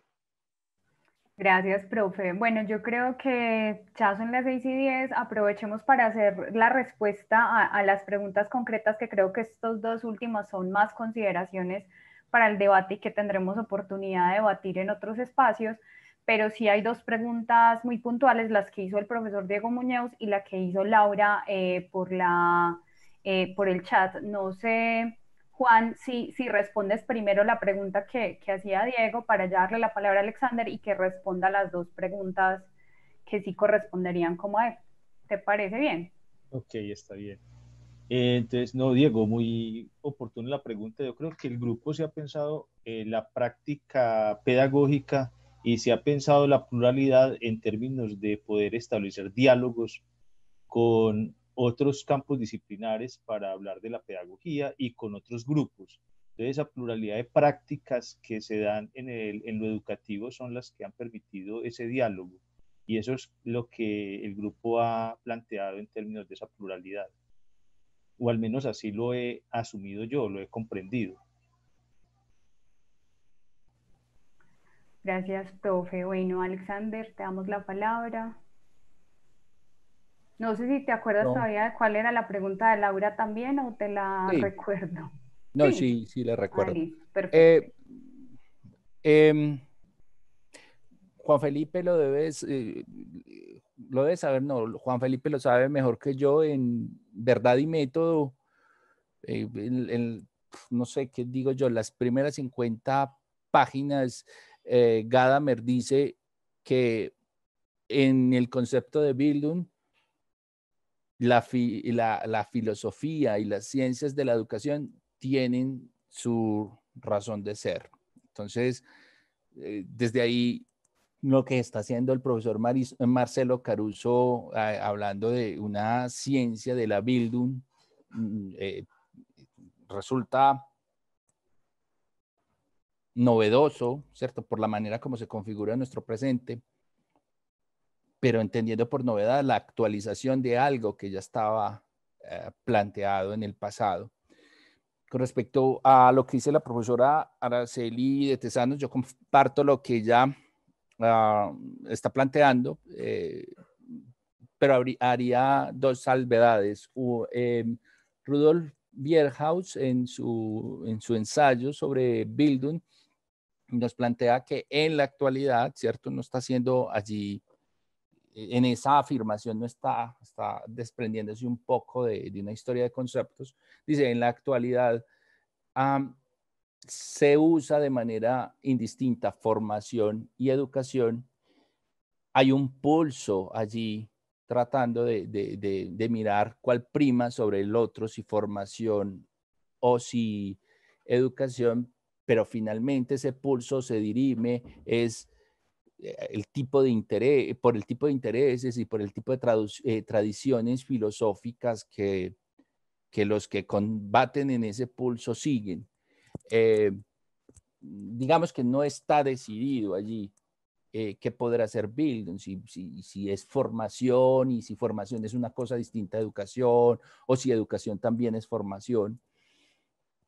Gracias, profe. Bueno, yo creo que ya son las 6 y 10. Aprovechemos para hacer la respuesta a, a las preguntas concretas que creo que estos dos últimos son más consideraciones para el debate y que tendremos oportunidad de debatir en otros espacios, pero sí hay dos preguntas muy puntuales, las que hizo el profesor Diego Muñoz y la que hizo Laura eh, por, la, eh, por el chat. No sé, Juan, si, si respondes primero la pregunta que, que hacía Diego para darle la palabra a Alexander y que responda las dos preguntas que sí corresponderían como a él. ¿Te parece bien? Ok, está bien. Eh, entonces, no, Diego, muy oportuna la pregunta. Yo creo que el grupo se ha pensado en eh, la práctica pedagógica y se ha pensado la pluralidad en términos de poder establecer diálogos con otros campos disciplinares para hablar de la pedagogía y con otros grupos. Entonces, esa pluralidad de prácticas que se dan en, el, en lo educativo son las que han permitido ese diálogo. Y eso es lo que el grupo ha planteado en términos de esa pluralidad o al menos así lo he asumido yo, lo he comprendido. Gracias, profe. Bueno, Alexander, te damos la palabra. No sé si te acuerdas todavía de cuál era la pregunta de Laura también o te la recuerdo. No, sí, sí, la recuerdo. Ah, eh, perfecto. Em, Juan Felipe lo debes, eh, lo debe saber, no, Juan Felipe lo sabe mejor que yo en verdad y método. Eh, no sé qué digo yo, las primeras 50 páginas, eh, Gadamer dice que en el concepto de Bildung, la, la, la filosofía y las ciencias de la educación tienen su razón de ser. Entonces, eh, desde ahí lo que está haciendo el profesor eh, Marcelo Caruso ah, hablando de una ciencia de la Bildung mm, eh, resulta novedoso, ¿cierto? Por la manera como se configura nuestro presente, pero entendiendo por novedad la actualización de algo que ya estaba eh, planteado en el pasado. Con respecto a lo que dice la profesora Araceli de Tesanos, yo comparto lo que ya Ah, está planteando, eh, pero habría, haría dos salvedades. Eh, Rudolf Bierhaus, en su, en su ensayo sobre Bildung, nos plantea que en la actualidad, ¿cierto? No está siendo allí, eh, en esa afirmación no está, está desprendiéndose un poco de, de una historia de conceptos. Dice, en la actualidad, ah, se usa de manera indistinta formación y educación, hay un pulso allí tratando de, mirar cuál prima sobre el otro, si formación o si educación, pero finalmente ese pulso se dirime, es eh, el tipo de interés, por el tipo de intereses y por el tipo de eh, tradiciones filosóficas que los que combaten en ese pulso siguen. Eh, digamos que no está decidido allí eh, qué podrá ser Bildung, si, es formación y si formación es una cosa distinta a educación o si educación también es formación.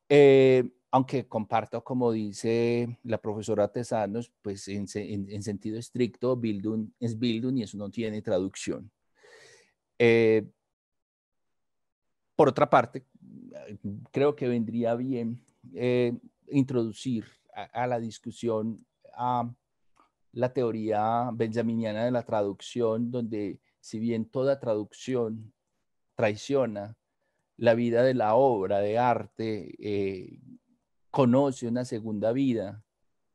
Eh, aunque comparto, como dice la profesora Tesanos, pues en, sentido estricto, Bildung es Bildung y eso no tiene traducción. por otra parte, creo que vendría bien eh, introducir a, la discusión a la teoría benjaminiana de la traducción, donde si bien toda traducción traiciona la vida de la obra de arte, eh, conoce una segunda vida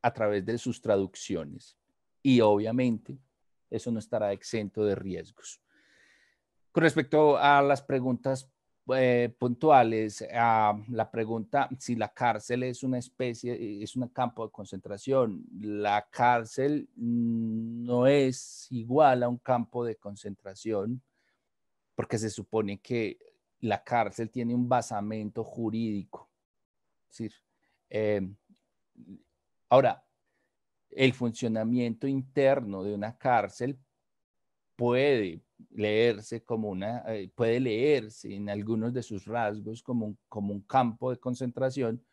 a través de sus traducciones. Y obviamente eso no estará exento de riesgos. Con respecto a las preguntas eh, puntuales a ah, la pregunta si la cárcel es una especie, es un campo de concentración. La cárcel no es igual a un campo de concentración porque se supone que la cárcel tiene un basamento jurídico. Eh, ahora, el funcionamiento interno de una cárcel puede leerse como una, eh, puede leerse en algunos de sus rasgos como un, como un campo de concentración,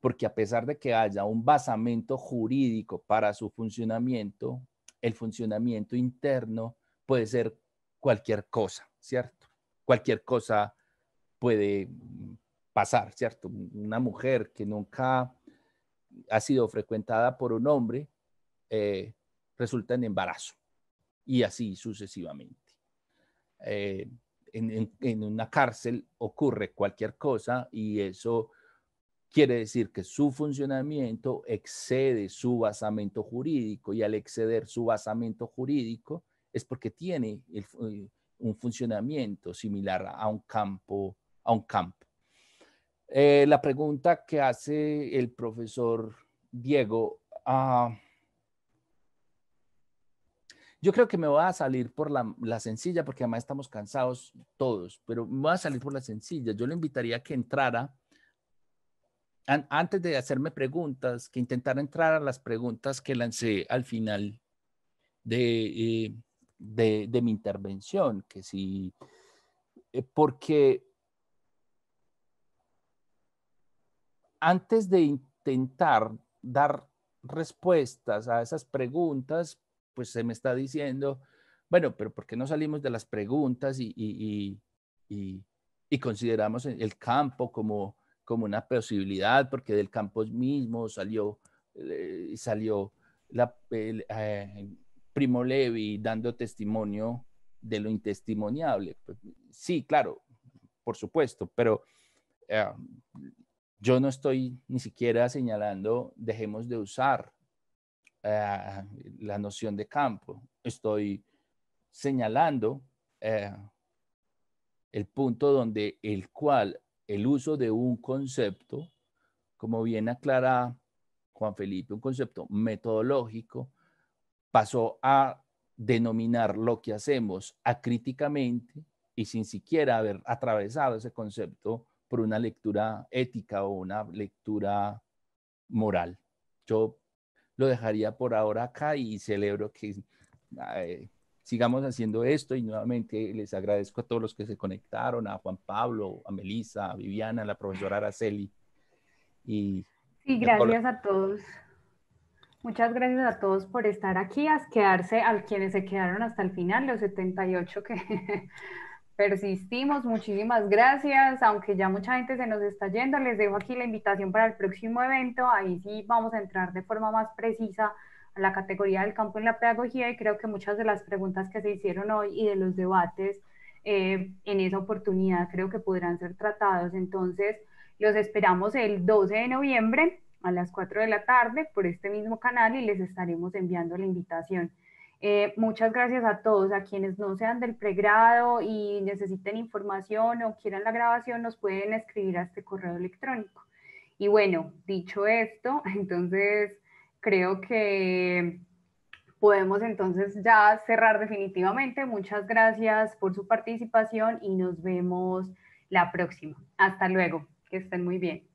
porque a pesar de que haya un basamento jurídico para su funcionamiento, el funcionamiento interno puede ser cualquier cosa, ¿cierto? Cualquier cosa puede mm, pasar, ¿cierto? Una mujer que nunca ha sido frecuentada por un hombre eh, resulta en embarazo y así sucesivamente. Eh, en, una cárcel ocurre cualquier cosa y eso quiere decir que su funcionamiento excede su basamento jurídico y al exceder su basamento jurídico es porque tiene eh, un funcionamiento similar a un campo. A un eh, la pregunta que hace el profesor Diego, a. Ah, yo creo que me voy a salir por la, sencilla, porque además estamos cansados todos, pero me voy a salir por la sencilla. Yo le invitaría a que entrara, antes de hacerme preguntas, que intentara entrar a las preguntas que lancé al final de, eh, de mi intervención, que sí, eh, porque antes de intentar dar respuestas a esas preguntas, pues se me está diciendo, bueno, pero ¿por qué no salimos de las preguntas y, y, y, y consideramos e, el campo como, como una posibilidad? Porque del campo mismo salió, eh, salió la, eh, Primo Levi dando testimonio de lo intestimoniable. Pues, sí, claro, por supuesto, pero eh, yo no estoy ni siquiera señalando dejemos de usar eh, la noción de campo. Estoy señalando eh, el punto donde el cual el uso de un concepto, como bien aclara Juan Felipe, un concepto metodológico, pasó a denominar lo que hacemos acríticamente y sin siquiera haber atravesado ese concepto por una lectura ética o una lectura moral. Yo lo dejaría por ahora acá y celebro que eh, sigamos haciendo esto y nuevamente les agradezco a todos los que se conectaron, a Juan Pablo, a Melissa, a Viviana, a la profesora Araceli. Y gracias a todos. Muchas gracias a todos por estar aquí, a quedarse, a quienes se quedaron hasta el final, los 78 que *laughs* persistimos. Muchísimas gracias. Aunque ya mucha gente se nos está yendo, les dejo aquí la invitación para el próximo evento. Ahí sí vamos a entrar de forma más precisa a la categoría del campo en la pedagogía y creo que muchas de las preguntas que se hicieron hoy y de los debates eh, en esa oportunidad creo que podrán ser tratados. Entonces, los esperamos el 12 de noviembre a las 4 de la tarde por este mismo canal y les estaremos enviando la invitación. Eh, muchas gracias a todos, a quienes no sean del pregrado y necesiten información o quieran la grabación, nos pueden escribir a este correo electrónico. Y bueno, dicho esto, *laughs* entonces creo que podemos entonces ya cerrar definitivamente. Muchas gracias por su participación y nos vemos la próxima. Hasta luego, que estén muy bien.